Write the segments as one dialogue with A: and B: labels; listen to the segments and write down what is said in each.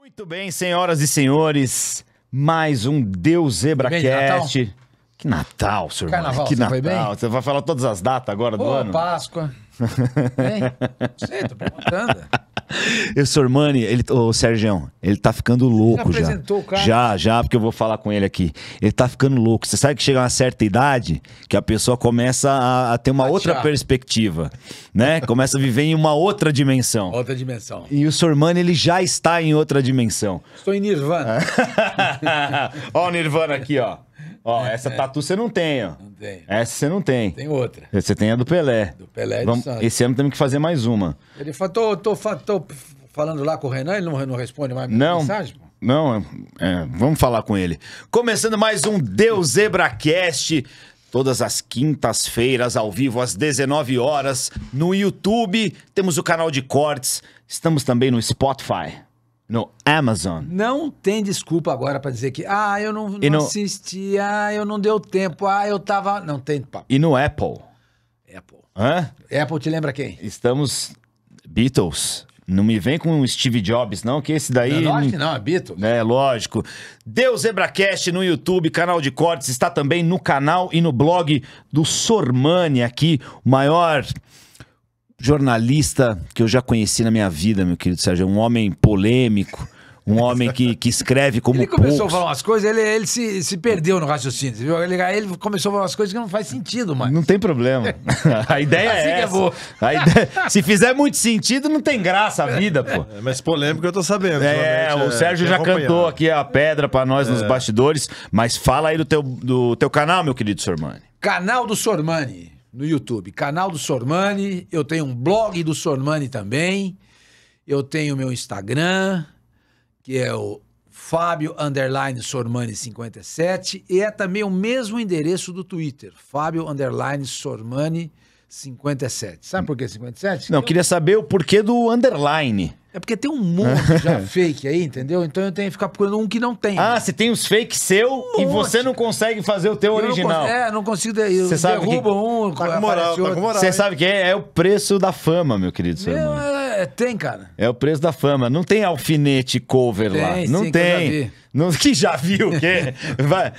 A: Muito bem, senhoras e senhores, mais um Deus ZebraCast. que Natal, senhor Carnaval, que Natal. Foi bem? Você vai falar todas as datas agora Pô, do ano? Páscoa. Hein? sei, tô perguntando. Eu, Sormani, ele, o Sérgio, ele tá ficando louco já. O cara. Já, já, porque eu vou falar com ele aqui. Ele tá ficando louco. Você sabe que chega uma certa idade que a pessoa começa a, a ter uma Batear. outra perspectiva, né? começa a viver em uma outra dimensão.
B: Outra dimensão.
A: E o Sormani, ele já está em outra dimensão. Estou em Nirvana. ó o Nirvana aqui, ó. Ó, é, essa é. tatu você não tem, ó. Não tem. Essa você não tem. Tem outra. Você tem a do Pelé. Do Pelé Vamos... Santos. Esse ano temos que fazer mais uma.
B: Ele falou, tô, tô, tô, falando lá com o Renan, ele não, não responde mais não. mensagem, pô.
A: Não, é, é, vamos falar com ele. Começando mais um Deus ZebraCast, todas as quintas-feiras, ao vivo, às 19 horas, no YouTube. Temos o canal de cortes, estamos também no Spotify no Amazon.
B: Não tem desculpa agora para dizer que, ah, eu não, não, assisti, ah, eu não deu tempo, ah, eu tava. Não tem papo. E no Apple? Apple. Hã? Apple te lembra quem? Estamos.
A: Beatles. Não me vem com Steve Jobs, não, que esse daí. Não, lógico que não, é Beatles. É, lógico. Deus Zebracast no YouTube, canal de cortes, está também no canal e no blog do Sormani aqui, o maior jornalista que eu já conheci na minha vida, meu querido Sérgio. É um homem polêmico. Um homem que, que escreve como Ele começou poucos. a falar umas
B: coisas, ele, ele se, se perdeu no raciocínio. Viu? Ele, ele começou a falar umas coisas que não faz sentido mais. Não tem problema. A
A: ideia assim é, é essa.
B: É ideia, se fizer
A: muito sentido, não tem graça a vida, pô. É, mas polêmico eu tô sabendo. É, o é Sérgio já cantou aqui a pedra para nós nos bastidores. Mas fala aí do teu, do teu canal, meu querido Sormani.
B: Canal do Sormani no YouTube, canal do Sormani, eu tenho um blog do Sormani também, eu tenho meu Instagram, que é o Fábio Underline Sormani 57, e é também o mesmo endereço do Twitter, Fábio Underline Sormani 57. Sabe por que 57? Não, eu... queria
A: saber o porquê do underline.
B: É porque tem um monte já fake aí, entendeu? Então eu tenho que ficar
A: procurando um que não tem. Ah, você tem os fake seu um e você não consegue fazer o teu eu original. Não é,
B: não consigo. Você sabe que... um, tá com moral, tá com moral. Você
A: sabe que é, é, o preço da fama, meu querido ser
B: é, é, tem, cara.
A: É o preço da fama. Não tem alfinete cover tem, lá. Não sim, tem. Que, já vi. Não, que já viu o quê? Vai.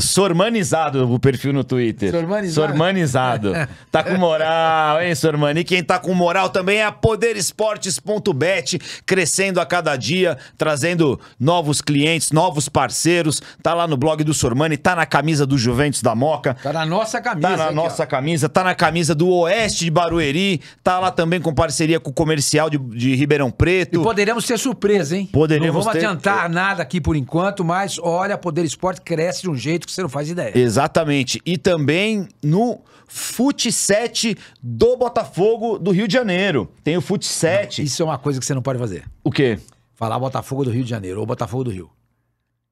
A: Sormanizado o perfil no Twitter. Sormanizado. Sormanizado. Tá com moral, hein, Sormani? E quem tá com moral também é a poderesportes.bet, crescendo a cada dia, trazendo novos clientes, novos parceiros. Tá lá no blog do Sormani, tá na camisa do Juventus da Moca. Tá na nossa camisa. Tá na aqui, nossa ó. camisa, tá na camisa do Oeste de Barueri,
B: tá lá também com parceria com o comercial de, de Ribeirão Preto. E poderemos ser surpresa, hein? Poderemos Não vamos ter... adiantar nada aqui por enquanto, mas olha, Poder Esporte cresce de um jeito jeito que você não faz ideia.
A: Exatamente. E também no futsal do Botafogo
B: do Rio de Janeiro. Tem o futsal isso é uma coisa que você não pode fazer. O quê? Falar Botafogo do Rio de Janeiro ou Botafogo do Rio.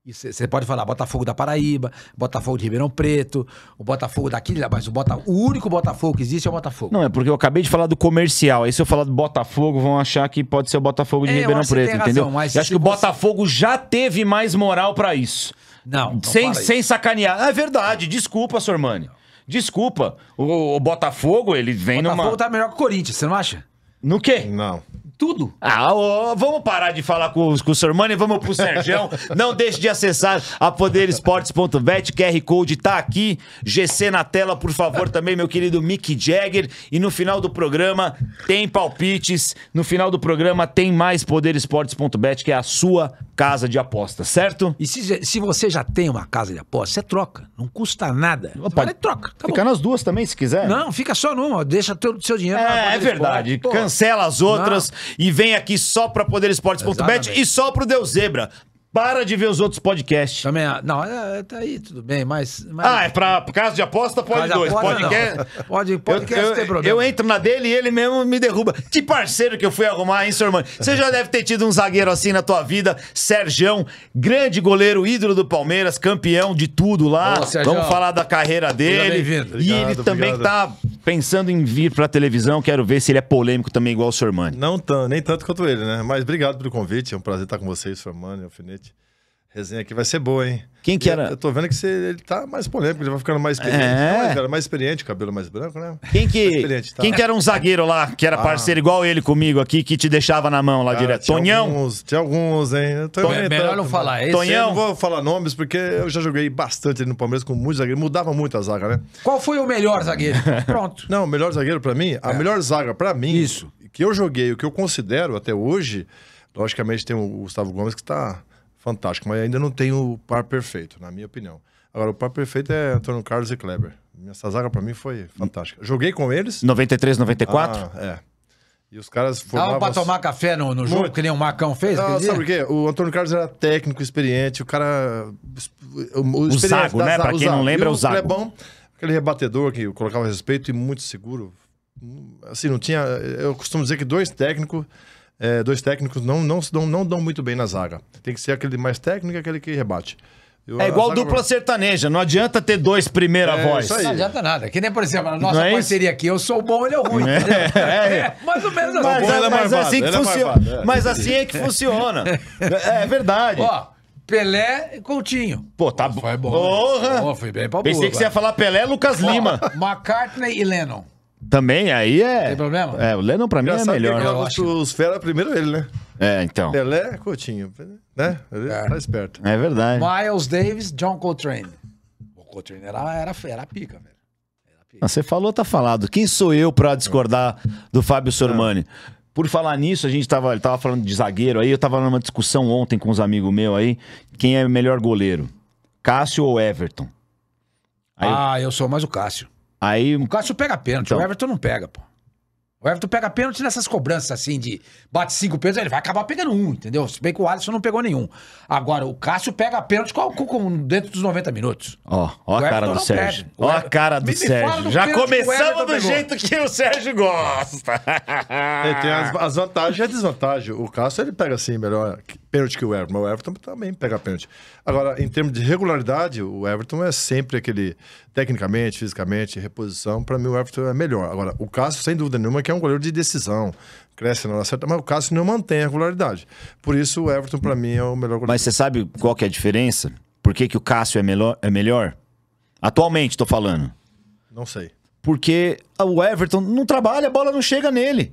B: Você pode falar Botafogo da Paraíba, Botafogo de Ribeirão Preto, o Botafogo daquele, mas o, Bota, o único Botafogo que existe é o Botafogo.
A: Não, é porque eu acabei de falar do comercial. Aí se eu falar do Botafogo, vão achar que pode ser o Botafogo de é, Ribeirão Preto, entendeu? Razão, eu acho que você... o tipo assim Botafogo já teve mais moral para isso. Não, não sem, sem sacanear. Ah, é verdade, desculpa, Sormani. Desculpa. O, o Botafogo, ele vem Botafogo numa... Botafogo tá melhor que o Corinthians, você não acha? No quê? Não. Tudo. Ah, ó, vamos parar de falar com, com o Sormani, vamos pro sergão Não deixe de acessar a poderesportes.bet, QR Code tá aqui, GC na tela, por favor, também, meu querido Mick Jagger. E no final do programa tem palpites, no final do programa tem mais poderesportes.bet, que é a
B: sua casa de aposta, certo? E se, se você já tem uma casa de aposta, você é troca, não custa nada. Opa, você vai troca. Acabou. Tá fica nas duas também, se quiser. Não, fica só numa, deixa todo o seu dinheiro.
A: É, é verdade, Pô, cancela as outras. Não e vem aqui só para poderesportes.bet e só pro Deus Zebra. Para de ver os outros podcasts. Também, ah,
B: não, é, é, tá aí, tudo bem, mas.
A: mas... Ah, é pra caso de aposta, pode dois. Aposta, podcast. Pode, podcast eu, eu, tem problema. Eu entro na dele e ele mesmo me derruba. Que parceiro que eu fui arrumar, hein, seu irmão? Você já deve ter tido um zagueiro assim na tua vida. Sergião grande goleiro, ídolo do Palmeiras, campeão de tudo lá. Vamos falar
C: da carreira dele. E ele obrigado, também tá
A: pensando em vir pra televisão. Quero ver se ele é polêmico também, igual o irmão
C: Não, nem tanto quanto ele, né? Mas obrigado pelo convite. É um prazer estar com vocês, Sormani, Alfinete. Resenha aqui vai ser boa, hein? Quem que era? Eu, tô vendo que você, ele tá mais polêmico, ele vai ficando mais experiente. É. Não, era mais experiente, cabelo mais branco, né? Quem que, tá? quem que era um zagueiro
A: lá, que era ah. parceiro igual ele comigo aqui, que te deixava na mão lá Cara, direto? Tinha Tonhão?
C: Alguns, tinha alguns, hein? Tô Tonhão, melhor não falar. Esse Tonhão? não vou falar nomes, porque eu já joguei bastante ali no Palmeiras com muitos zagueiros. Mudava muito a zaga, né? Qual foi o melhor zagueiro? Pronto. Não, o melhor zagueiro pra mim, a é. melhor zaga pra mim... Isso. Que eu joguei, o que eu considero até hoje... Logicamente tem o Gustavo Gomes que tá fantástico, mas ainda não tem o par perfeito, na minha opinião. Agora, o par perfeito é Antônio Carlos e Kleber. Essa zaga para mim foi fantástica. Joguei com eles. 93, 94? Ah, é. E os caras foram. Dava pra tomar
B: café no, no jogo, Muito. que nem o Macão fez? Não, sabe por quê?
C: O Antônio Carlos era técnico, experiente, o cara... O, o Zago, né? Pra quem não lembra, é o Zago. Clebão, aquele rebatedor que colocava respeito e muito seguro. Assim, não tinha... Eu costumo dizer que dois técnicos é, dois técnicos não, não, não, não dão muito bem na zaga. Tem que ser aquele mais técnico e aquele que rebate. Eu, é igual dupla
A: sertaneja, não adianta ter
B: dois primeira é, voz. Não adianta nada. Que nem, por exemplo, a nossa é parceria aqui, eu sou bom, ele é
C: ruim. É, é,
B: é. mais ou menos assim. Mas, é mas, assim que é funciona. É. Mas assim é que funciona. É verdade. Ó, Pelé e Coutinho. Pô, tá bom. Foi bom. Porra. Né? Pô, foi bem pra
A: Pensei boa, que cara. você ia falar
C: Pelé e Lucas Lima. McCartney e Lennon.
A: Também, aí é. Tem problema? É, o Lennon pra mim é melhor. Eu acho.
C: Os fera é primeiro ele, né? É, então. Pelé, é Coutinho, né? Ele É. tá esperto. É verdade. Miles Davis, John Coltrane. O Coltrane
B: era, era, era pica, velho.
A: Ah, você falou, tá falado. Quem sou eu pra discordar do Fábio Sormani? Por falar nisso, a gente tava, ele tava falando de zagueiro aí, eu tava numa discussão ontem com uns amigos meus aí, quem é melhor goleiro? Cássio ou Everton? Aí eu- Ah,
B: eu sou mais o Cássio. Aí... O Cássio pega pênalti, então... o Everton não pega, pô. O Everton pega pênalti nessas cobranças assim de bate cinco pênaltis, ele vai acabar pegando um, entendeu? Se bem que o Alisson não pegou nenhum. Agora, o Cássio pega pênalti com, com, dentro dos 90 minutos.
A: Ó, ó a cara do Sérgio. Ó a cara do Sérgio. Já começamos do jeito que o
B: Sérgio gosta.
A: Ele tem as,
C: as vantagens e as desvantagens. O Cássio ele pega assim, melhor pênalti que o Everton. Mas o Everton também pega pênalti. Agora, em termos de regularidade, o Everton é sempre aquele, tecnicamente, fisicamente, reposição. Para mim, o Everton é melhor. Agora, o Cássio, sem dúvida nenhuma, que é um goleiro de decisão. Cresce na hora certa, mas o Cássio não mantém a regularidade. Por isso, o Everton, para mim, é o melhor goleiro. Mas
A: você sabe qual que é a diferença? Por que, que o Cássio é melhor, é melhor? Atualmente, estou falando. Não sei. Porque o Everton não trabalha, a bola não chega nele.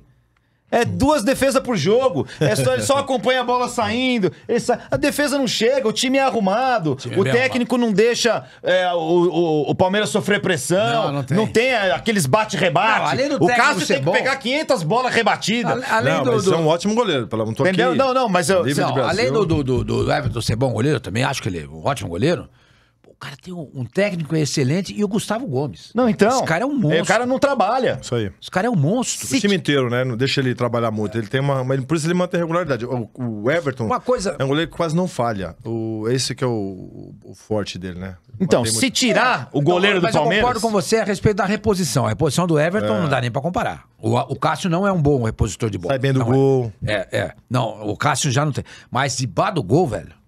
A: É duas defesas por jogo. É só, ele só acompanha a bola saindo. Sa... A defesa não chega, o time é arrumado. O, time o é técnico arrumado. não deixa é, o, o, o, Palmeiras sofrer pressão. Não, não, tem. não tem. aqueles bate-rebate. O Cássio tem que bom. pegar 500 bolas rebatidas. além não, do, do... é um
C: ótimo goleiro. Pelo... Não tô Entendeu? Não, não, mas... Eu... Não, além do,
A: do,
B: do, do Everton ser bom goleiro, eu também acho que ele é um ótimo goleiro cara tem um, um técnico
C: excelente e o Gustavo Gomes. Não, então. Esse cara é um monstro. É, o cara não trabalha. Isso aí. Esse cara é um monstro. O time inteiro, né? Não deixa ele trabalhar muito. Ele tem uma. Mas por isso ele mantém regularidade. O, o, Everton. Uma coisa. É um goleiro que quase não falha. O, esse que é o, o forte dele, né? Então, se muito... tirar o goleiro do Palmeiras. Eu concordo com
B: você a respeito da reposição. A reposição do Everton é. não dá nem pra comparar. O, o Cássio não é um bom repositor de bola. Sai bem do não é. gol. É. é, é. Não, o Cássio já não tem. Mas de bar do gol, velho.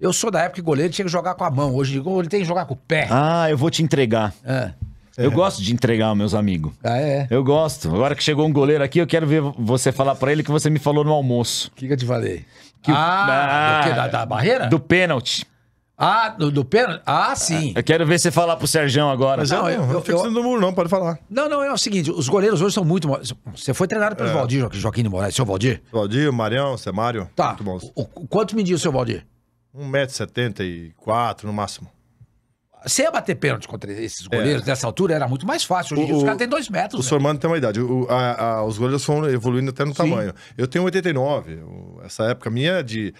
B: Eu sou da época que goleiro tinha que jogar com a mão. Hoje ele tem que jogar com o pé. Ah, eu
A: vou te entregar. É. Eu é. gosto de entregar, meus amigos. Ah, é? Eu gosto. Agora que chegou um goleiro aqui, eu quero ver você falar para ele que você me falou no almoço. O que, que, eu te falei? Que ah, o... ah da, da, barreira? Do
B: pênalti. Ah, do, do pênalti? Ah, sim. eu quero ver você falar pro Serjão agora. Mas não, eu, não, eu, não fico no muro, não, pode falar. Não, não, é o seguinte: os goleiros hoje são muito. Você foi treinado pelo é. Valdir, Joaquim de Moraes, seu Valdir? Valdir, Marião, Semário. Tá. Muito bom. O, o, quanto diz o seu Valdir?
C: 1,74m no máximo. Você ia é bater pênalti
B: contra esses goleiros é. dessa altura era muito mais fácil. Hoje o, os caras têm dois metros. O né?
C: Sormano tem uma idade. O, a, a, os goleiros foram evoluindo até no Sim. tamanho. Eu tenho 89. Essa época minha de.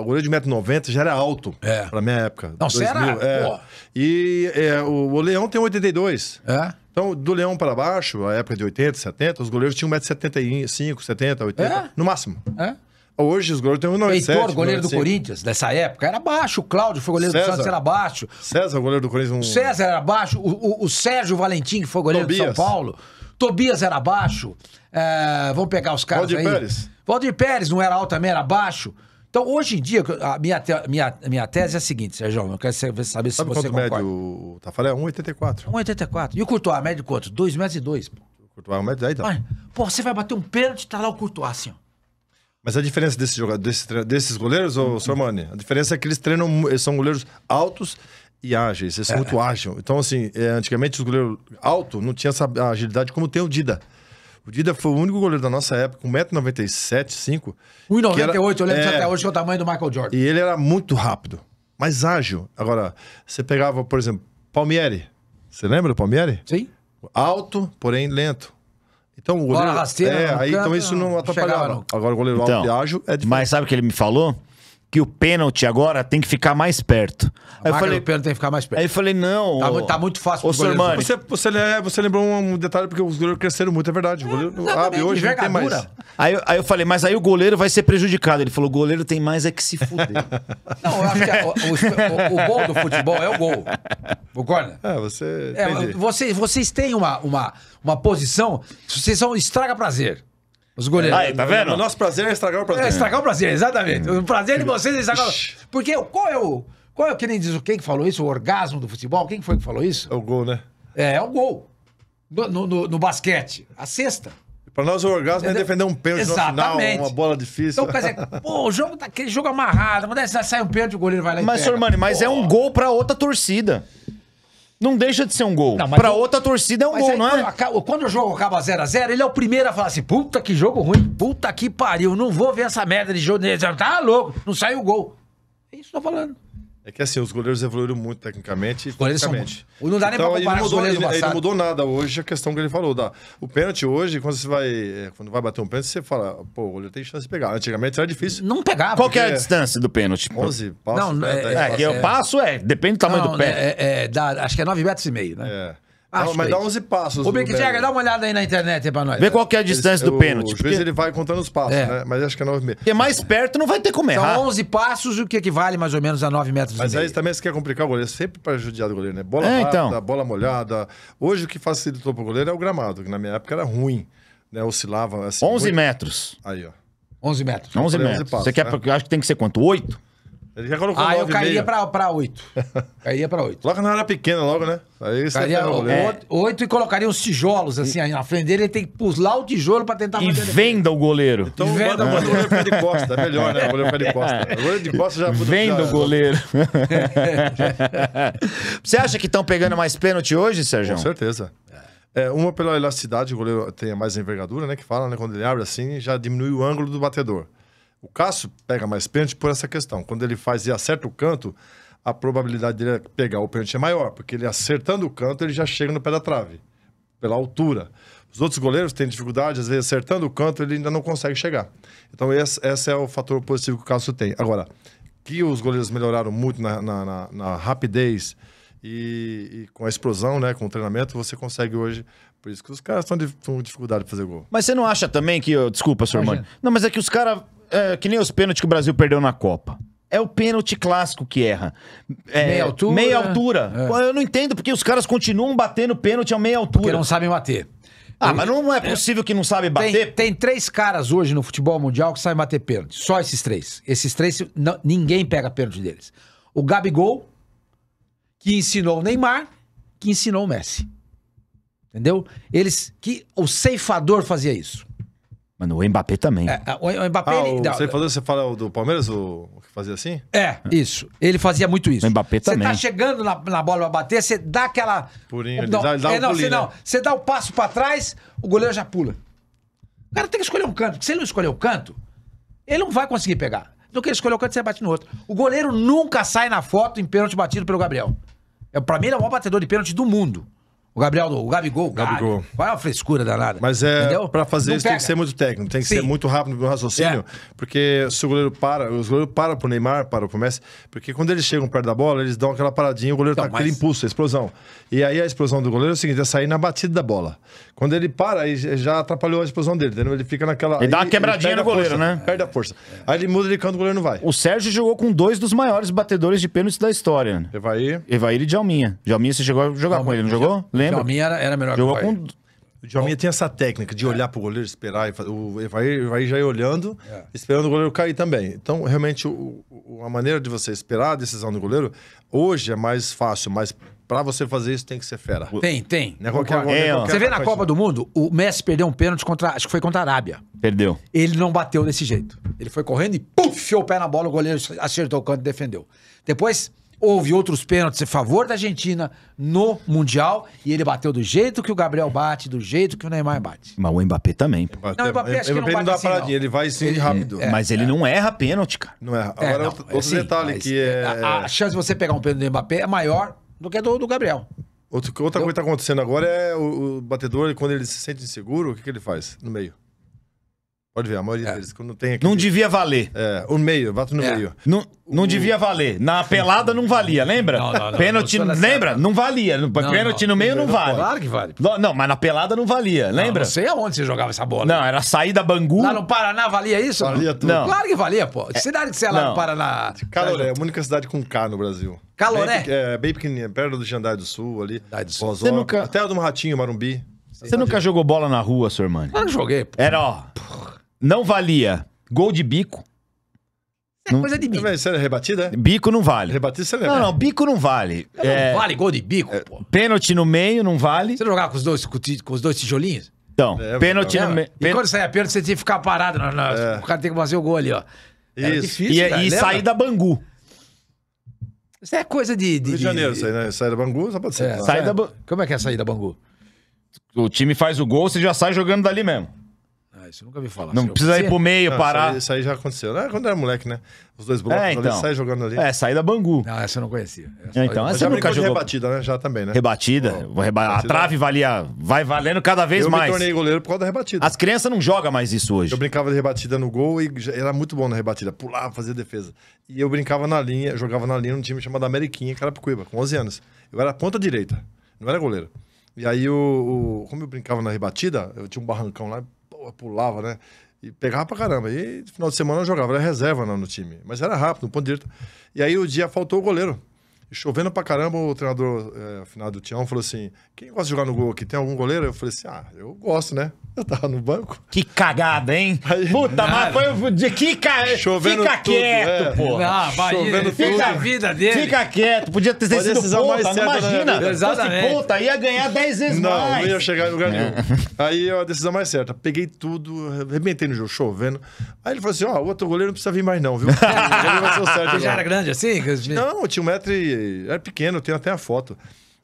C: o goleiro de 1,90m já era alto é. pra minha época. Não, será? É. E é, o, o Leão tem 82. É. Então, do Leão para baixo, a época de 80, 70, os goleiros tinham 1,75m, 70, 80, é? no máximo. É? Hoje os goleiros têm 1,97. Heitor, 97, goleiro do Corinthians,
B: dessa época,
C: era baixo. O Cláudio foi goleiro César. do Santos, era baixo. César, goleiro do Corinthians. Um... César
B: era baixo. O, o, o, Sérgio Valentim, que foi goleiro Tobias. do São Paulo. Tobias era baixo. É, vamos pegar os caras Valdir aí. Pérez. Valdir Pérez não era alto também, era baixo. Então, hoje em dia, a minha, te, minha, minha tese é a seguinte, Sérgio, eu quero saber se Sabe você quanto médio o Tafarel?
C: 1,84. 1,84. E o Courtois, médio de quanto? 2,02. O Courtois é 1,10 metro. Então. Mas,
B: pô, você vai bater um pênalti, tá lá o Courtois assim, ó.
C: Mas a diferença desse jogador, desse, desses goleiros, ô, uhum. Sormani, a diferença é que eles treinam, eles são goleiros altos e ágeis, eles são é. muito é. ágeis. Então, assim, é, antigamente os goleiros altos não tinham essa agilidade como tem o Dida. O Dida foi o único goleiro da nossa época, com 1,97m, 5. 1,98m, eu lembro é, até hoje
B: que é o tamanho do Michael
C: Jordan. E ele era muito rápido, mas ágil. Agora, você pegava, por exemplo, Palmieri. Você lembra do Palmieri? Sim. Alto, porém lento. Então, o goleiro. Bola rasteira, é, aí, então isso não atrapalhava. Agora o goleiro então, alto e ágil é diferente. Mas sabe o que ele me falou?
A: que o pênalti agora tem que ficar mais perto. Aí eu falei, o
C: pênalti tem que ficar mais perto. Aí eu falei, não. Tá, o, tá muito fácil o pro mano. Você, você, você lembrou um detalhe, porque os goleiros cresceram muito, é verdade. O goleiro é, ah, abre hoje, não tem mais.
A: Aí, aí eu falei, mas aí o goleiro vai ser prejudicado. Ele falou, o goleiro tem mais é que se fuder.
B: não, eu acho que o, o, o, gol do futebol é o gol. O É, você... É, vocês, vocês têm uma, uma, uma posição, vocês são estraga prazer. Os goleiros. Aí, tá vendo? O nosso
C: prazer é estragar o prazer. É estragar o
B: prazer, exatamente. O prazer de vocês é estragar o Porque qual é o. Qual é o que nem diz o quem que falou isso? O orgasmo do futebol? Quem foi que falou isso? É o gol, né? É, é o gol. No, no, no basquete. A sexta. Pra nós o orgasmo é defender um pênalti Exatamente. no final, uma bola difícil. Então, quer dizer, pô, o jogo tá aquele jogo
A: amarrado, quando sai um pênalti, o goleiro vai lá e Mas, senhor Sormani, mas é um gol pra outra torcida
B: não deixa de ser um gol. Não, pra eu... outra torcida é um mas gol, aí, não é? Quando, quando o jogo acaba 0x0, zero ele é o primeiro a falar assim: puta que jogo ruim, puta que pariu, não vou ver essa merda de jogo. Tá louco, não sai o gol. É isso que eu tô falando.
C: É que assim, os goleiros evoluíram muito tecnicamente e goleiros são muito. Não dá nem então, pra comparar ele mudou, ele, ele não mudou nada hoje, a questão que ele falou. Da, o pênalti hoje, quando você vai, é, quando vai bater um pênalti, você fala, pô, o goleiro tem chance de pegar. Antigamente era difícil. Não pegava. Qual porque... é a distância
A: do pênalti? 11 passo. Não, né, é, é, é, passos. é, eu passo é, depende do tamanho não, do pé. É, é,
B: é dá, acho que é 9
C: metros e meio, né? É. Acho mas dá 11 passos. Ô, Mick Jagger,
B: dá uma olhada aí na internet aí pra nós. Vê qual que é a distância do pênalti. Às vezes ele
C: vai contando os passos, É. né? Mas acho que é 9 metros. Porque
B: mais perto não vai ter como São errar. 11
C: passos, o que equivale mais ou menos a 9 metros Mas e aí meio. também você quer complicar o goleiro, sempre para judiar do goleiro, né? Bola É, rápida, então. bola molhada. Hoje o que facilitou pro goleiro é o gramado, que na minha época era ruim, né? Oscilava assim. 11 muito- metros. Aí, ó. 11 metros. 11 metros. passos, Você quer... Né? porque
A: Eu acho que tem que ser quanto? 8?
B: Ele já colocou Aí ah, eu 9,5. cairia
C: pra, pra 8. caía pra 8. Logo na hora pequena, logo, né? Aí você Cairia pega
B: o 8 né? e colocaria uns tijolos, assim, aí na frente dele. Ele tem que pular o tijolo pra tentar E fazer...
A: venda o goleiro. Então Venda, o goleiro pé de costa. É melhor, né? O goleiro pé de costa. É. O goleiro
C: de costa já... Venda o já- goleiro. Você acha que estão pegando mais pênalti hoje, Sérgio? Com certeza. É, uma pela elasticidade, o goleiro tem mais envergadura, né? Que fala, né? Quando ele abre assim, já diminui o ângulo do batedor. O Cássio pega mais pênalti por essa questão. Quando ele faz e acerta o canto, a probabilidade dele pegar o pênalti é maior, porque ele acertando o canto, ele já chega no pé da trave, pela altura. Os outros goleiros têm dificuldade, às vezes acertando o canto, ele ainda não consegue chegar. Então, esse, esse é o fator positivo que o Cássio tem. Agora, que os goleiros melhoraram muito na, na, na, na rapidez e, e, com a explosão, né, com o treinamento, você consegue hoje. Por isso que os caras estão com dificuldade de fazer gol. Mas você não acha
A: também que. Desculpa, seu irmão.
C: Não, mas é que os caras é, que nem os pênaltis que o Brasil perdeu na Copa.
A: É o pênalti clássico que erra. É, meia altura. Meia né? altura. É. Eu não entendo porque os
B: caras continuam batendo pênalti a meia altura. Porque não sabem bater. Ah, mas não é possível que não sabe bater. Tem, tem, três caras hoje no futebol mundial que sabem bater pênalti. Só esses três. Esses três, não, ninguém pega pênalti deles. O Gabigol, que ensinou o Neymar, que ensinou o Messi. Entendeu? Eles. que O ceifador fazia isso.
C: Mano, o Mbappé também.
B: É, é o Mbappé. Ah, ele... você, falou,
C: você fala do Palmeiras, o, o que fazia assim?
B: É, isso. Ele fazia muito isso. O Mbappé
C: também. Você tá chegando na, na bola pra bater, você dá aquela. Purinho, não, ele dá, ele dá é, um não,
B: Você né? dá o um passo pra trás, o goleiro já pula. O cara tem que escolher um canto, porque se ele não escolher o um canto, ele não vai conseguir pegar. Do então, que ele escolheu o canto, você bate no outro. O goleiro nunca sai na foto em pênalti batido pelo Gabriel. É, pra mim, ele é o maior batedor de pênalti
C: do mundo. O Gabriel, o Gabigol, Gabigol. Qual vai uma frescura danada. Mas é, para fazer não isso pega. tem que ser muito técnico, tem que Sim. ser muito rápido no raciocínio, é. porque se o goleiro para, os goleiros param pro Neymar, para pro Messi, porque quando eles chegam perto da bola, eles dão aquela paradinha, o goleiro então, tá mas... aquele impulso, a explosão. E aí a explosão do goleiro é o seguinte, é sair na batida da bola. Quando ele para, aí já atrapalhou a explosão dele, entendeu? Ele fica naquela... E dá uma quebradinha no goleiro, força, né? Perde a força. Aí ele muda de canto, o goleiro não vai. O Sérgio
A: jogou com dois dos maiores batedores de pênaltis da história. Evair. Né? Evair e Djalminha. Djalminha, você chegou a
C: jogar não, com ele, não jogou? Já... Lembra? lembro. O Djalminha era, era melhor Jogou que o Bahia. Com... O Djalminha tem essa técnica de olhar pro goleiro, esperar. E... O Evair, vai já ir olhando, é. esperando o goleiro cair também. Então, realmente, o, o, a maneira de você esperar a decisão do goleiro, hoje é mais fácil, mas para você fazer isso tem que ser fera. Tem, tem. Não é qualquer, é, é qualquer você vê na Copa
B: do Mundo, o Messi perdeu um pênalti contra, acho que foi contra a Arábia. Perdeu. Ele não bateu desse jeito. Ele foi correndo e puf, enfiou o pé na bola, o goleiro acertou o canto e defendeu. Depois, houve outros pênaltis a favor da Argentina no Mundial e ele bateu do jeito que o Gabriel bate, do jeito que o Neymar bate. Mas o Mbappé também. Pô. Não, o Mbappé, acho Mbappé que não, bate não dá assim, paradinha, ele vai sim ele, rápido. É, mas é, ele é. não erra pênalti, cara. Não erra. É, agora, é, não, outro, outro é sim, detalhe que é... A, a, chance de você pegar
C: um pênalti do Mbappé é maior do que a do, do Gabriel. Outro, outra Entendeu? coisa que tá acontecendo agora é o, o batedor, quando ele se sente inseguro, o que, que ele faz no meio? Pode ver, a maioria é. deles, quando tem aqui. Não devia valer. É, o meio, bato no é. meio.
A: Não, não o... devia valer. Na pelada não valia, lembra? Não, não, não, pênalti, não lembra? Não valia. Não, pênalti no meio não, vale. Claro que vale.
B: Não, mas na pelada não valia, lembra? Não, sei aonde você jogava essa bola. Não, era saída Bangu. Lá no Paraná valia isso? Valia tudo. Não. Claro que valia, pô. Que é. cidade que você é lá no Paraná?
C: Caloré, a única cidade com K no Brasil. Caloré? Bem, é, bem pequenininha, perto do Jandai do Sul ali. Jandai do Sul. Você nunca... Até do Ratinho, Marumbi. Você nunca jogou bola na rua, seu irmão? Eu ah, joguei, pô.
A: Era, ó... Não valia gol de bico. É não... coisa de bico. Isso é rebatida? É? Bico não vale. Rebatida você lembra? É não, não, bico não vale. É... Não vale gol de bico, é, pô.
B: Pênalti no meio não vale. Você não jogava com os dois, com os dois tijolinhos? Então, é, pênalti no meio. E quando saia pênalti, você tinha que ficar parado. Na, O cara tem que fazer o gol ali, ó. Era isso. Difícil, e, cara, e sair da Bangu. Isso é coisa de. de Rio de Janeiro, de...
C: né? sair da Bangu, só pode ser. É, sai da... Como é que é sair da Bangu? O time faz o gol, você já sai jogando dali mesmo.
B: Ah, isso eu nunca vi falar. Não precisa ir é pro meio, Não, parar.
C: Isso aí, isso aí já aconteceu. Não, é quando era moleque, né? Os dois blocos É, então. sai jogando ali. É,
B: da Bangu. Ah, essa
C: eu não conhecia. Essa é, então, essa já eu nunca jogou. rebatida, né? Já também, né?
A: Rebatida. vou reba- A trave valia. Vai valendo cada vez Eu me mais. tornei goleiro por causa da rebatida. As crianças
C: não jogam mais isso hoje. Eu brincava de rebatida no gol e era muito bom na rebatida. Pulava, fazia defesa. E eu brincava na linha, jogava na linha num time chamado Ameriquinha, Carapicuíba, com 11 anos. Eu era ponta direita, não era goleiro. E aí, o, o- como eu brincava na rebatida, eu tinha um barrancão lá, pulava, né? E pegava pra caramba. E no final de semana eu jogava, era reserva não, né, no time. Mas era rápido, no ponto direito. E aí o dia faltou o goleiro chovendo pra caramba, o treinador é, final do Tião falou assim: quem gosta de jogar no gol aqui? Tem algum goleiro? Eu falei assim: ah, eu gosto, né? Eu tava no banco. Que cagada, hein? Aí, Puta, mas foi o de Que cagada. Chovendo Fica tudo, é. quieto, é. pô.
B: Ah,
A: chovendo fica, tudo. a vida dele. Fica quieto. Podia ter Pode sido ponta, mais certa, né? imagina. Né? Exatamente. Ponta, ia ganhar 10 vezes não, mais. Não, não ia
C: chegar no lugar nenhum. É. Aí a decisão mais certa. Peguei tudo, arrebentei no jogo, chovendo. Aí ele falou assim: ó, oh, o outro goleiro não precisa vir mais não, viu? Ele vai ser o certo. Já era grande assim? Não, tinha um metro e era pequeno, eu tenho até a foto.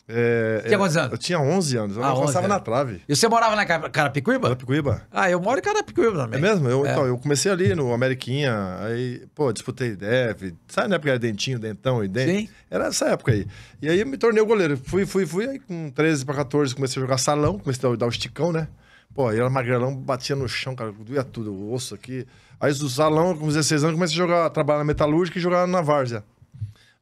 C: É, tinha quantos anos? Eu tinha 11 anos. Eu ah, passava na trave. E você morava na Carapicuíba? Carapicuíba. Ah, eu moro em Carapicuíba também. É mesmo? Eu, é. Então, eu comecei ali no Ameriquinha, aí, pô, disputei deve Sabe na época era dentinho, dentão e dente? Sim. Era essa época aí. E aí eu me tornei o goleiro. Fui, fui, fui. Aí com 13 pra 14 comecei a jogar salão, comecei a dar o esticão, né? Pô, eu era magrelão, batia no chão, cara, doía tudo, o osso aqui. Aí do salão, com 16 anos, comecei a jogar, trabalhar na metalúrgica e jogar na várzea.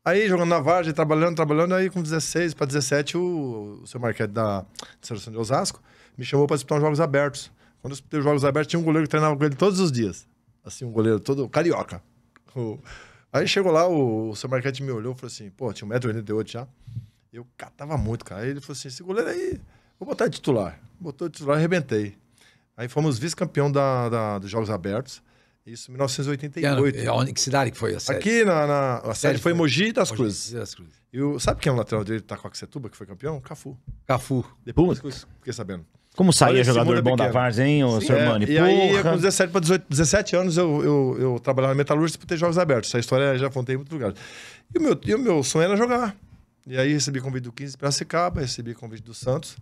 C: Aí, jogando na Vargem, trabalhando, trabalhando, aí com 16 para 17, o, o seu Marquete da, Seleção de Osasco me chamou para disputar os Jogos Abertos. Quando eu disputei os Jogos Abertos, tinha um goleiro que treinava com ele todos os dias. Assim, um goleiro todo carioca. O... Aí chegou lá, o, o seu Marquete me olhou e falou assim, pô, tinha 1,88m já. Eu catava muito, cara. Aí ele falou assim, esse goleiro aí, vou botar de titular. Botou de titular, arrebentei. Aí fomos vice-campeão da, da, dos Jogos Abertos. Isso, 1988. E é, onde, que cidade que foi a série? Aqui na. na a, série foi, foi Mogi das Mogi Cruzes. Das Cruzes. E o, sabe quem é o lateral direito da Cetuba que foi campeão? Cafu. Cafu. Depois Puta. fiquei sabendo. Como saía Olha, jogador bom da Vars, hein, o Sr. Armani? e aí, com 17 para 18, 17 anos, eu, eu, eu trabalhava na Metalúrgica para ter jogos abertos. Essa história já contei em muitos lugares. E o meu, e o meu sonho era jogar. E aí recebi convite do 15 para Secaba, recebi convite do Santos.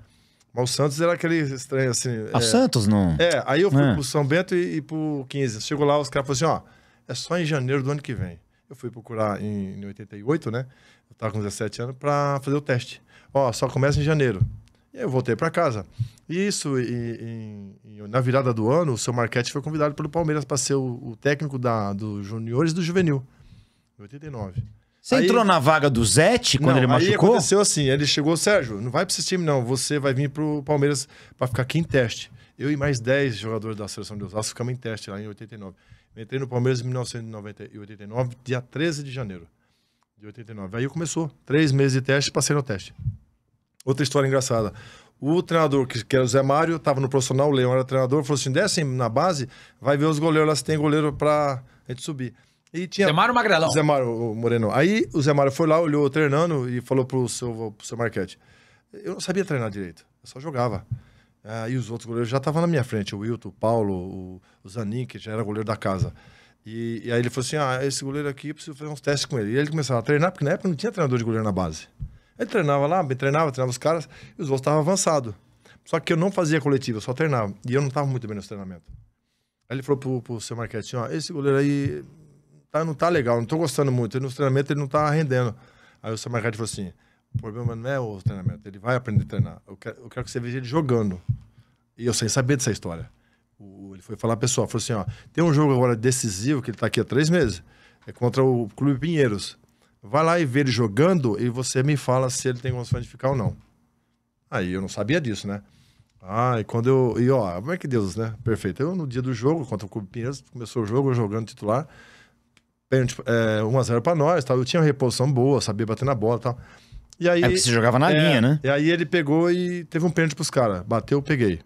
C: Mas o Santos era aquele estranho assim. Ah, é... Santos não? É, aí eu fui é. pro São Bento e, e pro 15. Chegou lá, os caras falaram assim: ó, é só em janeiro do ano que vem. Eu fui procurar em, em 88, né? Eu tava com 17 anos, pra fazer o teste. Ó, só começa em janeiro. E aí eu voltei para casa. Isso, e, e, na virada do ano, o seu Marquete foi convidado pelo Palmeiras para ser o, o técnico da, dos juniores do juvenil, em 89. Você aí... entrou na vaga do Zete quando não, ele machucou? Aí aconteceu assim, ele chegou, Sérgio, não vai pra esse time não, você vai vir pro Palmeiras pra ficar aqui em teste. Eu e mais 10 jogadores da seleção de Osasco ficamos em teste lá em 89. Eu entrei no Palmeiras em 1989, dia 13 de janeiro de 89. Aí começou, três meses de teste, passei no teste. Outra história engraçada. O treinador, que, que era o Zé Mário, estava no profissional, o Leão era treinador, falou assim: descem na base, vai ver os goleiros lá se tem goleiro pra gente subir. E tinha... Zé Mário Magrelão. Zé Mário, Moreno. Aí o Zé Mário foi lá, olhou treinando e falou pro seu, pro seu Marquete. Eu não sabia treinar direito, eu só jogava. Ah, os outros goleiros já estavam na minha frente, o Wilton, o Paulo, o Zanin, que já era goleiro da casa. E, e, aí ele falou assim: ah, esse goleiro aqui, preciso fazer uns testes com ele. E ele começava a treinar, porque na época não tinha treinador de goleiro na base. Ele treinava lá, treinava, treinava os caras, e os outros estavam avançados. Só que eu não fazia coletiva, eu só treinava. E eu não estava muito bem nesse treinamento. Aí ele falou pro, pro seu Marquete: assim, ó, esse goleiro aí tá, não tá legal, não tô gostando muito. no treinamento ele não tá rendendo. Aí o Samarcade falou assim: o problema não é o treinamento, ele vai aprender a treinar. Eu quero, eu quero que você veja ele jogando. E eu sem saber dessa história. O, ele foi falar pessoal, falou assim: ó, tem um jogo agora decisivo, que ele tá aqui há três meses, é contra o Clube Pinheiros. Vai lá e vê ele jogando e você me fala se ele tem condições de ficar ou não. Aí eu não sabia disso, né? Ah, e quando eu. E ó, como é que Deus, né? Perfeito. Eu, no dia do jogo, contra o Clube Pinheiros, começou o jogo, jogando titular pênalti tipo, é, 1x0 pra nós tal. Eu tinha uma reposição boa, sabia bater na bola e tal. E aí, é porque você jogava na é, linha, né? E aí ele pegou e teve um pênalti pros caras. Bateu, peguei.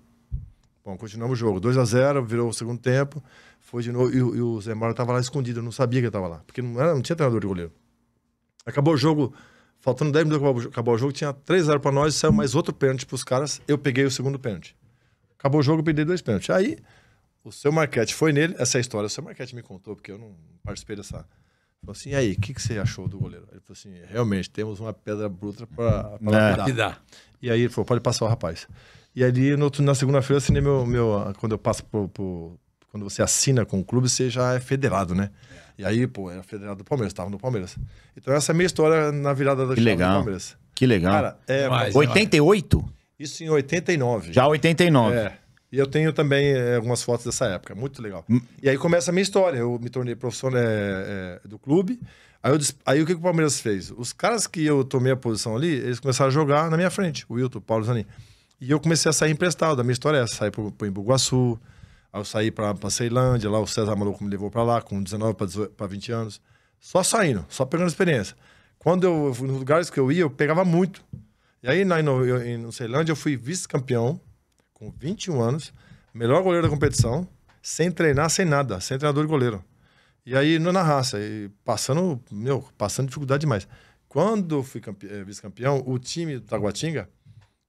C: Bom, continuamos o jogo. 2x0, virou o segundo tempo. Foi de novo. E, e o Zé Mauro tava lá escondido, eu não sabia que ele tava lá. Porque não, era, não tinha treinador de goleiro. Acabou o jogo, faltando 10 minutos acabou o jogo, tinha 3x0 pra nós, saiu mais outro pênalti pros caras. Eu peguei o segundo pênalti. Acabou o jogo, eu perdi dois pênaltis. Aí o seu Marquete foi nele, essa é história, o seu Marquete me contou, porque eu não participei dessa. Falou assim, e aí, o que, que você achou do goleiro? Ele falou assim, realmente, temos uma pedra bruta para é. lapidar. E aí ele falou, pode passar o rapaz. E ali, no, na segunda-feira, assim meu, meu... Quando eu passo pro, pro quando você assina com o clube, você já é federado, né? É. E aí, pô, era federado do Palmeiras, estava no Palmeiras. Então essa é a minha história na virada da que legal. do Palmeiras.
A: Que legal. Cara, é,
C: 88? Isso em 89. Já 89. É. E eu tenho também eh, algumas fotos dessa época, muito legal. Hum. E aí começa a minha história. Eu me tornei profissional é, eh, é, eh, do clube. Aí, eu, aí, o que, que o Palmeiras fez? Os caras que eu tomei a posição ali, eles começaram a jogar na minha frente, o Wilton, o Paulo Zanin. E eu comecei a sair emprestado. A minha história é essa: sair para o aí eu saí para Ceilândia, lá o César Maluco me levou para lá, com 19 para 20 anos. Só saindo, só pegando experiência. Quando eu, nos lugares que eu ia, eu pegava muito. E aí, na, no, eu, em Ceilândia, eu fui vice-campeão com 21 anos, melhor goleiro da competição, sem treinar, sem nada, sem treinador de goleiro. E aí, na raça, e passando, meu, passando dificuldade demais. Quando fui eh, vice-campeão, o time do Taguatinga,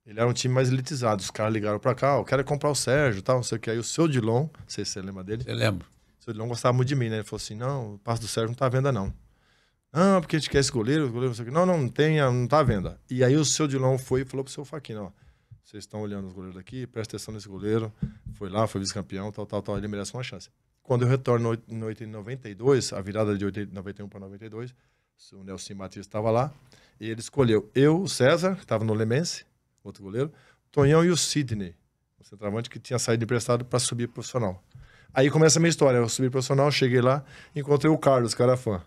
C: ele era um time mais elitizado. Os caras ligaram pra cá, eu quero comprar o Sérgio tal, não sei o que. Aí o seu Dilon, não sei se você lembra dele. Eu lembro. O seu Dilon gostava muito de mim, né? Ele falou assim: não, o passo do Sérgio não tá à venda, não. Não, ah, porque a gente quer esse goleiro, goleiro, não sei o que. Não, não, não tem, não tá à venda. E aí o seu Dilon foi e falou pro seu Faquinha, ó vocês estão olhando os goleiros daqui, presta atenção nesse goleiro, foi lá, foi vice-campeão, tal, tal, tal, ele merece uma chance. Quando eu retorno no, 92, a virada de 8, 91 para 92, o Nelson Matias estava lá, e ele escolheu eu, o César, que estava no Lemense, outro goleiro, Tonhão e o Sidney, o centroavante que tinha saído emprestado para subir profissional. Aí começa a minha história, eu subi profissional, cheguei lá, encontrei o Carlos, era fã.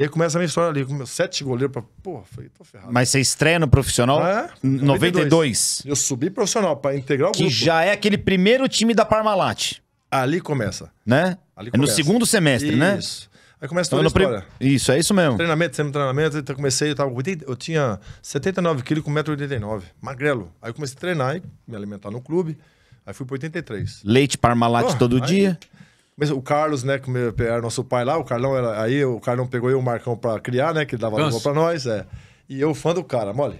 C: E aí começa a minha história ali, com meus sete goleiros. Pra... Porra, falei, tô
A: ferrado. Mas você estreia no profissional? É, 92. 92.
C: Eu subi profissional pra integrar o que grupo. Que já é aquele primeiro time da Parmalat. Ali começa.
A: Né? Ali começa. É no segundo semestre, isso. né? Isso.
C: Aí começa então, toda então, a história.
A: Prim... Isso, é isso mesmo.
C: Treinamento, sempre treinamento. Eu então comecei, eu, tava, eu tinha 79 quilos com 1,89m, magrelo. Aí eu comecei a treinar e me alimentar no clube. Aí fui pro 83. Leite Parmalat todo aí... dia? Mas o Carlos, né, que era nosso pai lá, o Carlão era. Aí o Carlão pegou eu e o Marcão pra criar, né? Que dava lugar pra nós. É. E eu, fã do cara, mole.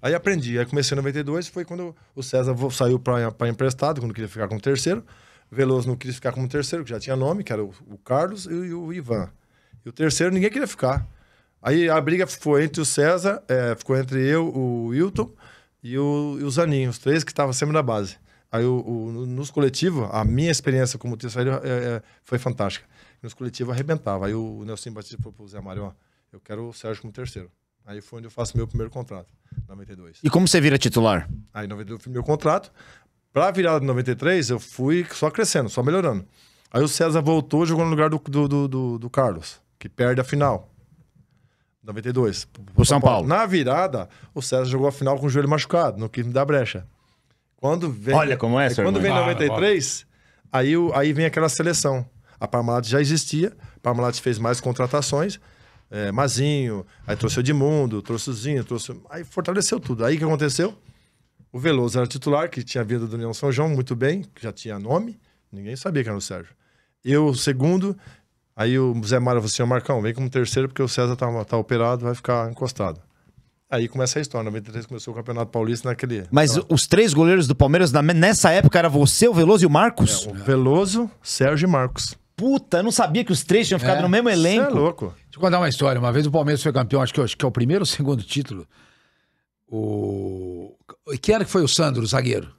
C: Aí aprendi. Aí comecei em 92, foi quando o César saiu pra, pra emprestado, quando queria ficar como terceiro. Veloso não queria ficar como terceiro, que já tinha nome, que era o, o Carlos e o, e o Ivan. E o terceiro ninguém queria ficar. Aí a briga foi entre o César, é, ficou entre eu, o Wilton e o, e o os três que estavam sempre na base. Aí o, o, nos coletivos, a minha experiência como terceiro é, é, foi fantástica. Nos coletivos arrebentava. Aí o Nelson Batista falou pro Zé Mário, ó, eu quero o Sérgio como terceiro. Aí foi onde eu faço meu primeiro contrato, 92. E como você vira titular? Aí 92 foi meu contrato. Pra virada de 93, eu fui só crescendo, só melhorando. Aí o César voltou jogou no lugar do, do, do, do Carlos, que perde a final. 92. O São Paulo. Paulo. Na virada, o César jogou a final com o joelho machucado, no quis me dar brecha. Quando vem, Olha como é, Quando vem 93, aí, aí vem aquela seleção. A Parmalat já existia, a Parmalat fez mais contratações, é, Mazinho, aí trouxe o Edmundo, trouxe o Zinho, trouxe... Aí fortaleceu tudo. Aí o que aconteceu? O Veloso era titular, que tinha vindo do União São João, muito bem, que já tinha nome, ninguém sabia que era o Sérgio. Eu, segundo, aí o Zé Mário falou assim, Marcão, vem como terceiro, porque o César tá, tá operado, vai ficar encostado. Aí começa a história. 93 começou o Campeonato Paulista naquele. Mas então,
A: os três goleiros do Palmeiras na... nessa época era você, o Veloso e o Marcos? É, o Veloso,
B: Sérgio e Marcos. Puta, eu não sabia que os três tinham ficado é. no mesmo elenco. Você é louco. Deixa eu contar uma história. Uma vez o Palmeiras foi campeão, acho que, acho que é o primeiro ou segundo título. O. Que era que foi o Sandro, o zagueiro?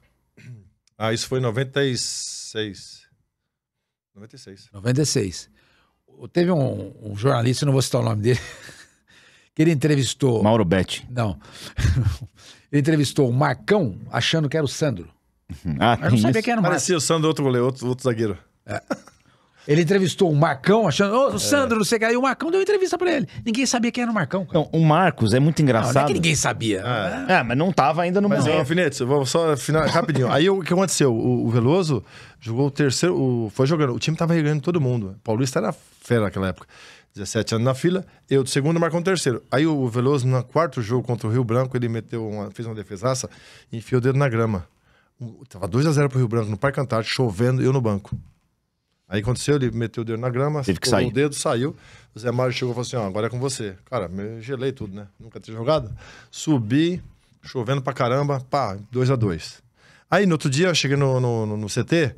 C: Ah, isso foi em 96. 96.
B: 96. Teve um, um jornalista, não vou citar o nome dele. que ele entrevistou. Mauro Betti. Não. ele entrevistou o Marcão achando que era o Sandro. Uhum.
C: Ah, eu não sabia isso? que era o Marcão. Parecia o Sandro, outro goleiro, outro, outro zagueiro.
B: É. Ele entrevistou o Marcão, achando. Ô, oh, Sandro, é. não o Marcão deu entrevista pra ele. Ninguém sabia quem era o
C: Marcão. Cara. Não, o Marcos é muito engraçado. Não, não é que ninguém
B: sabia. é. é, mas não tava ainda no mas, momento. Mas,
C: Alfinete, vou só final, rapidinho. Aí o que aconteceu? O, o Veloso jogou o terceiro. O, foi jogando. O time tava regrando todo mundo. O Paulista era fera naquela época. 17 anos na fila. Eu de segundo marcou um terceiro. Aí o Veloso, no quarto jogo contra o Rio Branco, ele meteu uma, fez uma defesaça e enfiou o dedo na grama. Um, tava 2 a 0 pro Rio Branco no Parque Antártico, chovendo, eu no banco. Aí aconteceu, ele meteu o dedo na grama, Teve o dedo, saiu. O Zé Mário chegou e falou assim: ó, agora é com você. Cara, me gelei tudo, né? Nunca tinha jogado. Subi, chovendo pra caramba, pá, 2 a 2 Aí no outro dia, eu cheguei no, no, no, no CT,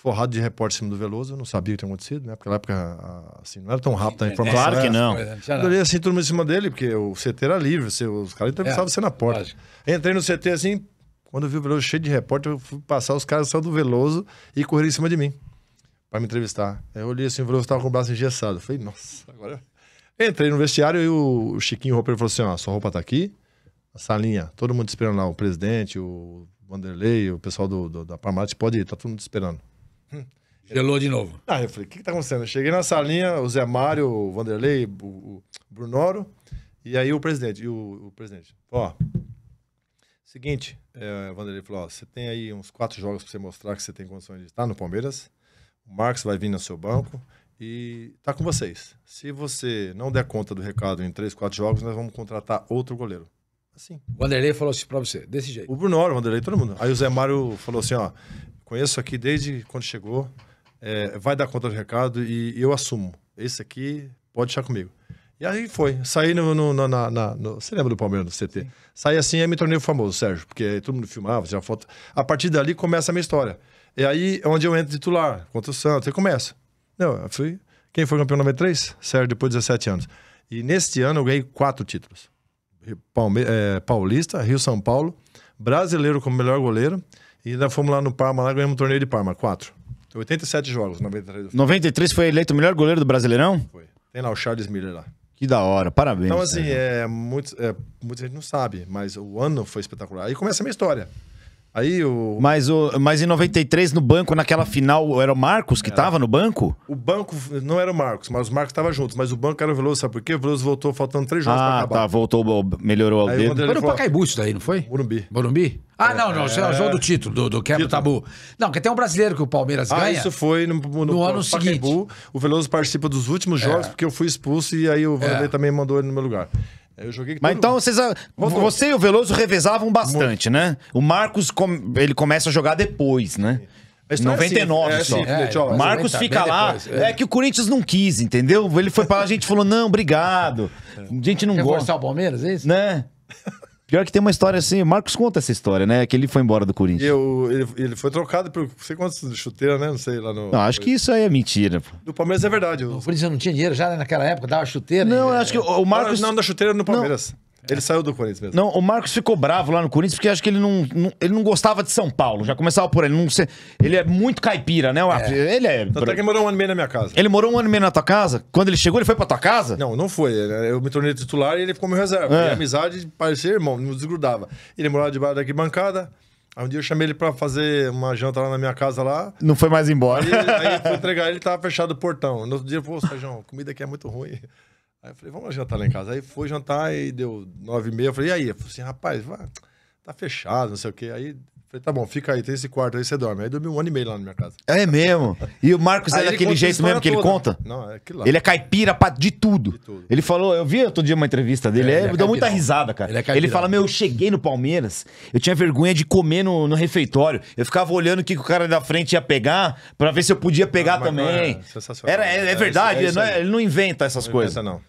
C: forrado de repórter em cima do Veloso, eu não sabia o que tinha acontecido, né? Porque na época, assim, não era tão rápido a informação. claro que é. não. Eu olhei assim, todo em cima dele, porque o CT era livre, você, os caras entrevistavam é, você na porta. Lógico. Entrei no CT assim, quando eu vi o Veloso cheio de repórter, eu fui passar, os caras saíram do Veloso e correram em cima de mim para me entrevistar. Eu olhei assim, o Veloso estava com o braço engessado. Eu falei, nossa, agora... Entrei no vestiário e o Chiquinho Roupa falou assim, ó, sua roupa tá aqui, a salinha, todo mundo esperando lá, o presidente, o Vanderlei, o pessoal do, do da Parmate pode ir, tá todo mundo esperando. Hum. Gelou de novo. Ah, eu falei, o que, que tá acontecendo? Eu cheguei na salinha, o Zé Mário, o Vanderlei, o, o Brunoro, e aí o presidente, e o, o presidente, ó, seguinte, é, eh, o Vanderlei falou, ó, você tem aí uns quatro jogos para você mostrar que você tem condições de estar no Palmeiras, o Marcos vai vir no seu banco e tá com vocês. Se você não der conta do recado em três, quatro jogos, nós vamos contratar outro goleiro. Assim. O Vanderlei falou assim pra você, desse jeito. O Brunoro, o Vanderlei, todo mundo. Aí o Zé Mário falou assim, ó, Conheço aqui desde quando chegou. É, vai dar conta do recado e, e eu assumo. Esse aqui pode deixar comigo. E aí foi. Saí no. no, no na, na, no, você lembra do Palmeiras no CT? Sim. Saí assim e me tornei famoso, Sérgio, porque todo mundo filmava, tinha foto. A partir dali começa a minha história. E aí é onde eu entro titular, contra o Santos, e começa. Não, eu fui. Quem foi campeão 93? Sérgio, depois de 17 anos. E neste ano eu ganhei quatro títulos: Palme é, Paulista, Rio São Paulo, brasileiro como melhor goleiro e ainda fomos lá no Parma, lá ganhamos um torneio de Parma, quatro. 87 jogos, 93. 93 foi eleito o melhor goleiro do Brasileirão? Foi. Tem lá o Charles Miller lá. Que
A: da hora, parabéns. Então, assim,
C: né? é, muito, é, muita gente não sabe, mas o ano foi espetacular. Aí começa a minha história. Aí o. Mas, o, mas em 93, no banco, naquela final, era o
A: Marcos que era. tava no banco?
C: O banco não era o Marcos, mas os Marcos estavam juntos. Mas o banco era o Veloso, sabe por quê? O Veloso voltou faltando três jogos ah, pra acabar. Ah,
A: tá, voltou, melhorou aí, o dedo. Foi no
B: Pacaembu isso daí, não foi? Morumbi. Morumbi? Ah, é, não, não, é o jogo do título, do, do quebra título. tabu. Não, porque tem um brasileiro que o Palmeiras ah, ganha. Ah, isso foi
C: no, no, no ano seguinte. O Veloso participa dos últimos é. jogos, é. porque eu fui expulso e aí o é. Vanderlei é. também mandou ele no meu lugar. É, eu joguei Mas então vocês, você e o Veloso revezavam bastante,
A: né? O Marcos ele começa a jogar depois, né? A história é 99 assim, é só. é assim, O Marcos fica lá. depois, é. é. que o Corinthians não quis, entendeu? Ele foi pra lá, a gente falou: não, obrigado. É. A gente não Quer gosta. forçar o Palmeiras, é isso? Né? Pior que tem uma história assim, Marcos conta essa história, né? Que ele foi embora do Corinthians.
C: Eu, ele, ele foi trocado por não sei quantos chuteira, né? Não sei lá no. Não, acho que
A: isso aí é mentira.
C: Do Palmeiras é verdade. O Corinthians não tinha dinheiro já né, naquela época, dava chuteira. Não, e, acho que o Marcos. Não, não, da chuteira no Palmeiras. Não. Ele saiu do Corinthians mesmo. Não, o Marcos ficou bravo lá no Corinthians porque acho que
A: ele não, não ele não gostava de São Paulo. Já começava por ele. Não ser, ele é muito caipira, né? É.
C: Ele é. Até que morou um ano e meio na minha casa. Ele morou um ano e meio na tua casa? Quando ele chegou, ele foi pra tua casa? Não, não foi. Eu me tornei titular e ele ficou meu reserva. É. Minha amizade parecia irmão, não desgrudava. Ele morava debaixo da bancada. Aí um dia eu chamei ele pra fazer uma janta lá na minha casa lá.
A: Não foi mais embora. Aí,
C: aí fui entregar ele, tava fechado o portão. No outro dia, ô, Sérgio, comida aqui é muito ruim. Aí eu falei, vamos jantar lá em casa. Aí foi jantar e deu nove e meia. Eu falei, e aí? Eu falei assim, rapaz, vai, tá fechado, não sei o quê. Aí Falei, tá bom, fica aí, tem esse quarto aí, você dorme. Aí dormi um ano e meio lá na minha casa.
A: É mesmo. E o Marcos é daquele jeito mesmo que ele conta? Não, é que lá. Ele é caipira pra, de, tudo. de tudo. Ele falou, eu vi outro dia uma entrevista dele, é, é ele é, deu muita risada, cara. Ele, é ele fala, meu, eu cheguei no Palmeiras, eu tinha vergonha de comer no, no refeitório. Eu ficava olhando o que, o cara da frente ia pegar pra ver se eu podia pegar ah, é também. É, Era, é, é verdade, isso ele, não, ele não inventa essas não coisas. Inventa, não.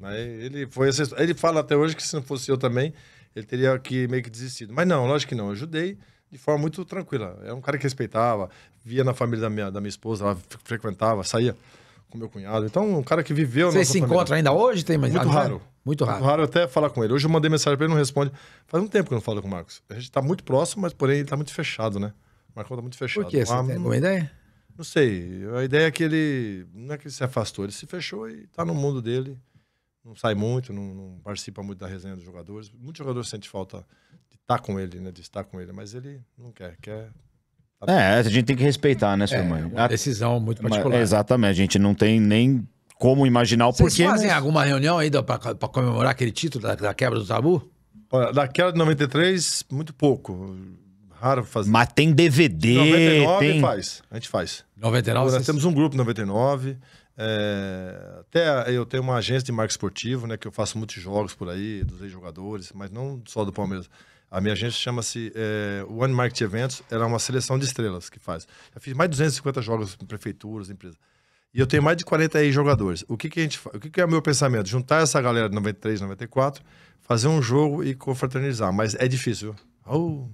C: Mas ele, foi, ele fala até hoje que se não fosse eu também, ele teria que meio que desistido. Mas não, lógico que não, eu ajudei de forma muito tranquila. Era um cara que respeitava, via na família da minha, da minha esposa, ela frequentava, saía com meu cunhado. Então, um cara que viveu... Vocês se encontram ainda hoje?
B: Tem mais... Muito raro.
C: Muito raro. Muito raro até falar com ele. Hoje eu mandei mensagem para ele, não responde. Faz um tempo que eu não falo com o Marcos. A gente está muito próximo, mas porém ele está muito fechado, né? O Marcos está muito fechado. Por quê? Você ah, tem alguma ideia? Não sei. A ideia é que ele... Não é que ele se afastou, ele se fechou e está no mundo dele. Não sai muito, não, não participa muito da resenha dos jogadores. Muitos jogadores sentem falta tá com ele, né? De estar com ele, mas ele não quer, quer.
A: É, a gente tem que respeitar, né, sua é, mãe? Uma a... decisão muito particular. Mas, exatamente, a gente não tem nem como imaginar o Vocês porquê. Vocês fazem mas... Né?
B: alguma reunião ainda para comemorar aquele título da, da, quebra do tabu? Daquela de 93, muito
C: pouco. Raro fazer. Mas tem DVD. 99 tem... faz. A gente faz. 99? Nós temos um grupo 99. É, até eu tenho uma agência de marketing esportivo, né? Que eu faço muitos jogos por aí, dos jogadores, mas não só do Palmeiras. A minha agência chama-se é, One Market Events, ela é uma seleção de estrelas que faz. Eu fiz mais de 250 jogos em prefeituras, empresas. E eu tenho mais de 40 aí jogadores. O que, que a gente O que, que é o meu pensamento? Juntar essa galera de 93, 94, fazer um jogo e confraternizar. Mas é difícil. Oh,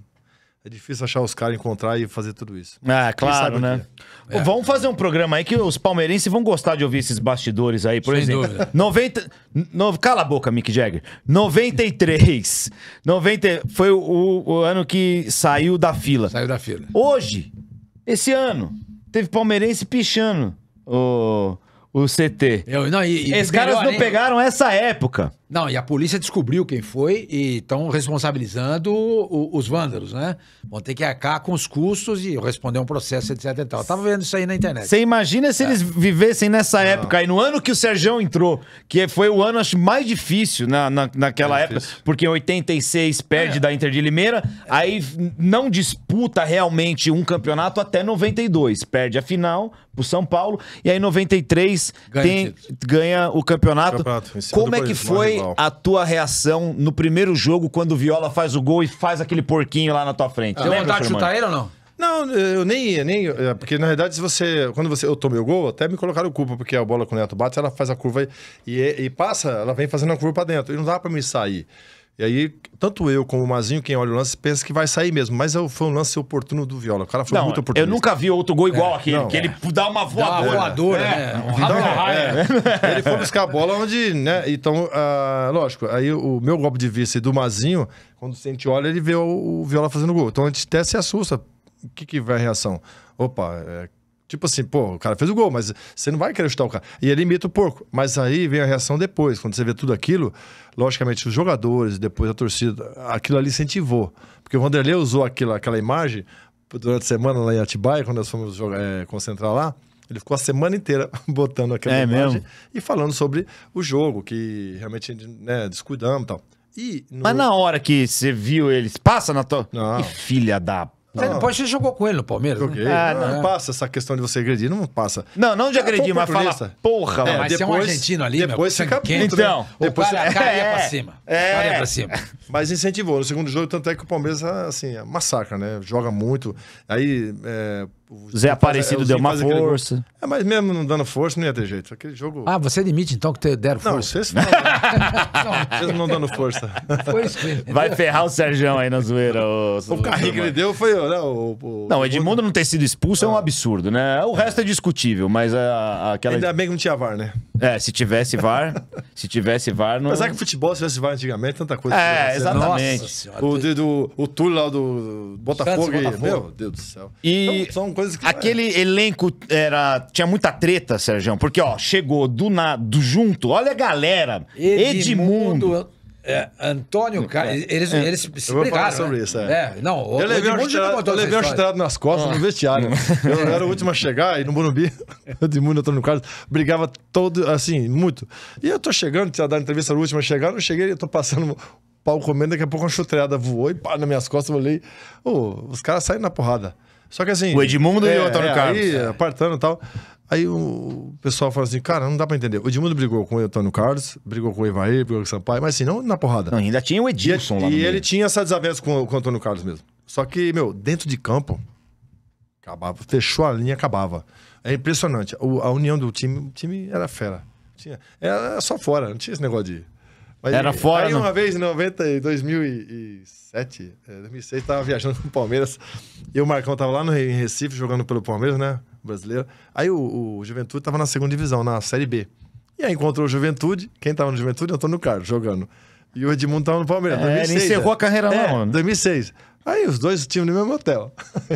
C: é difícil achar os caras, encontrar e fazer tudo isso. Ah, claro, né?
A: É. Vamos fazer um programa aí que os palmeirenses vão gostar de ouvir esses bastidores aí, por Sem exemplo. Dúvida. 90, no, cala a boca, Mick Jagger. 93. 90 foi o, o ano que saiu da fila. Saiu da fila. Hoje, esse ano, teve palmeirense pichando o, o CT. Eu, não, e, e Esses caras não pegaram essa época.
B: Não, e a polícia descobriu quem foi e estão responsabilizando o, os vândalos, né? Vão ter que arcar com os custos e responder um processo, etc e tal. Eu tava vendo isso aí na internet. Você
A: imagina se é. eles vivessem nessa Não. época aí, no ano que o Sergião entrou, que foi o ano, acho, mais difícil na, na, naquela é época, difícil. porque em 86 perde é. da Inter de Limeira, aí não disputa realmente um campeonato até 92. Perde a final pro São Paulo e aí 93 ganha, tem, ganha o campeonato. campeonato Como é que foi a tua reação no primeiro jogo quando o Viola faz o gol e faz aquele porquinho lá na tua frente? Ah. Deu vontade de chutar ele ou não?
C: Não, eu nem ia, nem ia, é, Porque, na verdade, se você. Quando você, eu tomei o gol, até me colocaram culpa, porque a bola com o Neto bate, ela faz a curva e, e, passa, ela vem fazendo a curva pra dentro. E não dá pra me sair. E aí, tanto eu como o Mazinho, quem olha o lance, pensa que vai sair mesmo. Mas é foi um lance oportuno do Viola. O cara foi não, muito oportuno. Eu nunca vi outro gol igual é, aquele, não, que é. ele dá uma voadora. Dá uma voadora, é, né? um então, é, Ele foi buscar a bola onde, né? Então, ah, lógico, aí o meu golpe de vista e do Mazinho, quando a gente olha, ele vê o, o Viola fazendo gol. Então a gente até se assusta. O que, que vai a reação? Opa, é, Tipo assim, pô, o cara fez o gol, mas você não vai querer chutar o cara. E ele imita o porco. Mas aí vem a reação depois, quando você vê tudo aquilo, logicamente os jogadores, depois a torcida, aquilo ali incentivou. Porque o Vanderlei usou aquilo, aquela imagem durante a semana lá em Atibaia, quando nós fomos jogar, é, concentrar lá. Ele ficou a semana inteira botando aquela é imagem mesmo? e falando sobre o jogo, que realmente né, descuidamos e tal. E no... Mas na hora que você viu eles, passa na tua. Não. Que filha da você, depois você jogou com ele no Palmeiras. Né? Ah, não, não. É. passa essa questão de você agredir, não passa. Não, não de agredir, mas fala, porra, é, mas depois, é um argentino ali, depois meu, fica quente. Né? Então, né? depois o cara, você... é, pra cima. É. pra cima. Mas incentivou. No segundo jogo, tanto é que o Palmeiras, ah, assim, é massacra, né? Joga muito. Aí, é, Zé Aparecido deu uma força. É, mas mesmo não dando força, não ia ter jeito. Aquele jogo. Ah,
B: você admite então que te deram força? Não, vocês não. Né?
C: não. Vocês não dando força. Foi isso Vai ferrar o Sérgio aí na zoeira. O,
A: o carrinho que ele deu foi. Não, né, o, o... não, Edmundo não ter sido expulso ah. é um ah. absurdo, né? O resto é discutível, mas a, aquela. Ainda bem que não tinha VAR, né? É, se tivesse VAR. se tivesse VAR.
C: Não... Mas que futebol, se tivesse VAR antigamente, tanta coisa. É, exatamente. Nossa, o, do, o, o Túlio lá do Botafogo. Botafogo. Meu Deus do céu. E... Então, são coisas Aquele é. elenco era,
A: tinha muita treta, Sérgio, porque, ó, chegou do, na, do junto, olha a galera.
B: Edmundo. Edmundo. É, Antônio cara, é. Eles, é, eles se eu brigaram. Né? sobre isso, é. é não, eu levei um chitrado, eu levei um chitrado nas costas ah. no vestiário.
C: Eu, era o último a chegar e no Morumbi, Edmundo e Antônio Carlos brigava todo, assim, muito. E eu tô chegando, tinha dado entrevista no último a chegar, não cheguei, eu tô passando pau comendo, daqui a pouco uma chutreada voou e pá nas minhas costas, eu olhei, oh, os caras saem na porrada. Só que assim. O Edmundo é, e o Antônio é, Carlos. Aí, é. apartando e tal. Aí o pessoal fala assim, cara, não dá pra entender. O Edmundo brigou com o Antônio Carlos, brigou com o Evaí, brigou com o Sampaio, mas assim, não na porrada. Não, ainda tinha o Edilson e, lá. e ele tinha essa desavença com, com o Antônio Carlos mesmo. Só que, meu, dentro de campo, acabava. Fechou a linha, acabava. É impressionante. O, a união do time, o time era fera. Tinha, era só fora, não tinha esse negócio de. Mas Era fora. Aí não? uma vez, em 90, e 2007, 2006, é, tava viajando com o Palmeiras. E o Marcão tava lá no, em Recife jogando pelo Palmeiras, né? Brasileiro. Aí o, o Juventude tava na segunda divisão, na Série B. E aí encontrou o Juventude. Quem tava no Juventude? Antônio Carlos, jogando. E o Edmundo tava no Palmeiras. É, 2006, ele encerrou a carreira é, lá, mano. 2006. Aí os dois tinham no mesmo hotel.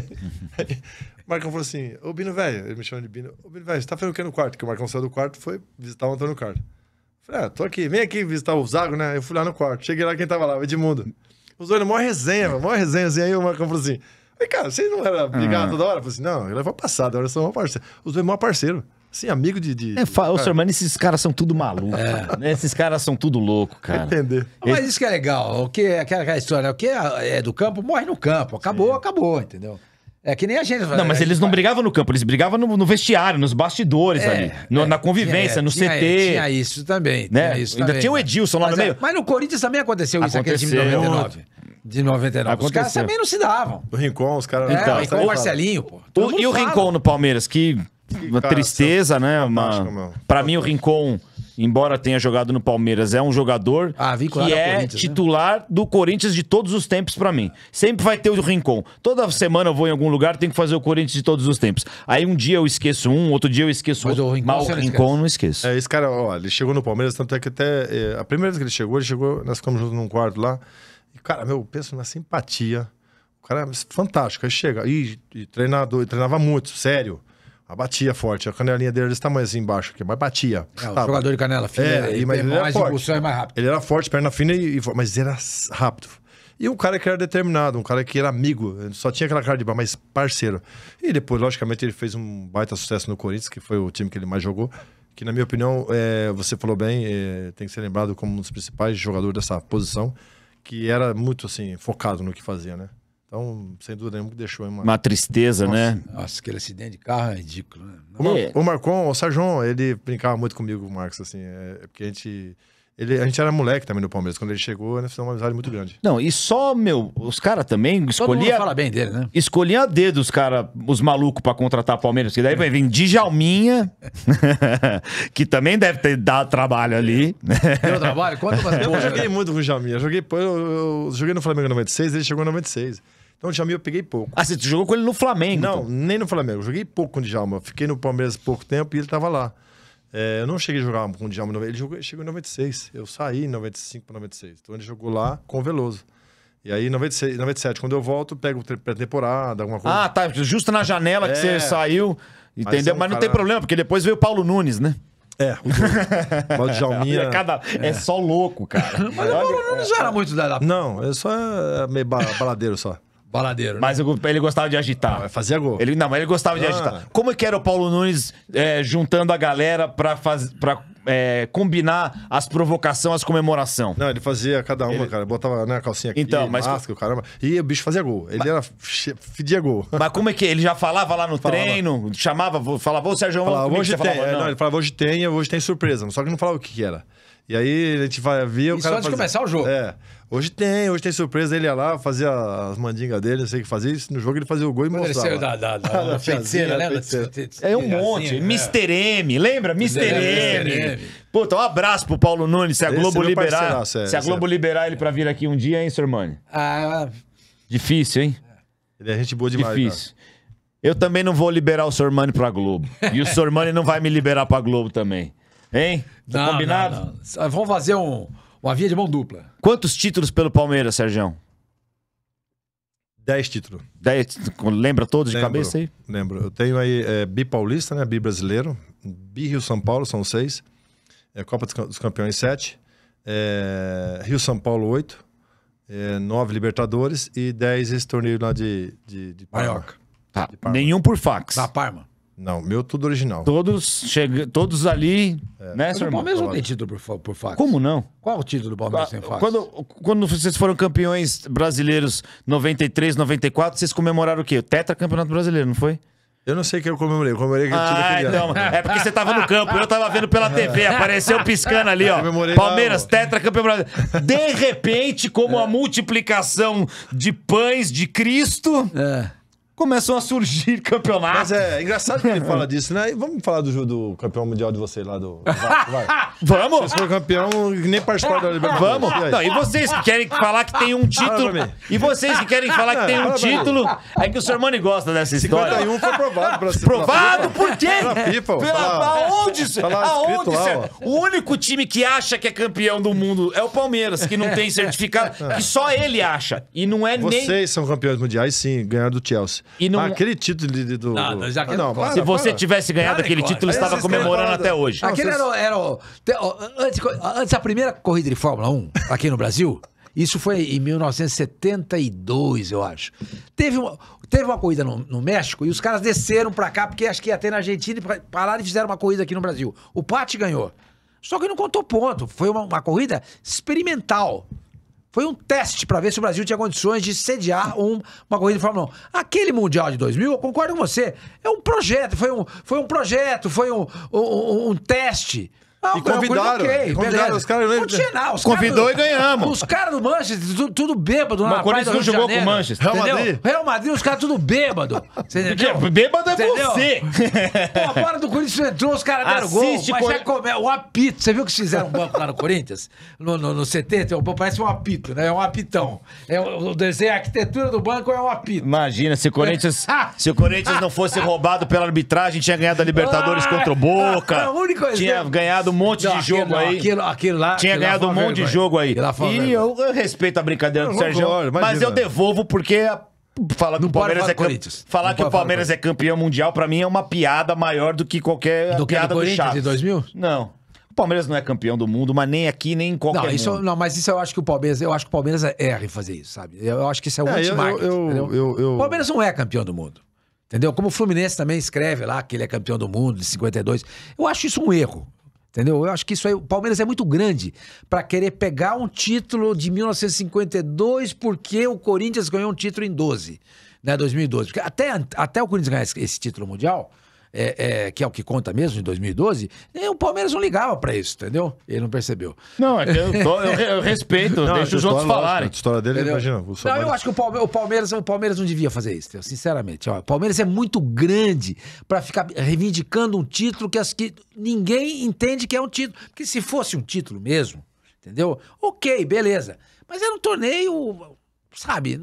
C: o Marcão falou assim: Ô Bino, velho, ele me chama de Bino. Ô Bino, velho, você tá fazendo o que no quarto? Que o Marcão saiu do quarto foi visitar o Antônio Carlos. Falei, ah, tô aqui, vem aqui visitar o Zago, né? Eu fui lá no quarto. Cheguei lá, quem tava lá? O Edmundo. Os dois, mó resenha, mó resenha, assim. Aí o Marcão falou assim: Falei, cara, vocês não eram brigados da ah. toda hora? Eu falei assim, não, ele vai passar, agora são maior parceiro. Os dois maior parceiro. Assim, amigo de. de... É, fa... Ô, senhor, mano,
B: esses
A: caras são tudo maluco.
C: É.
B: Né? Esses caras são tudo louco, cara. Entender. Mas isso que é legal. O que, é aquela, aquela história, o que é, é do campo, morre no campo. Acabou, Sim. acabou, entendeu? É que nem a gente. Não, mas eles
A: não brigavam no campo, eles brigavam no, no vestiário,
B: nos bastidores é, ali. É, no, é, na convivência, tinha, no CT. Tinha isso também. Né? Tinha isso Ainda também, tinha o né? Edilson lá no é, meio. Mas no Corinthians também aconteceu, isso, aconteceu. aquele é time de 99. De 99. Aconteceu. Os caras também não
C: se davam. O Rincon, os caras. É, então, o Rincon, Marcelinho, pô.
A: O, e o Rincon no Palmeiras, que. Uma cara, tristeza, né? Uma... Pra mim, o Rincon embora tenha jogado no Palmeiras, é um jogador ah, que é né? titular né? do Corinthians de todos os tempos para mim. Sempre vai ter o Rincon. Toda semana eu vou em algum lugar, tenho que fazer o Corinthians de todos os tempos. Aí um dia eu esqueço um, outro dia eu esqueço Mas outro. O Rincon, Mas o Rincon não esqueço. É,
C: esse cara, ó, ele chegou no Palmeiras, tanto é que até... É, a primeira vez que ele chegou, ele chegou, nós ficamos juntos num quarto lá. E, cara, meu, penso na simpatia. O cara é fantástico. Aí chega, e, e treinador, e treinava muito, sério. A batia forte. A canelinha dele era é desse tamanho assim embaixo aqui, mas batia. É, o jogador de canela fina. É, ele, ele mais é forte. É mais rápido. Ele era forte, perna fina, e, e, mas era rápido. E um cara que era determinado, um cara que era amigo, só tinha aquela cara de mas parceiro. E depois, logicamente, ele fez um baita sucesso no Corinthians, que foi o time que ele mais jogou. Que, na minha opinião, é, você falou bem, é, tem que ser lembrado como um dos principais jogadores dessa posição, que era muito assim, focado no que fazia, né? Então, sem dúvida nenhuma, que deixou uma... uma tristeza, nossa, né? Nossa, aquele acidente de carro é ridículo. Né? O, Mar... é. o Marcon, o Sajon, ele brincava muito comigo, o Marcos, assim, é, é... porque a gente. Ele, a gente era moleque também no Palmeiras. Quando ele chegou, nós fizemos uma amizade muito grande.
A: Não, e só, meu, os caras também escolhiam. fala bem dele, né? Escolhia a dedo os caras, os malucos pra contratar o Palmeiras. Que daí vai vir Djalminha, que também deve ter dado trabalho ali. Deu
B: trabalho? Conta Eu joguei
C: muito com o Djalminha. Joguei, eu, eu, eu, joguei no Flamengo em 96, ele chegou em 96. Então o Djalma eu peguei pouco. Ah, você jogou com ele no Flamengo? Não, então. nem no Flamengo. Eu joguei pouco com o Djalma. Eu fiquei no Palmeiras pouco tempo e ele estava lá. É, eu não cheguei a jogar com o Djalma. Ele jogou, chegou em 96. Eu saí em 95 para 96. Então ele jogou lá com o Veloso. E aí, em 96, 97, quando eu volto, pego pré-temporada, alguma coisa. Ah, tá. Justo na janela é. que você é. saiu. Entendeu? Mas, é um Mas não cara... tem
A: problema, porque depois veio o Paulo Nunes, né? É, o,
C: Paulo Djalminha... É, cada... é. é só louco, cara. Mas o Paulo Nunes já era muito da... Não, eu é só é meio baladeiro só.
B: Baladeiro.
A: Né? Mas ele gostava de agitar. Ah, fazia gol. Ele, não, mas ele gostava ah. de agitar. Como é que era o Paulo Nunes é, juntando a galera pra, faz, pra é, combinar as provocações, as
C: comemorações? Não, ele fazia cada uma, ele... cara. Botava né, a calcinha aqui, então, mas máscara, com... caramba. E o bicho fazia gol. Ele mas... era. fedia gol. Mas como é que ele já falava lá no falava. treino? Chamava, falava, ô
A: Sérgio,
B: falava, comigo, é hoje tem. Falava, é, não. não. ele
C: falava, hoje tem, hoje tem surpresa. Só que não falava o que, que era. E aí a gente vai via o Isso antes de começar o jogo. É. Hoje tem, hoje tem surpresa. Ele ia lá, fazia as mandingas dele, não sei o que fazia. No jogo ele fazia o gol e mostrava. Ele da, da, da, da feiticeira, né? É um monte.
A: Assim, é. Mr. M, lembra? Mr. M. Puta, então um abraço pro Paulo Nunes. Se a é Globo liberar. É, se a é. Globo liberar ele pra vir aqui um dia, hein, Sormani? Ah. Difícil, hein? Ele é gente boa demais. Difícil. Eu também não vou liberar o Sormani pra Globo. E o Sormani não vai me liberar pra Globo também. Hein? Tá combinado? Vamos fazer um.
C: Uma via de mão dupla.
A: Quantos títulos pelo Palmeiras, Sérgio?
C: Dez títulos.
A: Dez, lembra todos lembro, de cabeça aí? Lembro.
C: Eu tenho aí é, bi paulista, né? Bi brasileiro. Bi Rio São Paulo, são seis. É, Copa dos Campeões, sete. É, Rio São Paulo, oito. É, nove Libertadores e dez esse torneio lá de, de, de Parma. Tá. De Parma. Nenhum por fax. Da Parma. Não, meu tudo original. Todos, chega, todos ali, é. né, Mas o Palmeiras não tem
B: título por, por fax. Como
C: não?
A: Qual
B: o título do Palmeiras sem fax? Quando,
A: quando vocês foram campeões brasileiros 93, 94, vocês comemoraram o quê? O tetracampeonato brasileiro, não foi? Eu não sei o que eu comemorei, eu comemorei que eu tive ah, então, É porque você tava no campo, eu tava vendo pela TV, apareceu piscando ali, ó. Palmeiras, não. tetra, campeão brasileiro. De repente, como é. a multiplicação de pães de
C: Cristo... É começam a surgir campeonatos. Mas é engraçado que ele fala disso, né? vamos falar do jogo do campeão mundial de vocês lá do. Vai, vai. vamos! Vocês foram campeão nem participaram da Libertadores. Vamos! E, Não, e vocês que querem falar que tem um título. E vocês que querem falar que é, tem um título.
A: É que o seu Sermani gosta dessa história. 51
C: foi provado pra ser. Provado por quê? Pela FIFA. Pela, tá aonde? Tá aonde, lá, lá O
A: único time que acha que é campeão do mundo é o Palmeiras, que não tem certificado, é. que só ele acha. E não é vocês nem. Vocês
C: são campeões mundiais, sim, ganharam do Chelsea. E não... É- aquele título de, de, do. Não, Já... Ah, não, para, se você para. tivesse ganhado aquele é título, estava comemorando é até hoje. Aquele era, era,
B: antes, antes primeira corrida de Fórmula 1 aqui no Brasil. Isso foi em 1972, eu acho. Teve uma, teve uma corrida no, no México e os caras desceram pra cá, porque acho que ia ter na Argentina, e pararam e fizeram uma corrida aqui no Brasil. O Pati ganhou. Só que não contou ponto. Foi uma, uma corrida experimental. Foi um teste para ver se o Brasil tinha condições de sediar um, uma corrida de Fórmula 1. Aquele Mundial de 2000, eu concordo com você, é um projeto, foi um, foi um projeto, foi um, um, um teste e convidaram. Okay, convidaram os caras. Não tinha Os Convidou e ganhamos. Os caras do Manchester, tudo, tudo bêbado na Corinthians o não jogou Janeiro, com o Manchester. Real Madrid. Real Madrid, os caras tudo bêbado. Você entendeu? bêbado é entendeu? você. Pô, agora do Corinthians entrou, os caras deram gol. Mas já come... o é apito. Você viu que fizeram um banco lá no Corinthians? No, no, no CT, parece um apito, né? É um apitão. É o desenho, a arquitetura do banco é um apito. Imagina, se o Corinthians, ah! se o Corinthians não fosse roubado pela arbitragem, tinha ganhado a Libertadores
A: ah! contra o Boca. É a única Tinha ganhado ganhado um monte não, de jogo aí. Aquilo, aquilo lá. Tinha ganhado um monte vergonha. de jogo aí. E eu, eu, respeito a brincadeira do Sérgio, mas eu devolvo porque Fala que o Palmeiras é Corinthians. Falar que o Palmeiras é campeão mundial, pra mim, é uma piada maior do que
B: qualquer do que piada do, do de
A: 2000? Não. O Palmeiras não é campeão do mundo, mas nem aqui, nem em qualquer não, isso, mundo.
B: Não, mas isso eu acho que o Palmeiras... Eu acho que o Palmeiras é, erra em fazer isso, sabe? Eu acho que isso é o é, anti eu, eu, eu, eu, O Palmeiras não é campeão do mundo. Entendeu? Como o Fluminense também escreve lá que ele é campeão do mundo de 52. Eu acho isso um erro. Entendeu? Eu acho que isso aí, o Palmeiras é muito grande para querer pegar um título de 1952 porque o Corinthians ganhou um título em 12, né, 2012. Porque até, até o Corinthians ganhar esse, esse título mundial, é, é, que é o que conta mesmo, em 2012, é, o Palmeiras não ligava para isso, entendeu? Ele não percebeu. Não, é que eu, tô, eu, eu respeito, não, deixa os outros é falarem. A história dele, imagina. Não, eu acho que o Palmeiras, o Palmeiras, o, Palmeiras, não devia fazer isso, entendeu? sinceramente. Ó, o Palmeiras é muito grande para ficar reivindicando um título que, as, que ninguém entende que é um título. Porque se fosse um título mesmo, entendeu? Ok, beleza. Mas era um torneio, sabe?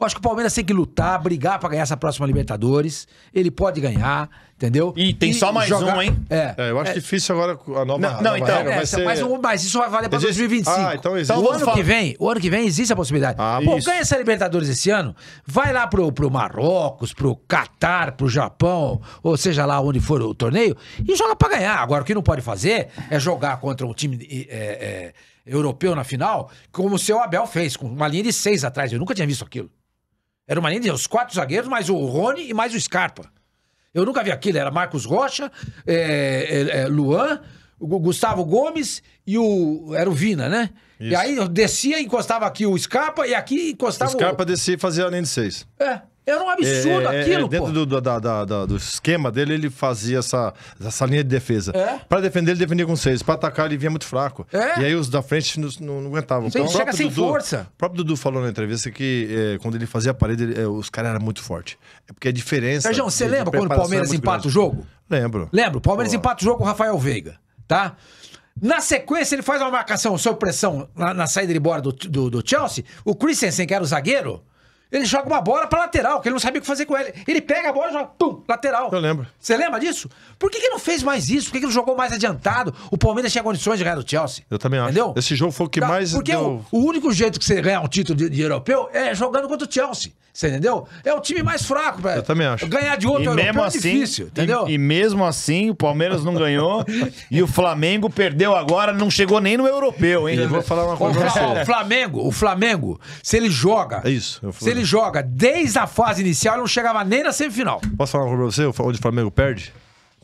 B: Eu acho que o Palmeiras tem que lutar, brigar para ganhar essa próxima Libertadores. Ele pode ganhar, entendeu? E tem e só mais jogar... um, hein? É. é eu acho é. difícil agora a nova. Não, a nova não então. Regra, é, ser... mas, mas, isso vai valer para 2025. Ah, então existe. Então, o ano, falar... que vem, o ano que vem existe a possibilidade. Ah, Pô, isso. ganha essa Libertadores esse ano, vai lá pro, pro Marrocos, pro Catar, pro Japão, ou seja lá onde for o torneio, e joga para ganhar. Agora, o que não pode fazer é jogar contra um time eh, eh, eh, europeu na final, como o seu Abel fez, com uma linha de seis atrás. Eu nunca tinha visto aquilo. Era uma linha de os quatro zagueiros, mais o Rony e mais o Scarpa. Eu nunca vi aquilo. Era Marcos Rocha, é, é, é, Luan, Gustavo Gomes e o. Era o Vina, né? Isso. E aí eu descia, encostava aqui o Scarpa e aqui encostava o. Scarpa o... descia e
C: fazia a linha de seis.
B: É. Era um absurdo é, é, é aquilo, é, Dentro
C: do, do, da, da, da, do, esquema dele, ele fazia essa, essa linha de defesa. É. Pra defender, ele defendia com seis. Pra atacar, ele vinha muito fraco. É. E aí os da frente não, não, não aguentavam. Então, chega sem Dudu, força. O próprio Dudu falou na entrevista que é, quando ele fazia a parede, ele, os caras eram muito fortes. É porque a diferença... Sérgio, você lembra quando o Palmeiras empata grande. o jogo? Lembro. Lembro. Palmeiras Pô. empata o jogo com o Rafael Veiga, tá? Na sequência, ele faz uma
B: marcação sob pressão na, na saída de bola do, do, do Chelsea. O Christensen, que era o zagueiro ele joga uma bola pra lateral, que ele não sabia o que fazer com ele. Ele pega a bola e joga, pum, lateral. Eu lembro. Você lembra disso? Por que, que não fez mais isso? Por que, que não jogou mais adiantado? O Palmeiras tinha condições de ganhar do Chelsea. Eu também acho. Entendeu? Esse jogo foi o que tá, mais. Porque deu... o, o, único jeito que você ganhar um título de, de, europeu é jogando contra o Chelsea. Você entendeu? É o time mais fraco, velho. Eu também acho. Ganhar de outro e europeu mesmo é assim, difícil, entendeu? E, e
A: mesmo assim, o Palmeiras não ganhou e o Flamengo perdeu agora, não chegou nem no
B: europeu, hein? Eu vou falar uma coisa. O, Flamengo, o Flamengo, se ele joga. É isso, eu falei ele joga desde a fase inicial, ele não chegava nem
C: na semifinal. Posso falar uma coisa pra você? Onde o Flamengo perde?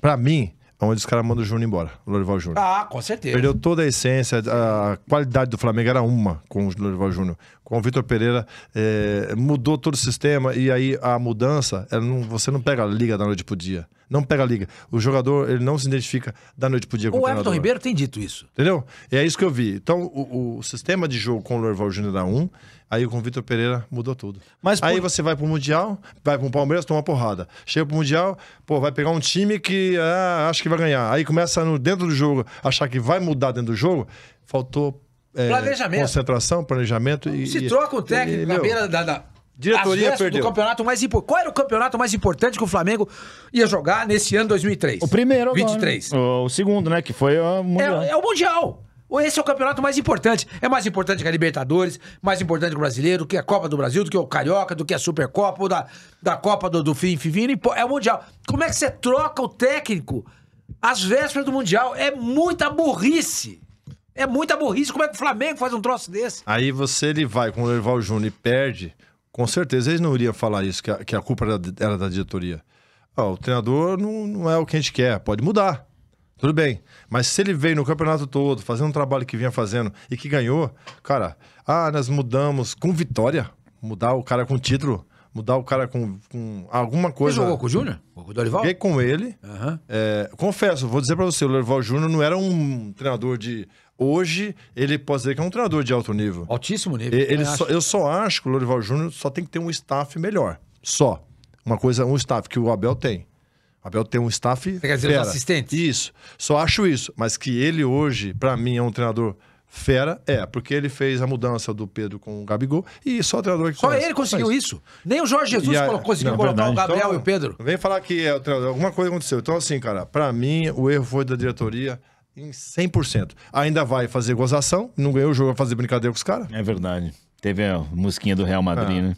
C: Pra mim, é onde os caras mandam o Júnior embora, o Lorival Júnior. Ah,
B: com certeza. Perdeu
C: toda a essência, a qualidade do Flamengo era uma com o Lorival Júnior. Com o Vitor Pereira, é, mudou todo o sistema e aí a mudança, não, você não pega a liga da noite pro dia. Não pega a liga. O jogador, ele não se identifica da noite pro dia com o O Everton Ribeiro tem dito isso. Entendeu? E é isso que eu vi. Então, o, o sistema de jogo com o Lorival Júnior era um Aí com o Vitor Pereira mudou tudo. Mas por... Aí você vai pro Mundial, vai pro Palmeiras, toma uma porrada. Chega pro Mundial, pô, vai pegar um time que ah, acha que vai ganhar. Aí começa no, dentro do jogo, achar que vai mudar dentro do jogo. Faltou é, planejamento. concentração, planejamento e. Se troca o técnico e, na meu, beira da, da... Diretoria perdeu. Do
B: campeonato mais impo... Qual era o campeonato mais importante que o Flamengo ia jogar nesse ano 2003? O primeiro, agora. 23.
A: Né? O, o segundo, né? Que foi o Mundial. É,
B: é o Mundial. Esse é o campeonato mais importante. É mais importante que a Libertadores, mais importante que o Brasileiro, que a Copa do Brasil, do que o Carioca, do que a Supercopa, ou da, da Copa do, do Fim Fivino. É o Mundial. Como é que você troca o técnico às vésperas do Mundial? É muita burrice. É muita burrice. Como é que o Flamengo faz um troço desse?
C: Aí você ele vai com o Leival Júnior e perde. Com certeza eles não iriam falar isso, que a, que a culpa era, era da diretoria. o treinador não, não é o que a gente quer, pode mudar. Tudo bem. Mas se ele veio no campeonato todo, fazendo um trabalho que vinha fazendo e que ganhou, cara, ah, nós mudamos com vitória. Mudar o cara com título, mudar o cara com, com alguma coisa. Você jogou com o Júnior? Com o Dorival? Fiquei com ele. Uhum. É, confesso, vou dizer para você, o Dorival Júnior não era um treinador de hoje ele pode dizer que é um treinador de alto nível. Altíssimo nível. Ele, só, eu só acho que o Lorival Júnior só tem que ter um staff melhor. Só. Uma coisa, um staff que o Abel tem. Abel tem um staff. Você quer dizer, fera. os assistentes? Isso. Só acho isso. Mas que ele hoje, para mim, é um treinador fera, é, porque ele fez a mudança do Pedro com o Gabigol e só o treinador que Só conhece, ele conseguiu isso. Nem o Jorge Jesus a, conseguiu não, colocar verdade. o Gabriel então, e o Pedro. Vem falar que é, alguma coisa aconteceu. Então, assim, cara, para mim, o erro foi da diretoria em 100%. Ainda vai fazer gozação, não ganhou o jogo, vai fazer brincadeira com os caras. É verdade. Teve a musquinha do Real Madrid, é.
A: né?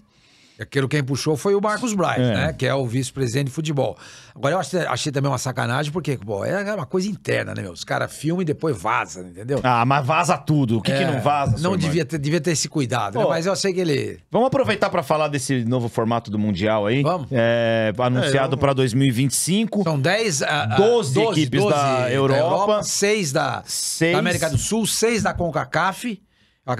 B: Aquilo quem puxou foi o Marcos Braz, é. né? Que é o vice-presidente de futebol. Agora eu achei, achei, também uma sacanagem, porque, pô, é, é uma coisa interna, né, meu? Os caras filmam e depois vaza, entendeu? Ah, mas vaza tudo. O que, é, que não vaza? Não devia ter, devia ter esse cuidado, né? pô, né? Mas eu sei que ele. Vamos aproveitar para falar
A: desse novo formato do Mundial aí. Vamos. É, anunciado é, para
B: 2025. São 10. Uh, 12, 12 equipes 12 da, Europa. da Europa. 6 da, seis... da América do Sul, 6 da CONCACAF.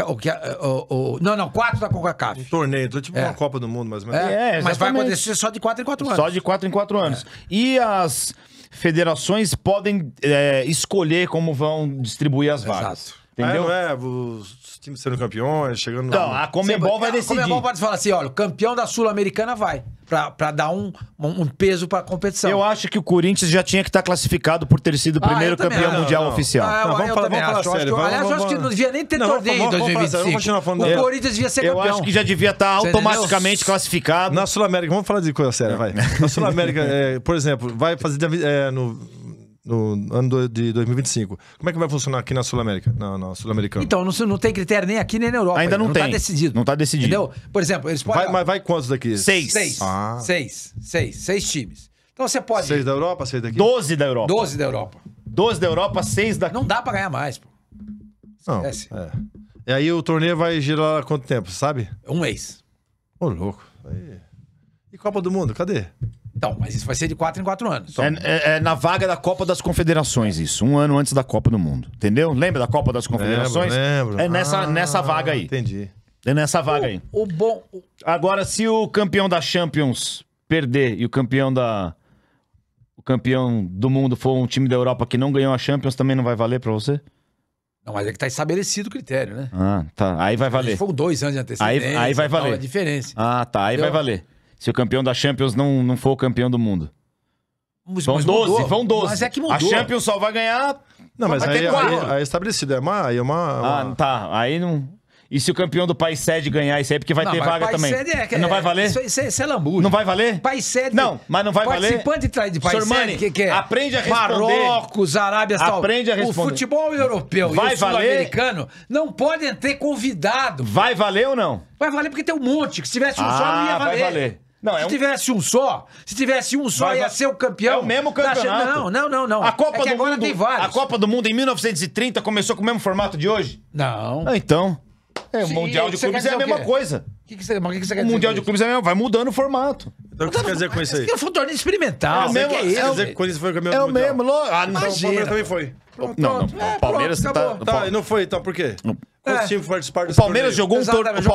B: O que, o, o, não, não, quatro da CONCACAF. Um torneio, então, tipo é. uma Copa
C: do Mundo, mais ou menos. É, é mas vai acontecer só de quatro em quatro anos. Só de
A: quatro em quatro é. anos. É. E as federações podem é, escolher como vão distribuir as vagas. Exato. Ah, entendeu?
C: É, não é, os times sendo campeões, chegando... não lá, a Comebol vai decidir. A Comebol pode falar assim, olha,
B: o campeão da Sul-Americana vai, pra, pra dar um, um peso pra competição. Eu acho que o Corinthians já tinha que estar tá classificado por ter sido o ah, primeiro campeão mundial Não, oficial. Ah, eu, Não, vamos falar- também vamos falar acho. vamos- aliás, eu acho que não devia nem ter Não, torneio em vamos- vamos falar 2025. vamos continuar falando da- o Corinthians devia ser Eu campeão. acho que
C: já devia tá estar automaticamente classificado. Na Sul-América, vamos falar de coisa séria, vai. Na Sul-América, é, por exemplo, vai fazer é, no no ano de 2025. Como é que vai funcionar aqui na Sul-América, na, na Sul-Americana?
B: Então, não, não, tem critério nem aqui nem na Europa. Ainda não, não tá tem. Não tá
C: decidido. Não tá decidido. Entendeu?
B: Por exemplo, eles podem... Vai, mas vai quantos daqui? Seis. Seis. Ah. Seis. Seis. Seis times. Então você pode... Seis da Europa, seis daqui? Doze da Europa. Doze da Europa. Doze da Europa, seis daqui. Não dá pra ganhar mais, pô.
C: Não, é. E aí o torneio vai girar quanto tempo, sabe? Um mês. Ô, oh, louco. Aí... E Copa do Mundo, cadê? Então, mas isso vai ser de quatro em quatro anos. É, é,
A: é, na vaga da Copa das Confederações, isso. Um ano antes da Copa do Mundo. Entendeu? Lembra da Copa das Confederações? Lembro, lembro. É nessa, ah, nessa vaga aí. Entendi. É nessa vaga o, aí. O bom. Agora, se o campeão da Champions perder e o campeão da. O campeão do mundo for um time da Europa que não ganhou a Champions, também não vai valer para você?
B: Não, mas é que tá estabelecido o critério, né? Ah,
A: tá. Aí vai valer. Se for
B: dois anos de antecedência, aí, aí vai valer. Tal, é a diferença.
A: Ah, tá. Aí vai valer se o campeão da Champions não, não for o campeão do mundo?
B: Mas, vão mas 12,
A: vão 12. Mas é que mudou. A Champions só vai ganhar. Não, mas aí, aí, aí, é estabelecido. É uma, é uma, uma... Ah, tá. Aí não. E se o campeão do país sede ganhar isso aí, é porque vai não, ter vaga também. é, não é vai valer? Isso,
B: isso, é, isso lambuja. Não vai valer? País sede. Não, mas não vai valer. Participante de país Sormani, sede, que, que é? Aprende a responder. Marrocos, Arábia Saudita. Aprende a responder. O futebol europeu vai e o sul-americano não podem ter convidado. Vai valer ou não? Vai valer porque tem um monte. Que se tivesse um ah, só, não ia valer. Ah, vai valer. Não, se é um... tivesse um só, se tivesse um só, ia ser o campeão. É o mesmo tá campeonato. Não, não, não, não. A Copa é do agora Mundo, tem vários. A Copa
A: do Mundo em 1930 começou com o mesmo formato de hoje? Não. Ah, então.
B: É, o Mundial de Clubes é a mesma coisa. O que você, dizer? o Mundial de Clubes
A: é mesmo, vai mudando o formato. Então, o
C: que você quer dizer com isso aí? Isso foi um torneio experimental. É o mesmo. É que o foi é É o é mesmo. Ah, não, o Palmeiras também foi. não, não. Palmeiras é, tá- pronto, tá, tá, não foi, então por quê? Não. É. Quantos é. times participaram desse Palmeiras torneio? Jogou um tor... O Palmeiras,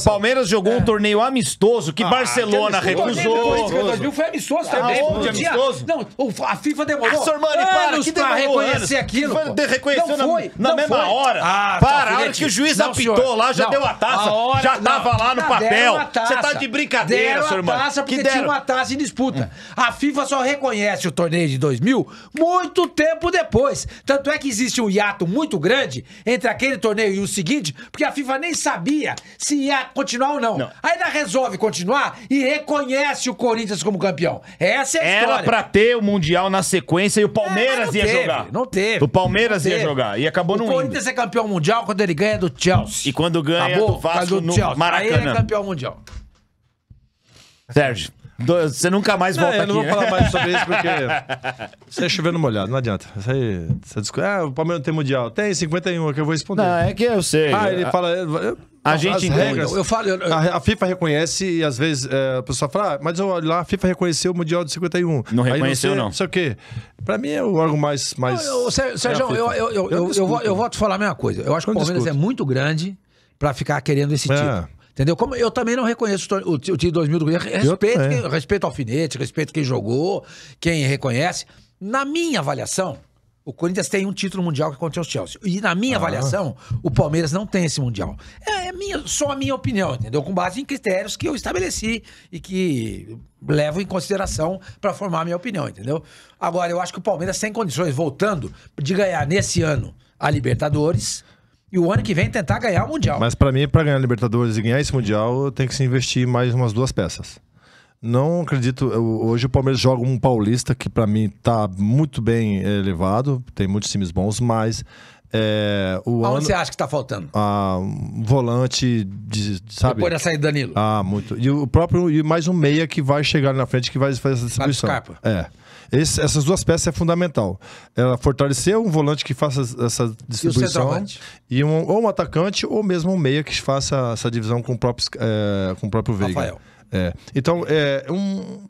C: o Palmeiras jogou é. um torneio
A: amistoso que ah, Barcelona que recusou. O torneio foi amistoso ah, também. amistoso?
B: Não, a FIFA demorou ah, Armani, para, que pra reconhecer aquilo. Reconheceu não foi, na, na mesma hora. Ah, tá, para, a hora que o juiz apitou lá, já deu a taça. Já tava lá no tá, papel. Você tá de brincadeira, seu irmão. taça porque tinha uma taça em disputa. A FIFA só reconhece o torneio de 2000 muito tempo depois. Tanto é que existe um hiato muito grande entre aquele aquele torneio e o seguinte, porque a FIFA nem sabia se ia continuar ou não. não. Ainda resolve continuar e reconhece o Corinthians como campeão. Essa é a Era história. Era pra ter o Mundial na sequência e o Palmeiras é, ia teve, jogar. Não teve. O Palmeiras teve. ia jogar e acabou no. indo. O Corinthians é campeão mundial quando ele ganha do Chelsea. E quando ganha acabou, do Vasco do no Chelsea. Maracanã. Aí ele é campeão mundial.
C: Sérgio. Você nunca mais volta aqui. Eu não vou falar mais sobre isso porque. você é chovendo molhado, não adianta. Isso aí. Você discute. Ah, o Palmeiras tem mundial. Tem 51, é que eu vou responder. Não, é que eu sei. Ah, ele a... fala. Eu... A gente as regras, eu falo, eu... A, a, FIFA reconhece e às vezes é, a pessoa fala, ah, mas olha lá a FIFA reconheceu o Mundial de 51. Não aí reconheceu, não. Sei, não sei o quê. Pra mim é o órgão mais. mais é Sérgio, eu, eu, eu, eu, eu vou te falar a
B: mesma coisa. Eu acho que o Palmeiras é muito grande pra ficar querendo esse é. título. Tipo. Entendeu? Como eu também não reconheço o, o, o time 2000 do Cruzeiro. Respeito, quem, respeito ao alfinete, respeito quem jogou, quem reconhece. Na minha avaliação, o Corinthians tem um título mundial que aconteceu o Chelsea. E na minha ah. avaliação, o Palmeiras não tem esse mundial. É, é, minha, só a minha opinião, entendeu? Com base em critérios que eu estabeleci e que levo em consideração para formar a minha opinião, entendeu? Agora, eu acho que o Palmeiras tem condições, voltando, de ganhar nesse ano a Libertadores, e o ano que vem tentar ganhar o Mundial.
C: Mas para mim, para ganhar a Libertadores e ganhar esse Mundial, tem que se investir mais umas duas peças. Não acredito. Eu, hoje o Palmeiras joga um paulista que para mim tá muito bem eh, elevado, tem muitos times bons, mas é, o Aonde ano... você acha que está faltando? Ah, um volante, de, sabe? Depois da saída do Danilo. Ah, muito. E o próprio, e mais um meia que vai chegar na frente que vai fazer essa distribuição. É. Esse, essas duas peças é fundamental. Ela fortalecer um volante que faça essa distribuição. E, e um, ou um atacante, ou mesmo um meia que faça essa divisão com o próprio, é, com o próprio Veiga. É. Então, é um.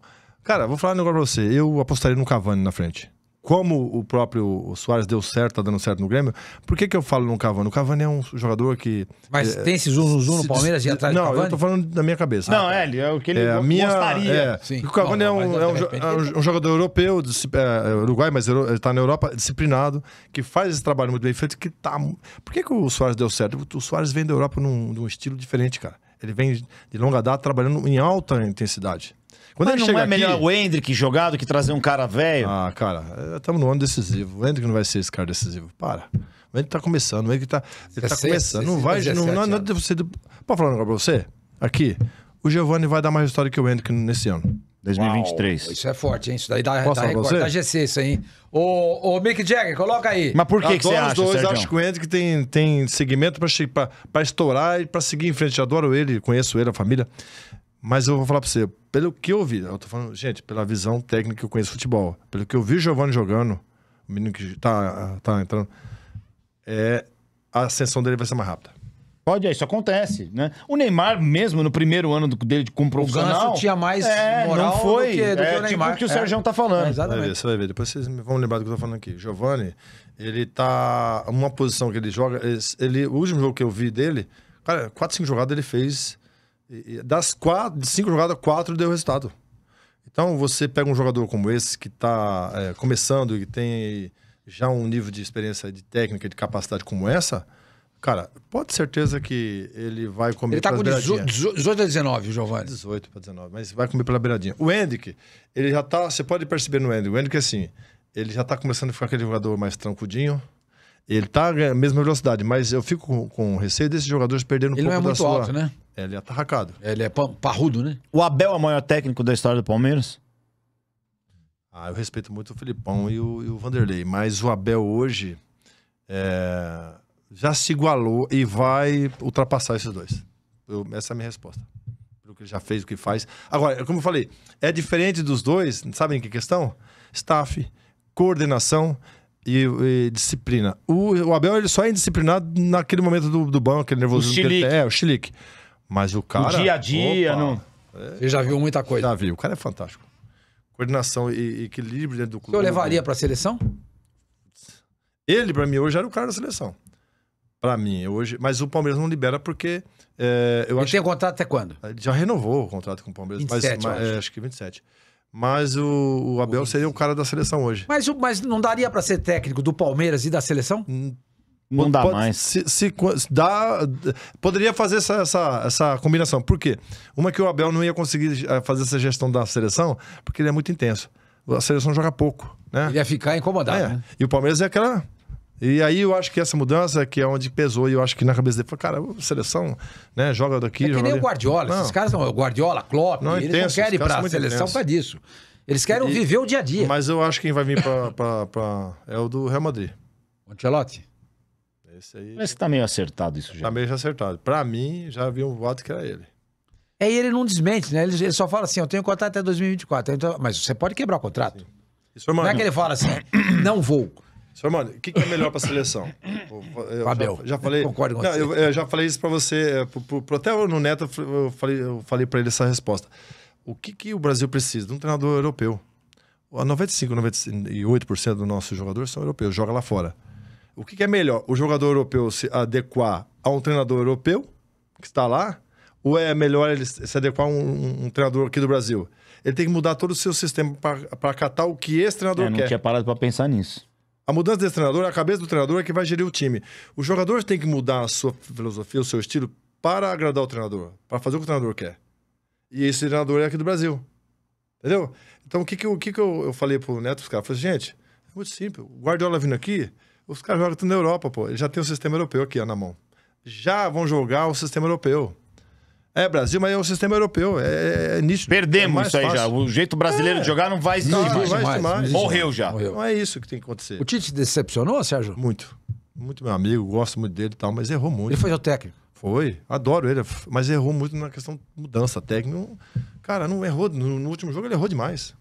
C: Cara, vou falar um negócio pra você. Eu apostaria no Cavani na frente como o próprio Soares deu certo, tá dando certo no Grêmio, por que, que eu falo no Cavani? O Cavani é um jogador que. Mas é, tem esse zoom, zoom, no Palmeiras e atrás não, do Cavani? Não, eu tô falando da minha cabeça. Não, é,
A: é o que ele é, a minha, É, Sim. O Cavani não, é, um, é, é
C: um, jogador europeu, é, é, Uruguai, mas ele tá na Europa, disciplinado, que faz esse trabalho muito bem feito, que tá. Por que, que o Soares deu certo? O Soares vem da Europa num, num estilo diferente, cara. Ele vem de longa data trabalhando em alta intensidade. Quando Mas ele não é aqui... melhor o Hendrick jogar do que trazer um cara velho? Ah, cara, estamos eh, no ano decisivo. O Hendrick não vai ser esse cara decisivo. Para. O Hendrick tá começando, o Hendrick tá, ele tá começando. não vai. não, não, é- não, é não, você, pode falar um negócio pra você? Aqui. O Giovanni vai dar mais história que o Hendrick nesse ano. 2023. Uau, isso é forte, hein? Isso daí dá, Posso dá recorde da
B: GC, isso aí. Ô, ô Mick Jagger, coloca aí. Mas por que, que você acha, dois, Sérgio? Acho que
C: o Hendrick tem, tem segmento pra, pra, pra estourar e pra seguir em frente. Eu adoro ele, conheço ele, a família. Mas eu vou falar para você, pelo que eu vi, eu tô falando, gente, pela visão técnica que eu conheço futebol, pelo que eu vi o Giovanni jogando, o menino que tá, tá entrando, é, a ascensão dele vai ser mais rápida. Pode, é, isso acontece, né? O Neymar mesmo, no primeiro ano dele como profissional... O Ganso tinha mais é, moral não foi, do, que, do é, que tipo o Neymar. Tipo o que o Sérgio tá falando. É, exatamente. Vai ver, você vai ver, depois vocês vão lembrar do que eu tô falando aqui. Giovanni, ele tá... Uma posição que ele joga, ele, o último jogo que eu vi dele, cara, quatro, cinco jogadas ele fez das quatro, de cinco jogadas, quatro deu resultado. Então, você pega um jogador como esse, que está é, começando e tem já um nível de experiência de técnica, de capacidade como essa, cara, pode certeza que ele vai comer ele tá com 18, 18 a 19, Giovanni. 18 para 19, mas vai comer pela beiradinha. O Hendrick, ele já tá, você pode perceber no Hendrick, o Hendrick assim, ele já tá começando a ficar aquele jogador mais trancudinho, ele tá na mesma velocidade, mas eu fico com, com receio desses jogadores perderem um ele pouco não é muito sua... alto, né? Ele é atarracado. Ele é parrudo, né? O Abel é o maior técnico da história do Palmeiras? Ah, eu respeito muito o Filipão e o, e o Vanderlei, mas o Abel hoje é, já se igualou e vai ultrapassar esses dois. Eu, essa é a minha resposta. Pelo que ele já fez, o que faz. Agora, é como eu falei, é diferente dos dois, sabem em que questão? Staff, coordenação e, e disciplina. O, o, Abel ele só é indisciplinado naquele momento do, do banco, aquele nervosismo. O chilique. É, o chilique. Mas o cara. O dia a dia, não. ele Você já viu muita coisa. Já viu, o cara é fantástico. Coordenação e, equilíbrio dentro do clube. Eu levaria para a seleção? Ele, para mim, hoje era o cara da seleção. Para mim, hoje. Mas o Palmeiras não libera porque. É, eu ele acho... tem contrato até quando? Ele já renovou o contrato com o Palmeiras. 27, mas, mas acho. É, acho que 27. Mas o, o Abel seria o cara da seleção hoje.
B: Mas, mas não daria para ser técnico do Palmeiras e da seleção?
C: Hum, não pode, dá mais. Se, se, dá, poderia fazer essa, essa, essa combinação. Por quê? Uma que o Abel não ia conseguir eh, fazer essa gestão da seleção, porque ele é muito intenso. A seleção joga pouco. Né? Ele ia ficar incomodado. É. Né? E o Palmeiras é aquela. E aí eu acho que essa mudança que é onde pesou e eu acho que na cabeça dele foi, cara, seleção, né, joga daqui, é que joga nem ali. o Guardiola, não. esses caras são Guardiola, Klopp, não, eles intenso, não querem ir pra seleção para disso. Eles querem e, viver o dia a dia. Mas eu acho que quem vai vir para é o do Real Madrid. Ancelotti? Esse aí. Parece que tá meio acertado isso já. Tá meio acertado. Pra mim, já havia um voto que era ele. É, e ele
B: não desmente, né? Ele, ele só fala assim: eu tenho contrato até 2024. Então, mas você pode quebrar o contrato. Isso, é não é que ele fala assim:
C: não vou. Senhor é Mano, o que, que, é melhor para a seleção? Eu Fabel. Já, já falei, concordo com não, você. Eu, eu, já falei isso para você, é, pro, até no Neto eu falei, eu falei para ele essa resposta. O que, que o Brasil precisa? De um treinador europeu. 95, 98% do nosso jogador são europeus, joga lá fora. O que, que é melhor? O jogador europeu se adequar a um treinador europeu que está lá? Ou é melhor ele se adequar a um, um treinador aqui do Brasil? Ele tem que mudar todo o seu sistema para acatar o que esse treinador é, não quer. não tinha parado para pensar nisso. A mudança desse treinador, é a cabeça do treinador é que vai gerir o time. Os jogadores têm que mudar a sua filosofia, o seu estilo, para agradar o treinador, para fazer o que o treinador quer. E esse treinador é aqui do Brasil. Entendeu? Então, o que, que, o que, que eu, eu falei o Neto, os caras? Eu falei, assim, gente, é muito simples. O Guardiola vindo aqui, os caras jogam tudo na Europa, pô. Eles já tem o sistema europeu aqui ó, na mão. Já vão jogar o sistema europeu. É Brasil, mas é um sistema europeu. É, é, é Perdemos é isso aí fácil. já. O jeito brasileiro é. de jogar não vai existir não, mais. Não vai mais, mais. Morreu já. Morreu. Não é isso que tem que acontecer. O Tite decepcionou, Sérgio? Muito. Muito meu amigo, gosto muito dele e tal, mas errou muito. Ele foi o técnico? Foi. Adoro ele, mas errou muito na questão de mudança técnica. Cara, não errou. No, no último jogo ele errou demais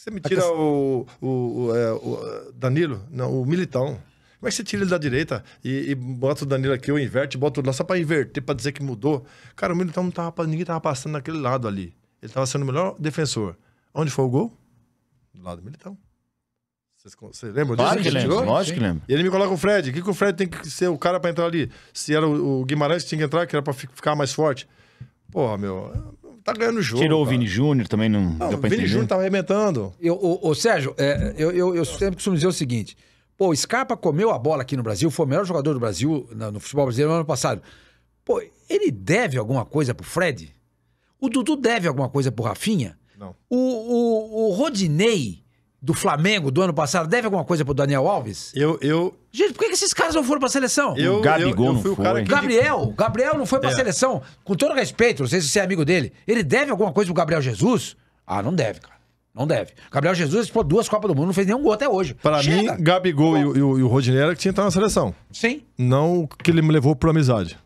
C: você me tira questão... o, o, é, o, Danilo? Não, o Militão. Como é que você tira ele da direita e, e bota o Danilo aqui, ou inverte, bota o lá só pra inverter, pra dizer que mudou? Cara, o Militão não tava, ninguém tava passando naquele lado ali. Ele tava sendo o melhor defensor. Onde foi o gol? Do lado do Militão. Você lembra? lembram claro disso? Que lembro, lógico que lembro. E ele me coloca o Fred. O que, que o Fred tem que ser o cara pra entrar ali? Se era o, o Guimarães que tinha que entrar, que era pra ficar mais forte. Porra, meu tá ganhando o jogo. Tirou cara. o Vini
A: Júnior também, não, não deu pra O Vini Júnior tá
B: arrebentando.
C: Eu, o, o Sérgio,
B: é, eu, eu, eu sempre costumo dizer o seguinte: pô, o Scarpa comeu a bola aqui no Brasil, foi o melhor jogador do Brasil no, no futebol brasileiro no ano passado. Pô, ele deve alguma coisa pro Fred? O Dudu deve alguma coisa pro Rafinha? Não. O, o, o Rodinei do Flamengo do ano passado deve alguma coisa pro Daniel Alves? Eu. eu... Gente, por que esses caras não foram pra seleção? Eu, o Gabigol eu, eu não foi. Gabriel, Gabriel não foi pra é. seleção. Com todo respeito, não sei se você é amigo dele. Ele deve alguma coisa pro Gabriel Jesus? Ah, não deve, cara. Não deve. Gabriel Jesus disputou duas Copas do Mundo, não fez nenhum gol até hoje.
C: Para mim, Gabigol e, e, o Rodinei era que tinha que estar na seleção. Sim. Não que ele me levou por amizade.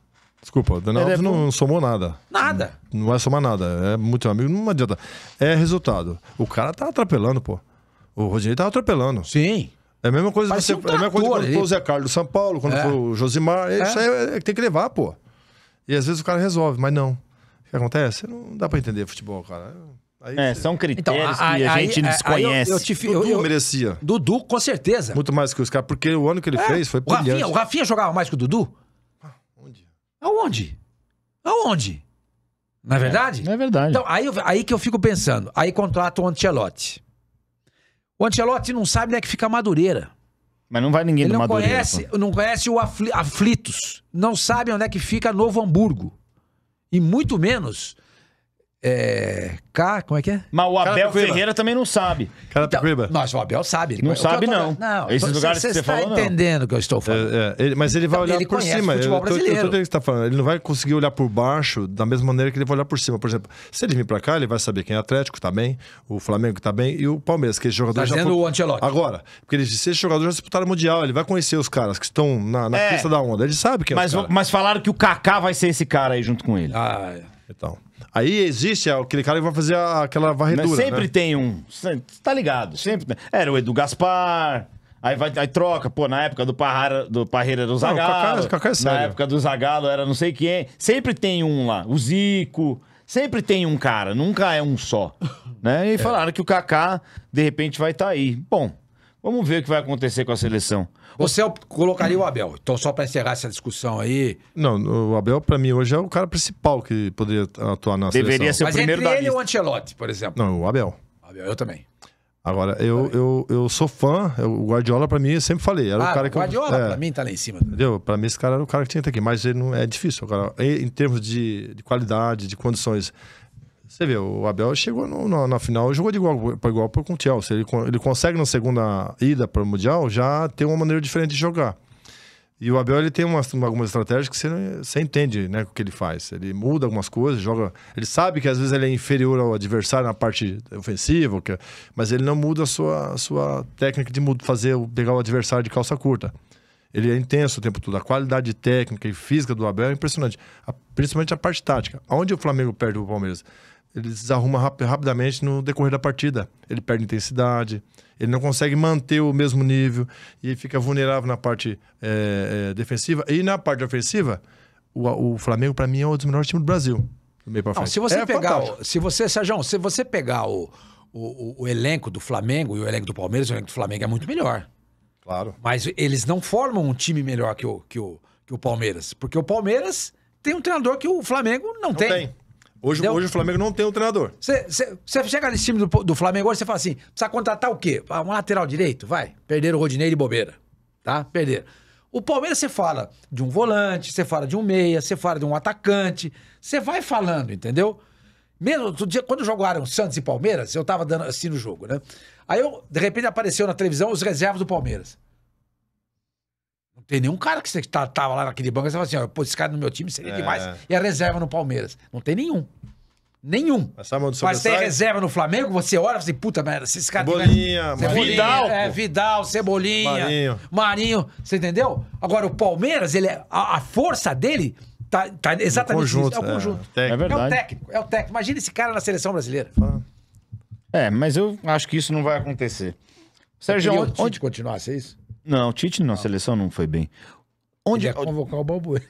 C: Desculpa, o Daniel é Alves não, somou nada. Nada. Não, não vai somar nada. É muito amigo, não adianta. É resultado. O cara tá atrapalhando, pô. O Rodinei tava atropelando. Sim. É a mesma coisa, você, um é a mesma coisa quando foi o Zé Carlos do São Paulo, quando é. foi o Josimar. É. Isso aí é, é tem que levar, pô. E às vezes o cara resolve, mas não. O que acontece? Não dá pra entender futebol, cara. Aí, é, são critérios então, a, que a, a gente aí, é, desconhece. Eu, eu te, Dudu eu, merecia. Dudu, com certeza. Muito mais que os caras, porque o ano que ele é. fez foi brilhante. O Rafinha, o Rafinha jogava mais que o Dudu? Ah, onde? Aonde? Aonde? Não é verdade?
B: É, é verdade. Então, aí, aí que eu fico pensando. Aí contrata o Ancelotti. O Ancelotti não sabe onde é que fica Madureira. Mas não vai ninguém Ele do não Madureira. Conhece, não conhece o Aflitos. Não sabe onde é que fica Novo Hamburgo. E muito menos
A: é,
B: K, como é que é?
A: Mas o Abel Ferreira também não sabe. Caratucuíba. Então, mas o
B: Abel sabe. não sabe, não. Não, esses lugares que você tá falou, não. Você está entendendo o que
C: eu estou falando. É, é, ele, mas ele vai então, olhar ele por cima. O futebol brasileiro. Eu, eu, eu, eu que tá falando. Ele não vai conseguir olhar por baixo da mesma maneira que ele vai olhar por cima. Por exemplo, se ele vir para cá, ele vai saber quem é Atlético, tá bem, o Flamengo tá bem e o Palmeiras, que esse jogador tá já. Foi... o Agora, porque eles, esses jogadores já disputaram o Mundial, ele vai conhecer os caras que estão na, na é, pista da onda. Ele sabe quem é mas,
A: Mas falaram que o Kaká vai ser esse cara aí junto com ele. Ah, é. Então. Aí existe aquele cara que vai fazer aquela varredura. Mas sempre né? tem um. Sempre, tá ligado? Sempre tem. Era o Edu Gaspar. Aí, vai, aí troca, pô, na época do, Parra, do Parreira do Zagalo. Não, o o Cacá é sério. Na época do Zagalo era não sei quem. Sempre tem um lá. O Zico. Sempre tem um cara, nunca é um só. Né? E é. falaram que o Kaká, de repente, vai estar tá aí.
C: Bom, Vamos
B: ver o que vai acontecer com a
C: seleção. Você é
B: colocaria o Abel. Então, só para encerrar
C: essa discussão aí. Não, o Abel, para mim, hoje é o cara principal que poderia atuar na Deveria seleção. Deveria ser o Mas primeiro entre da ele lista.
B: o Ancelotti, por exemplo.
C: Não, o Abel. Abel, eu também. Agora, eu, eu, eu sou fã, eu, o Guardiola, para mim, eu sempre falei. Era ah, o cara que Guardiola, eu, é, para mim, tá lá em cima. Entendeu? para mim, esse cara era o cara que tinha que estar aqui. Mas ele não é difícil. Agora, em, em termos de, de qualidade, de condições você vê, o Abel chegou no, no, na final e jogou de igual para igual com o Chelsea. Ele, ele consegue na segunda ida para o Mundial já ter uma maneira diferente de jogar. E o Abel ele tem umas, algumas estratégias que você, você entende né, o que ele faz. Ele muda algumas coisas, joga. Ele sabe que às vezes ele é inferior ao adversário na parte ofensiva, que, mas ele não muda a sua, a sua técnica de fazer pegar o adversário de calça curta. Ele é intenso o tempo todo. A qualidade técnica e física do Abel é impressionante. A, principalmente a parte tática. Onde o Flamengo perde o Palmeiras? ele desarruma rap rapidamente no decorrer da partida. Ele perde intensidade, ele não consegue manter o mesmo nível e fica vulnerável na parte é, é, defensiva. E na parte ofensiva, o, o Flamengo, para mim, é um dos melhores times do Brasil. Do meio pra frente. Não, se você é pegar.
B: O, se você, Sérgio, se você pegar o, o, o, elenco do Flamengo e o elenco do Palmeiras, o elenco do Flamengo é muito melhor. Claro. Mas eles não formam um time melhor que o, que o, que o Palmeiras. Porque o Palmeiras tem um treinador que o Flamengo não, não tem. tem. Hoje, hoje o Flamengo não tem um treinador. Você chega nesse time do, do Flamengo hoje e fala assim: precisa contratar o quê? Ah, um lateral direito? Vai. Perderam o Rodinei de bobeira. Tá? Perderam. O Palmeiras você fala de um volante, você fala de um meia, você fala de um atacante. Você vai falando, entendeu? Mesmo outro dia, quando jogaram Santos e Palmeiras, eu tava dando assim no jogo, né? Aí eu, de repente apareceu na televisão os reservas do Palmeiras. Tem nenhum cara que você tá, tava lá naquele banco e você fala assim, ó, pô, esse cara no meu time seria é. demais. E a reserva no Palmeiras. Não tem nenhum. Nenhum. Mas, mas tem reserva no Flamengo, você olha e fala assim, puta merda, esses caras... Cebolinha, Cebolinha Vidal. É, Vidal, Cebolinha. Marinho. Marinho, você entendeu? Agora, o Palmeiras, ele é, a, a força dele... Tá, tá exatamente conjunto, isso. É o é. conjunto. É, é, verdade. é o técnico, é o técnico. Imagina esse cara na seleção brasileira. É, mas eu acho que isso não vai acontecer. É Sérgio, onde... continuar, é isso?
A: Não, o Tite na seleção não foi bem.
B: Onde Ele ia convocar o Balbuena.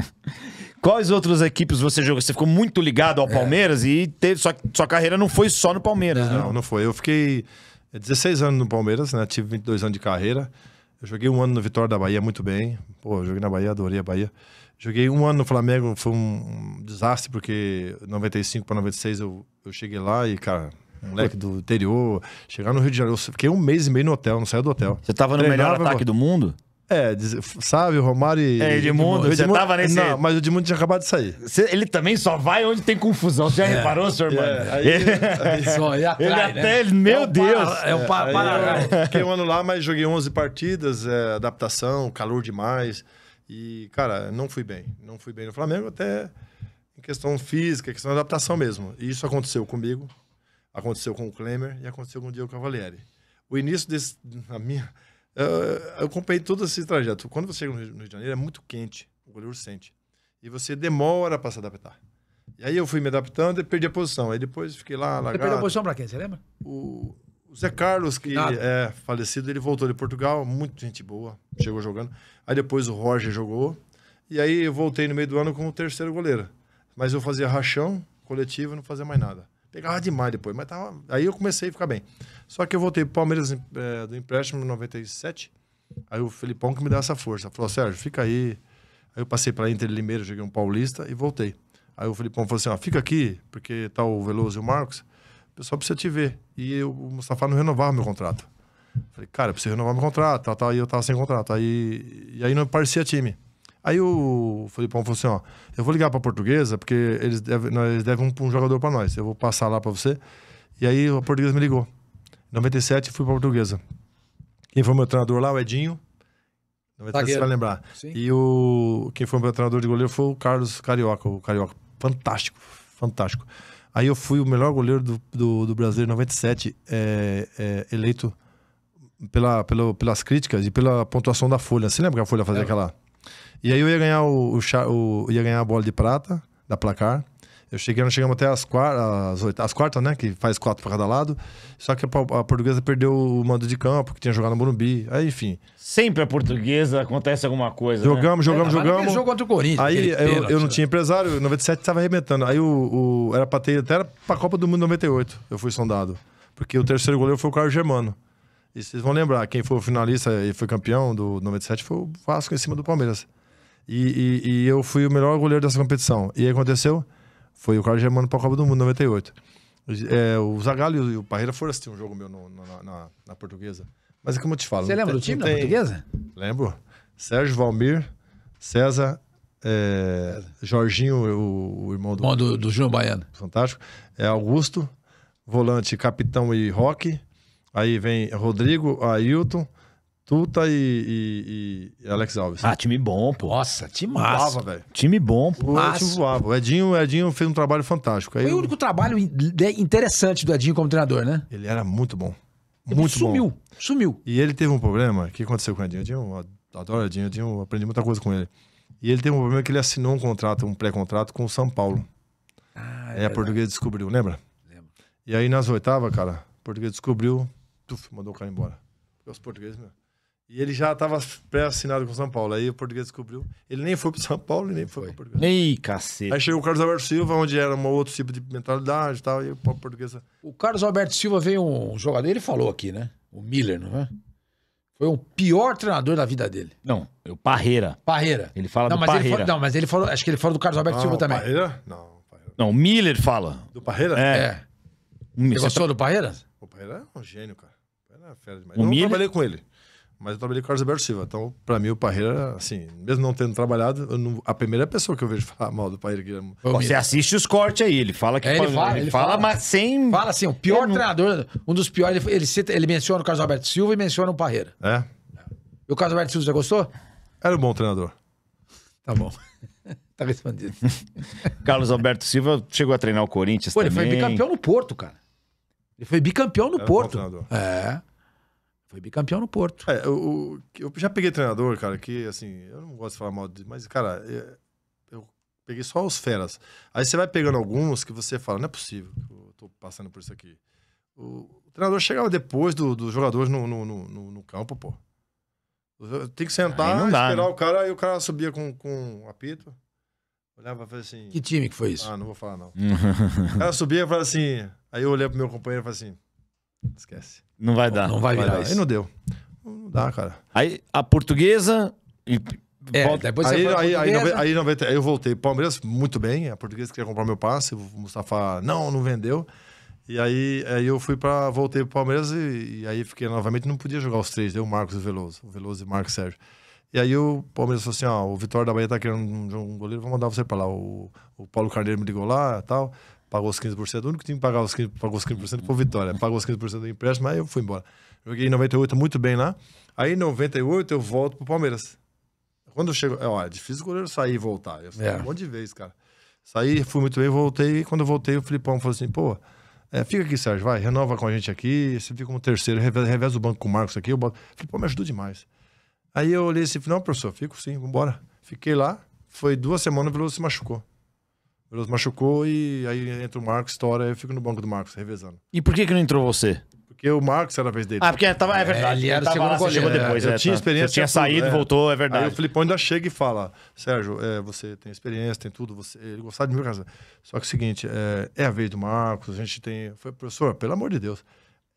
A: Quais outras equipes você jogou? Você ficou muito ligado ao é.
C: Palmeiras e teve, sua, sua carreira não foi só no Palmeiras, né? Não, não foi. Eu fiquei 16 é, anos no Palmeiras, né? Tive 22 anos de carreira. Eu joguei um ano no Vitória da Bahia muito bem. Pô, joguei na Bahia, adorei a Bahia. Joguei um ano no Flamengo, foi um desastre, porque 95 para 96 eu, eu cheguei lá e, cara, moleque do interior, chegar no Rio de Janeiro. Eu fiquei um mês e meio no hotel, não saí do hotel. Você tava no Treinava, melhor ataque do mundo? É, sabe, o Romário e. É, Edmundo, Edmundo, você tava nesse. Não, mas o Edmundo tinha acabado de sair. ele também só vai onde tem confusão. Você já é, reparou,
A: senhor é, aí, ele, só ia atrás, ele até. Né? Meu é Deus! Para, é o para Paraguai. É.
C: Né? Fiquei um ano lá, mas joguei 11 partidas, é, adaptação, calor demais. E, cara, não fui bem. Não fui bem no Flamengo, até em questão física, questão de adaptação mesmo. E isso aconteceu comigo. Aconteceu com o Klemer e aconteceu com o Diego Cavalieri. O início desse. A minha, uh, eu acompanhei todo esse trajeto. Quando você chega no Rio de Janeiro, é muito quente, o goleiro sente. E você demora para se adaptar. E aí eu fui me adaptando e perdi a posição. Aí depois fiquei lá. Você perdeu a posição para quem? Você lembra? O, o Zé Carlos, que Nada. é falecido, ele voltou de Portugal, muito gente boa, chegou jogando. Aí depois o Roger jogou. E aí eu voltei no meio do ano como terceiro goleiro. Mas eu fazia rachão coletivo e não fazia mais nada. Pegava demais depois, mas tava. Aí eu comecei a ficar bem. Só que eu voltei pro Palmeiras é, do empréstimo em 97. Aí o Felipão que me deu essa força. Falou, Sérgio, fica aí. Aí eu passei para Inter Limeira, joguei um paulista e voltei. Aí o Felipão falou assim: ó, fica aqui, porque tá o Veloso e o Marcos, o pessoal precisa te ver. E eu, o Mustafa não renovava meu contrato. Falei, cara, eu preciso renovar meu contrato, tal, tal. E eu tava sem contrato. Aí, e aí não parecia time. Aí o Felipão falou assim: ó, eu vou ligar pra portuguesa, porque eles devem, eles devem um, um jogador pra nós. Eu vou passar lá pra você. E aí a portuguesa me ligou. Em 97 fui pra portuguesa. Quem foi meu treinador lá? O Edinho. 97, você vai lembrar. Sim. E o, quem foi meu treinador de goleiro foi o Carlos Carioca, o Carioca. Fantástico, fantástico. Aí eu fui o melhor goleiro do, do, do Brasil em 97, é, é, eleito pela, pela, pelas críticas e pela pontuação da Folha. Você lembra que a Folha fazia é. aquela e aí eu ia ganhar o, o, o ia ganhar a bola de prata da placar. Eu cheguei, nós chegamos até as, quartas, as, as quartas, né? Que faz quatro para cada lado. Só que a, a, portuguesa perdeu o mando de campo, que tinha jogado no Morumbi. Aí, enfim.
A: Sempre a portuguesa acontece alguma coisa. Jogamos, né? jogamos, é, jogamos. Jogo contra o Corinthians. Aí eu, eu
C: não né? tinha empresário, 97 estava arrebentando. Aí o, o, era para ter até para a Copa do Mundo 98, eu fui sondado. Porque o terceiro goleiro foi o Carlos Germano. E vocês vão lembrar, quem foi o finalista e foi campeão do 97 foi o Vasco em cima do Palmeiras. E, e, e, eu fui o melhor goleiro dessa competição. E aí aconteceu? Foi o Carlos Germano para a Copa do Mundo, 98. É, o Zagallo e o Parreira foram assistir um jogo meu no, no, na, na, portuguesa. Mas é como eu te falo. Você lembra tem, do time da portuguesa? Lembro. Sérgio Valmir, César, é, Jorginho, o, o irmão do, Bom, do, do Júnior Baiano. Fantástico. É Augusto, volante, capitão e Roque. Aí vem Rodrigo, Ailton. Tuta e, e, e, Alex Alves. Ah, time bom, pô. Nossa, time massa. Voava, velho. Time bom, pô. O massa. time voava. O Edinho, Edinho fez um trabalho fantástico. Aí Foi o único
B: trabalho interessante do Edinho como treinador, né?
C: Ele era muito bom.
B: Ele muito sumiu, bom.
C: Sumiu, sumiu. E ele teve um problema. O que aconteceu com o Edinho? Edinho adoro o Edinho. eu aprendi muita coisa com ele. E ele teve um problema que ele assinou um contrato, um pré-contrato com o São Paulo. Ah, é, é a Portuguesa descobriu, lembra? Lembro. E aí nas oitavas, cara, a Portuguesa descobriu, tuf, mandou o cara embora. os portugueses, meu. E ele já estava pré-assinado com o São Paulo. Aí o português descobriu. Ele nem foi para São Paulo e nem foi, foi. para português. Ei, cacete. Aí chegou o Carlos Alberto Silva, onde era um outro tipo de mentalidade e tal. E o português. O Carlos Alberto Silva veio um jogador, ele falou aqui, né?
A: O Miller,
B: não é? Foi o pior treinador da vida dele. Não, é o
A: Parreira. Parreira. Ele fala não, do Parreira. não,
B: mas ele falou. Acho que ele falou do Carlos Alberto não, ah, Silva também. Parreira?
C: Não,
A: Parreira. Não, o Miller fala.
C: Do Parreira? É. é. Você gostou tá... do Parreira? O Parreira é um gênio, cara. O Parreira é fera demais. O eu Miller... trabalhei com ele. Mas eu trabalhei com o Carlos Alberto Silva. Então, para mim, o Parreira, assim, mesmo não tendo trabalhado, não... a primeira pessoa que eu vejo falar mal do Parreira. É que... É você
A: assiste os cortes aí, ele fala que. É,
B: ele, fala, ele, ele fala, fala, mas sem. Fala assim, o pior não... treinador, um dos piores, ele, cita, ele menciona o Carlos Alberto Silva e menciona o Parreira.
C: É. E o
B: Carlos Alberto Silva já gostou?
C: Era um bom treinador.
B: Tá bom. tá respondido. Carlos Alberto Silva chegou a treinar o Corinthians Pô, também. Ele foi bicampeão no
C: Porto, cara. Ele foi bicampeão no Era Porto. Um é. Foi bicampeão no Porto. É, eu, eu, já peguei treinador, cara, que assim, eu não gosto de falar mal de, mas, cara, eu, é, eu peguei só os feras. Aí você vai pegando alguns que você fala, não é possível que eu tô passando por isso aqui. O, o treinador chegava depois dos do jogadores no, no, no, no, campo, pô. Tem que sentar, dá, esperar né? o cara, aí o cara subia com, com um apito. Olhava e falava assim. Que time que foi isso? Ah, não vou falar, não. o cara subia e falava assim. Aí eu olhei pro meu companheiro e falei assim: Esquece. Não vai dar. Não vai virar. Aí não deu. Não dá, cara. Aí a portuguesa. E... É, depois aí, aí, aí, aí, 90, aí eu voltei. Palmeiras, muito bem. A portuguesa queria comprar meu passe. O Mustafa, não, não vendeu. E aí, aí eu fui para voltei pro Palmeiras e, e, aí fiquei novamente, não podia jogar os três, deu o Marcos e o Veloso, o Veloso e o Marcos Sérgio. E aí o Palmeiras falou assim, ó, ah, o Vitória da Bahia tá querendo um, um goleiro, vou mandar você para lá. O, o Paulo Carneiro me ligou lá, tal pagou os 15%, o único time que pagava os 15%, pagou os 15% foi Vitória, pagou os 15% do empréstimo, aí eu fui embora. Joguei em 98 muito bem lá, aí em 98 eu volto pro Palmeiras. Quando eu chego, é, ó, é difícil o goleiro sair e voltar, eu saí é. um monte de vez, cara. Saí, fui muito bem, voltei, e quando eu voltei o Filipão falou assim, pô, é, fica aqui, Sérgio, vai, renova com a gente aqui, você fica como terceiro, reveza, o banco com o Marcos aqui, eu boto. Falei, pô, me ajudou demais. Aí eu olhei assim, não, professor, fico sim, vambora. Fiquei lá, foi duas semanas, o Veloso se machucou. Veloso machucou e aí entra o Marcos, estoura, eu fico no banco do Marcos, revezando. E por que que não entrou você? Porque o Marcos era a vez dele. Ah, porque tava, é, é verdade. É, ele era segundo goleiro. Chegou depois, é, eu tinha tá. experiência. Você tinha saído, é. voltou, é verdade. Aí o Filipão ainda chega e fala, Sérgio, é, você tem experiência, tem tudo, você... ele gostava de mil casa. Só que o seguinte, é, a vez do Marcos, a gente tem... Foi, professor, pelo amor de Deus,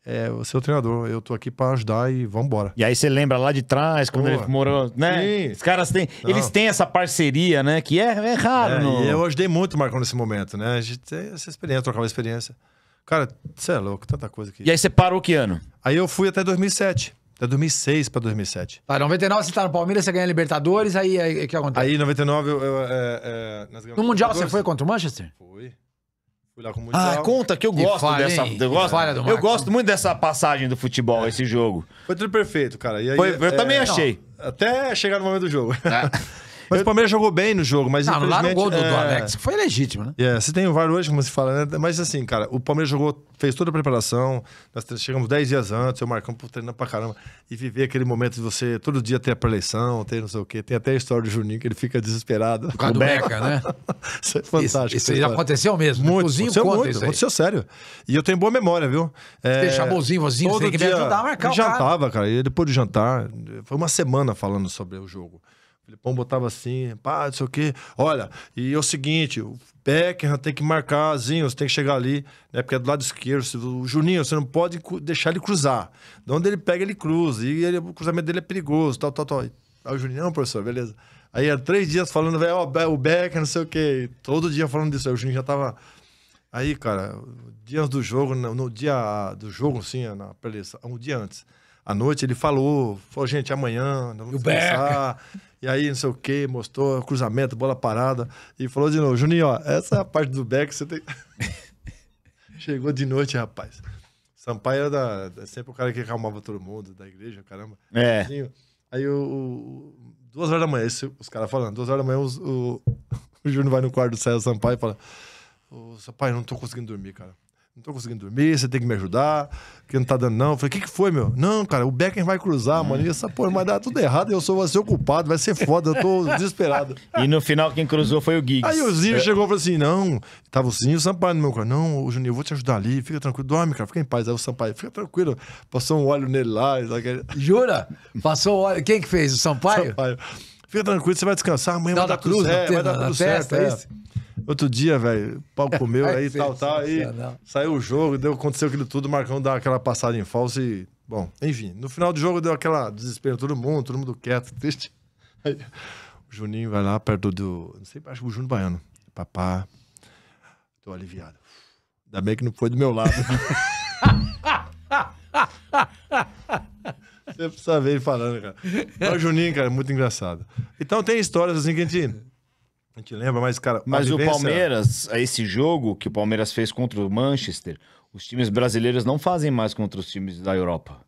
C: é, é, o seu treinador, eu tô aqui para ajudar e vamos embora. E aí você lembra lá de trás, quando Pô, ele morou, né? Sim. Os caras têm, Não. eles têm
A: essa parceria, né? Que é, é raro. É, no... Eu
C: ajudei muito o Marcão nesse momento, né? A gente tem essa experiência, trocava experiência. Cara, você é louco, tanta coisa aqui. E aí você parou que ano? Aí eu fui até 2007. Da 2006 para 2007.
B: Tá, 99 você tá no Palmeiras, você ganha Libertadores, aí o que acontece?
C: Aí em 99 eu... eu, eu, eu no Mundial você foi contra o Manchester? Fui. Fui com muito Mundial. Ah, conta que eu gosto falha, dessa. Eu gosto, eu
A: gosto muito dessa passagem do futebol, esse jogo.
C: Foi tudo perfeito, cara. E aí, Foi- eu é- também é, achei. Até chegar no momento do jogo. É. Mas eu... o Palmeiras jogou bem no jogo, mas. Não, lá no gol do, é... do Alex, que foi legítimo, né? É, você tem o VAR hoje, como se fala, né? Mas assim, cara, o Palmeiras jogou, fez toda a preparação, nós chegamos 10 dias antes, eu marcamos treinar pra caramba. E viver aquele momento de você todo dia ter a preleição, ter não sei o quê. Tem até a história do Juninho, que ele fica desesperado. Por causa do Beca, né? isso é fantástico. Isso, isso aconteceu
B: mesmo. Né? Muito, Cozinho aconteceu muito, aconteceu
C: sério. E eu tenho boa memória, viu? É... Deixar bonzinho, vozinho, você tem que me ajudar a marcar o jantava, cara. cara. depois de jantar. Foi uma semana falando sobre o jogo. Filipão botava assim, pá, não sei o quê. Olha, e é o seguinte, o Beckham tem que marcar, Zinho, você tem que chegar ali, né? Porque é do lado esquerdo. O Juninho, você não pode deixar ele cruzar. De onde ele pega, ele cruza. E ele, o cruzamento dele é perigoso, tal, tal, tal. Aí o Juninho, não, professor, beleza. Aí era três dias falando, velho, o Beckham, não sei o quê. Todo dia falando disso. Aí o Juninho já tava... Aí, cara, dias do jogo, no dia do jogo, sim, na preleção, um dia antes à noite, ele falou, falou, gente, amanhã, não vamos pensar. E aí, não sei o que, mostrou cruzamento, bola parada. E falou de novo, Juninho, ó, essa é a parte do Beck, você tem... Chegou de noite, rapaz. Sampaio era da, da, sempre o cara que acalmava todo mundo, da igreja, caramba. É. Aí, o, o duas horas da manhã, esse, os caras falando, duas horas da manhã, os, o, o Júnior vai no quarto do César Sampaio e fala, ô, Sampaio, não tô conseguindo dormir, cara não tô conseguindo dormir, você tem que me ajudar, que não tá dando não. Eu falei, o que, que foi, meu? Não, cara, o Becker vai cruzar, mano, e essa porra vai dar tudo errado, eu sou vai ser o culpado, vai ser foda, eu tô desesperado. e no final quem cruzou foi o Giggs. Aí o Zinho é. chegou e falou assim, não, tava o Zinho e o Sampaio no meu quarto, não, o Juninho, eu vou te ajudar ali, fica tranquilo, dorme, cara, fica em paz. Aí o Sampaio, fica tranquilo, passou um óleo nele lá. Sabe? Jura? Passou óleo, quem que fez, o Sampaio? Sampaio. Fica tranquilo, você vai descansar, amanhã não, vai dar cruz, é, vai dar tudo certo, é, é. Outro dia, velho, o pau comeu, é aí tal, tal, aí saiu o jogo, deu, aconteceu aquilo tudo, o Marcão dá aquela passada em falso e. Bom, enfim, no final do jogo deu aquela desespero, todo mundo, todo mundo quieto, triste. Aí, o Juninho vai lá perto do. Não sei, acho que o Juninho Baiano. Papá, tô aliviado. Ainda bem que não foi do meu lado. Você precisa ver ele falando, cara. o Juninho, cara, é muito engraçado. Então tem histórias assim que a gente a gente lembra, mas, cara. Mas vivência... o
A: Palmeiras, é esse jogo que o Palmeiras fez contra o Manchester, os times brasileiros não fazem mais contra os times da Europa.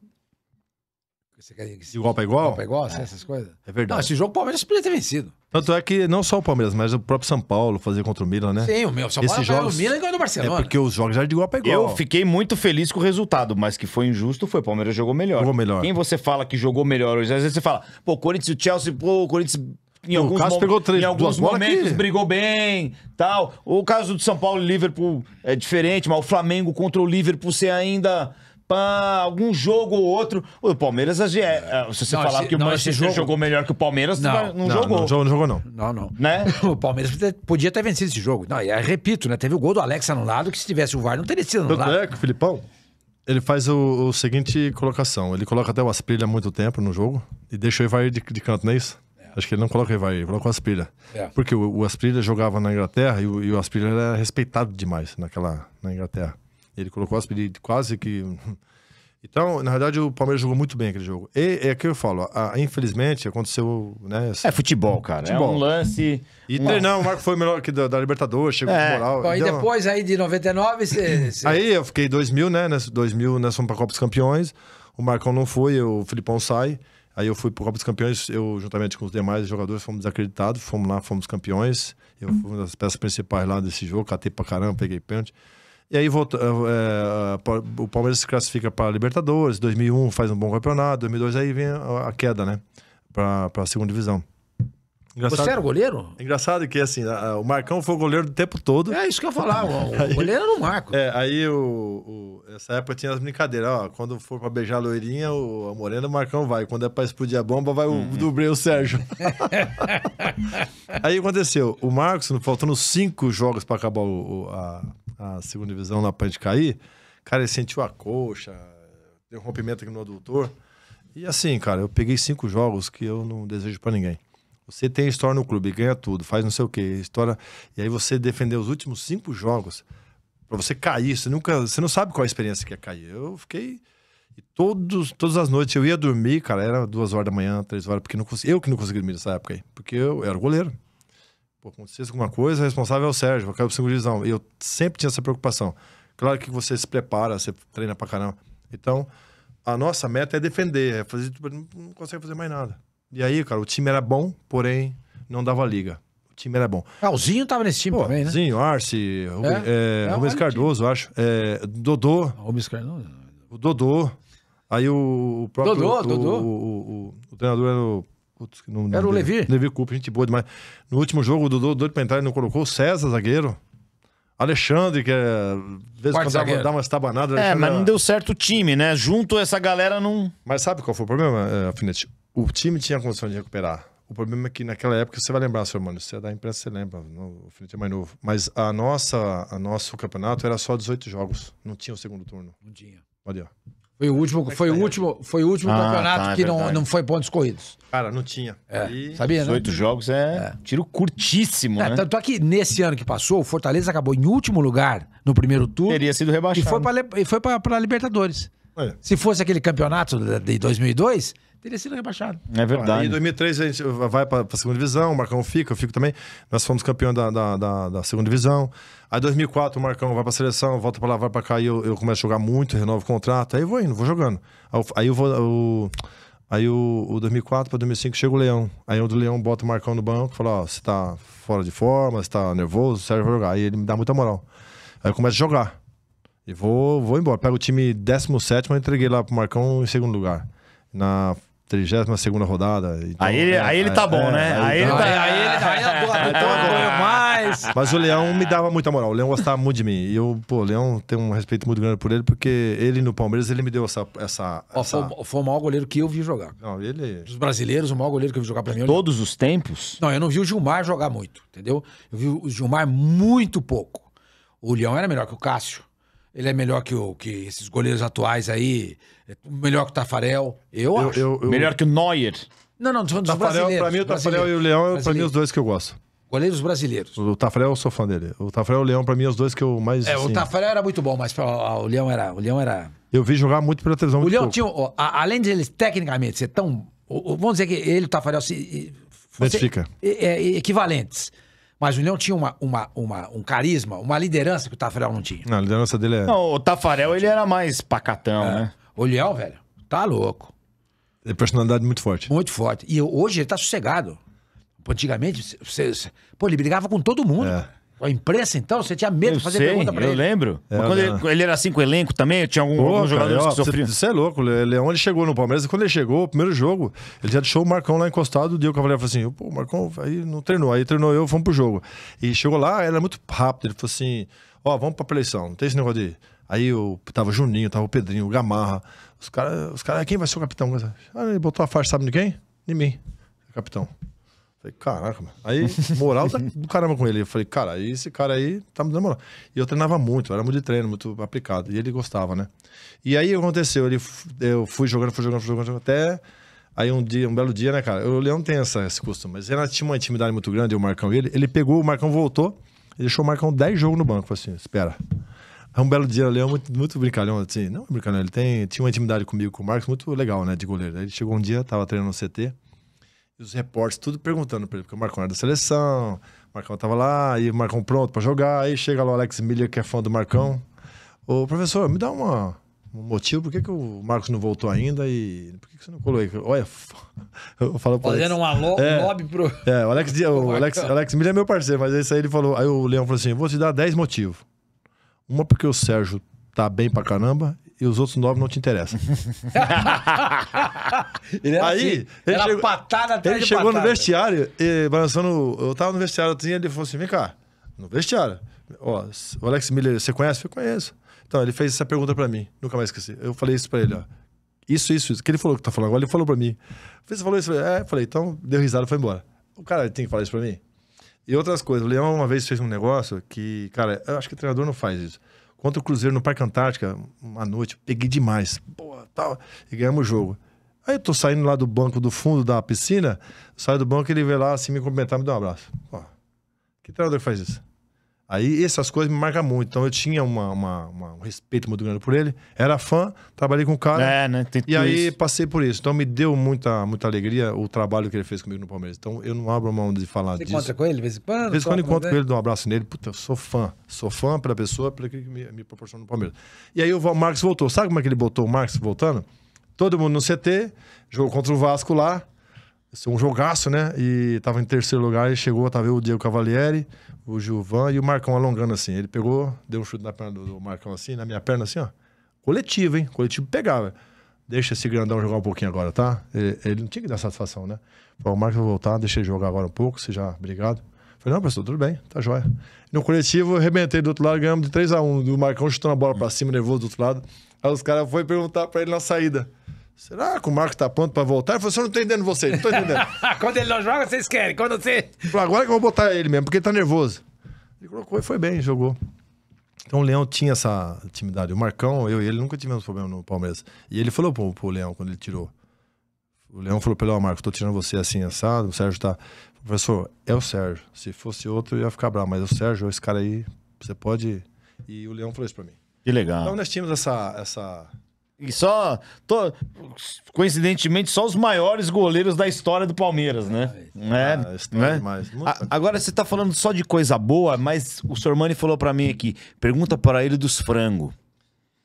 B: Você quer que
C: igual para igual? Igual igual, assim, é.
B: essas coisas. É verdade. Não,
C: esse jogo o Palmeiras podia ter vencido. Tanto é que não só o Palmeiras, mas o próprio São Paulo fazer contra o Milan, né? Sim, o meu. São Paulo jogos... o Milan igual do Barcelona. É porque os jogos já de igual para igual. Eu fiquei muito feliz com o resultado, mas que foi injusto foi. O Palmeiras jogou melhor. Jogou
A: melhor. Quem você fala que jogou melhor hoje? Às vezes você fala, pô, Corinthians e o Chelsea, pô, o Corinthians em o alguns, pegou três, em alguns momentos brigou bem, tal. O caso do São Paulo e Liverpool é diferente, mas o Flamengo contra o Liverpool ser ainda pá, algum jogo ou outro. O
B: Palmeiras, é, é, se você não, falar esse, que o Manchester jogo... jogou melhor que o Palmeiras, não, não, não, jogou. Não, não jogou, não. Não, não. Né? O Palmeiras podia ter vencido esse jogo. Não, repito, né? Teve o gol do Alex anulado, que se tivesse o VAR, não teria sido anulado. É, o
C: Filipão, ele faz o, o, seguinte colocação. Ele coloca até o Asprilha há muito tempo no jogo e deixa o Ivar de, de canto, não é isso? Acho que ele não coloca o Evair, ele coloca o Asprilha. É. Porque o, o jogava na Inglaterra e o, e o era respeitado demais naquela, na Inglaterra. Ele colocou o Asprilha quase que... Então, na verdade, o Palmeiras jogou muito bem aquele jogo. E é que eu falo, a, infelizmente aconteceu, né? Assim, é futebol, cara. Futebol. É um lance. E um... não, o Marco foi melhor que da, da Libertadores, chegou é. com moral. Bom, e depois aí de 99, você. Cê... Aí eu fiquei 2000, né? 2000, nós fomos pra Copa dos Campeões. O Marcão não foi, o Filipão sai. Aí eu fui para o Copa dos Campeões, eu juntamente com os demais jogadores fomos desacreditados, fomos lá, fomos campeões. Eu uhum. fui uma das peças principais lá desse jogo, catei para caramba, peguei pênalti. E aí voltou é, eh, eh, eh, o Palmeiras se classifica para Libertadores, 2001 faz um bom campeonato, 2002 aí vem a queda, né? Para a segunda divisão. Engraçado, Você era goleiro? engraçado que, assim, a, o Marcão foi goleiro o tempo todo. É isso que eu falava, o aí, goleiro era o Marco. É, aí o, o, essa época tinha as brincadeiras, ó, quando for pra beijar a loirinha, o, a morena, o Marcão vai. Quando é pra explodir a bomba, vai uhum. o dublê, o Sérgio. aí aconteceu, o Marcos, faltando cinco jogos pra acabar o, a, a segunda divisão na pra cair, cara, ele sentiu a coxa, deu um rompimento aqui no adutor. E assim, cara, eu peguei cinco jogos que eu não desejo para ninguém. Você tem história no clube, ganha tudo, faz não sei o quê, história. E aí você defendeu os últimos cinco jogos para você cair, você nunca, você não sabe qual a experiência que é cair. Eu fiquei e todos, todas as noites eu ia dormir, cara, era duas horas da manhã, três horas, porque não consegui, eu que não conseguia dormir nessa época aí, porque eu era goleiro. Pô, acontecesse alguma coisa, responsável é o Sérgio, vai cair pro divisão. Eu sempre tinha essa preocupação. Claro que você se prepara, você treina pra caramba. Então, a nossa meta é defender, é fazer, tipo, não consegue fazer mais nada. E aí, cara, o time era bom, porém não dava liga. O time era bom. Ah, o Zinho tava nesse time Pô, também, né? Zinho, Arce, Rubens, é, é, é Cardoso, acho. É, Dodô. Ah, Rubens Cardoso. O Dodô. Aí o, próprio. Dodô, o, Dodô. O, o, o, treinador era o. Putz, não, era o Levi. Levi Cooper, gente boa demais. No último jogo, o Dodô doido pra entrar e não colocou. O César, zagueiro. Alexandre, que é. Às vezes Quarto quando dá uma estabanada. É, mas não é deu certo o time, né? Junto essa galera não. Mas sabe qual foi o problema, Alfinete? o time tinha condição de recuperar. O problema é que naquela época você vai lembrar, seu mano, você é da imprensa, você lembra, o Felipe é mais novo. Mas a nossa, a nosso campeonato era só 18 jogos, não tinha o segundo turno. Não tinha. Olha. Foi o último, é foi o último, foi o último ah, tá, campeonato tá, é que não, não foi
B: pontos corridos.
C: Cara, não tinha. É. E... Sabia, 18 né? jogos é, é,
B: tiro curtíssimo, é, né? Tanto é que nesse ano que passou, o Fortaleza acabou em último lugar no primeiro turno. Teria sido rebaixado. E foi para Libertadores. É. Se fosse aquele campeonato de
C: 2002,
B: teria sido rebaixado.
C: É verdade. Aí, em 2003 a gente vai para a segunda divisão, o Marcão fica, eu fico também. Nós fomos campeão da, da, da, da segunda divisão. Aí 2004 o Marcão vai para a seleção, volta para lá, vai para cá, e eu, eu, começo a jogar muito, renovo o contrato, aí vou indo, vou jogando. Aí eu vou... Eu... Aí o, o 2004 para 2005 chega o Leão. Aí o do Leão bota o Marcão no banco, fala: Ó, oh, você tá fora de forma, você tá nervoso, serve pra jogar. Aí ele me dá muita moral. Aí eu começo a jogar. E vou, vou embora. Pego o time 17, eu entreguei lá pro Marcão em segundo lugar. Na 32 rodada. Então, aí, ele, é, aí ele tá é, bom, né? é, né? Aí, então tá- é, aí, ele tá.
B: Aí ele tá. Aí
C: mais. Mas o Leão me dava muita moral. O Leão gostava muito de mim. E eu, pô, o Leão tem um respeito muito grande por ele, porque ele no Palmeiras, ele me deu essa. essa, Ó, essa...
B: Foi, foi, o maior goleiro que eu vi jogar. Não, ele. Dos brasileiros, o maior goleiro que eu vi jogar pra mim. Todos
C: os tempos? Não, eu não vi o Gilmar
B: jogar muito, entendeu? Eu vi o Gilmar muito pouco. O Leão era melhor que o Cássio. Ele é melhor que, o, que esses goleiros atuais aí. É melhor que o Tafarel.
C: Eu, eu acho. Eu, eu... Melhor
B: que o Neuer. Não, não, Tafarel, brasileiros. Pra mim, o Tafarel e o Leão, é pra mim, os dois
C: que eu gosto. Goleiros brasileiros. O Tafarel, eu sou fã dele. O Tafarel e o Leão, pra mim, é os dois que eu mais. É, assim... o Tafarel
B: era muito bom, mas o Leão era. O Leão era...
C: Eu vi jogar muito pela televisão. O Leão tinha.
B: Ó, a, além de ele tecnicamente ser tão. Ó, vamos dizer que ele e o Tafarel se. Identifica. É, é, equivalentes. Mas o União tinha uma, uma, uma, um carisma, uma liderança que o Tafarel não tinha. Não, a liderança dele é. Não, o Tafarel ele era mais pacatão, é. né? O Leão, velho, tá louco. É personalidade muito forte. Muito forte. E hoje ele tá sossegado. Antigamente, você, pô, ele brigava com todo mundo. É. A imprensa, então? Você tinha medo eu de fazer sei, pergunta pra eu ele? Eu lembro.
A: É, quando ele, ele, era assim com o elenco também, tinha algum, Pô, jogador que
C: Você é louco. Leão, ele chegou no Palmeiras quando ele chegou, o primeiro jogo, ele já deixou o Marcão lá encostado. O Diego Cavaleiro falou assim: pô, o Marcão aí não treinou. Aí treinou eu, fomos pro jogo. E chegou lá, era muito rápido. Ele falou assim: ó, oh, vamos pra eleição não tem esse negócio de. Aí eu, tava o Juninho, tava o Pedrinho, o Gamarra. Os caras, os cara, quem vai ser o capitão? Aí ele botou a faixa, sabe de quem? De mim, capitão. Falei, caraca, mano. Aí, moral tá do caramba com ele. Eu falei, cara, esse cara aí tá me dando moral. E eu treinava muito, era muito de treino, muito aplicado. E ele gostava, né? E aí aconteceu, ele, eu fui jogando, fui jogando, fui jogando, até. Aí um dia, um belo dia, né, cara? O Leão tem essa, esse costume, mas ele tinha uma intimidade muito grande, o Marcão e ele. Ele pegou, o Marcão voltou, ele deixou o Marcão 10 jogos no banco. Falei assim, espera. É um belo dia, o Leão, muito, muito brincalhão, assim, não é brincalhão, ele tem, tinha uma intimidade comigo, com o Marcos, muito legal, né, de goleiro. Aí ele chegou um dia, tava treinando no CT os repórteres tudo perguntando pra ele, porque o Marcão era da seleção, o Marcão tava lá, e o Marcão pronto pra jogar. Aí chega lá o Alex Miller, que é fã do Marcão. Ô, professor, me dá uma, um motivo por que, que o Marcos não voltou ainda e por que, que você não colou aí? Olha, eu falo pra Fazendo um alô, é, um lobby pro. É, o Alex, o, o Alex, o Alex Miller é meu parceiro, mas esse aí ele falou. Aí o Leão falou assim: vou te dar 10 motivos. Uma porque o Sérgio tá bem pra caramba e os outros nove não te interessam. ele era é aí, assim, ele era chegou, patada atrás Ele chegou patada. no vestiário, e, balançando. Eu tava no vestiário, assim, ele falou assim: vem cá, no vestiário. Ó, o Alex Miller, você conhece? Eu conheço. Então, ele fez essa pergunta para mim, nunca mais esqueci. Eu falei isso para ele, ó. Isso, isso, isso. Que ele falou que tá falando agora, ele falou para mim. Você falou isso? É, falei, então, deu risada e foi embora. O cara tem que falar isso para mim? E outras coisas. O Leão uma vez fez um negócio que, cara, eu acho que o treinador não faz isso contra o Cruzeiro no Parque Antártica, uma noite, peguei demais. Boa, tal. E ganhamos o jogo. Aí eu tô saindo lá do banco do fundo da piscina, saio do banco ele vem lá assim me cumprimentar, me dá um abraço. Ó, que treinador faz isso? Aí essas coisas me marcam muito. Então eu tinha uma, uma, uma, um respeito muito grande por ele. Era fã, trabalhei com o cara. É, né? Tem e aí isso. passei por isso. Então me deu muita, muita alegria o trabalho que ele fez comigo no Palmeiras. Então eu não abro mão de falar Você disso. Você encontra com ele de vez em quando? De vez em quando encontro com ele, dou um abraço nele. Puta, eu sou fã. Sou fã pela pessoa, pelo que me, me proporcionou no Palmeiras. E aí o Marcos voltou. Sabe como é que ele botou o Marcos voltando? Todo mundo no CT, jogou contra o Vasco lá. Assim, um jogaço, né? E tava em terceiro lugar e chegou, tava eu, o Diego Cavalieri, o Gilvan e o Marcão alongando assim. Ele pegou, deu um chute na perna do, do Marcão assim, na minha perna assim, ó. Coletivo, hein? Coletivo pegava. Deixa esse grandão jogar um pouquinho agora, tá? Ele, ele não tinha que dar satisfação, né? Falou, o Marcos vai voltar, deixa ele jogar agora um pouco, você já, obrigado. Falei, não, professor, tudo bem, tá jóia. No coletivo, arrebentei do outro lado, ganhamos de 3x1. Do Marcão chutando a bola pra cima, nervoso do outro lado. Aí os caras foram perguntar pra ele na saída. Será que o Marcos está pronto para voltar? Ele falou assim, eu não tô entendendo você. não tô entendendo.
B: Quando ele não joga, vocês querem. Quando você...
C: Falei, agora que eu vou botar ele mesmo, porque ele tá nervoso. Ele colocou e foi bem, jogou. Então o Leão tinha essa intimidade. O Marcão, eu e ele nunca tivemos problema no Palmeiras. E ele falou pro, pro Leão, quando ele tirou. O Leão falou pra ele, ó, oh, Marcos, tô tirando você assim, assado, o Sérgio tá... Professor, é o Sérgio. Se fosse outro, eu ia ficar bravo. Mas é o Sérgio, esse cara aí, você pode... E o Leão falou isso pra mim. Que legal. Então nós tínhamos essa, essa e só. Tô,
A: coincidentemente, só os maiores goleiros da história do Palmeiras, né? Ah, é, é, né? A, agora você tá falando só de coisa boa, mas o Sormani falou para mim aqui: pergunta para ele dos
C: frangos.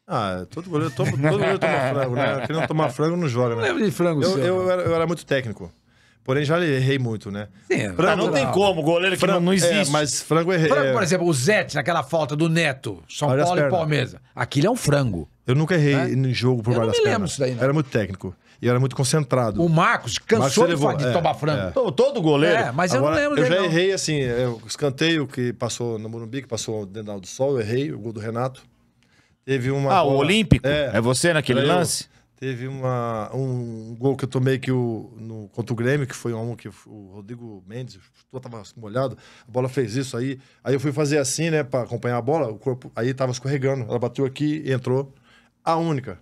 C: Ah, todo goleiro, todo, todo goleiro toma frango, né? Quem não tomar frango não joga, né? Eu lembro de frango, eu, seu, eu, eu, era, eu era muito técnico. Porém, já errei muito, né? Sim, Frango, tá não tem como, goleiro que Frango, não é, existe. É, mas frango errei. Frango, por
B: exemplo, o Zete, naquela falta do Neto, São Paulo e Palmeiras.
C: Aquilo é um frango. Eu nunca errei né? em jogo por Eu não várias me lembro disso daí, não. Era muito técnico. E era muito concentrado. O Marcos cansou Marcos de, levou, de é, tomar frango. É. Todo- Todo goleiro. É, mas Agora, eu não lembro Eu já não. errei, assim, é, o escanteio que passou no Morumbi, que passou dentro do sol, eu errei, o gol do Renato. Teve uma. Ah, o Olímpico? É, É, você naquele eu. lance? Teve uma, um gol que eu tomei que o, no, contra o Grêmio, que foi um que o Rodrigo Mendes estava molhado, a bola fez isso aí. Aí eu fui fazer assim, né, para acompanhar a bola, o corpo aí estava escorregando. Ela bateu aqui, entrou. A única.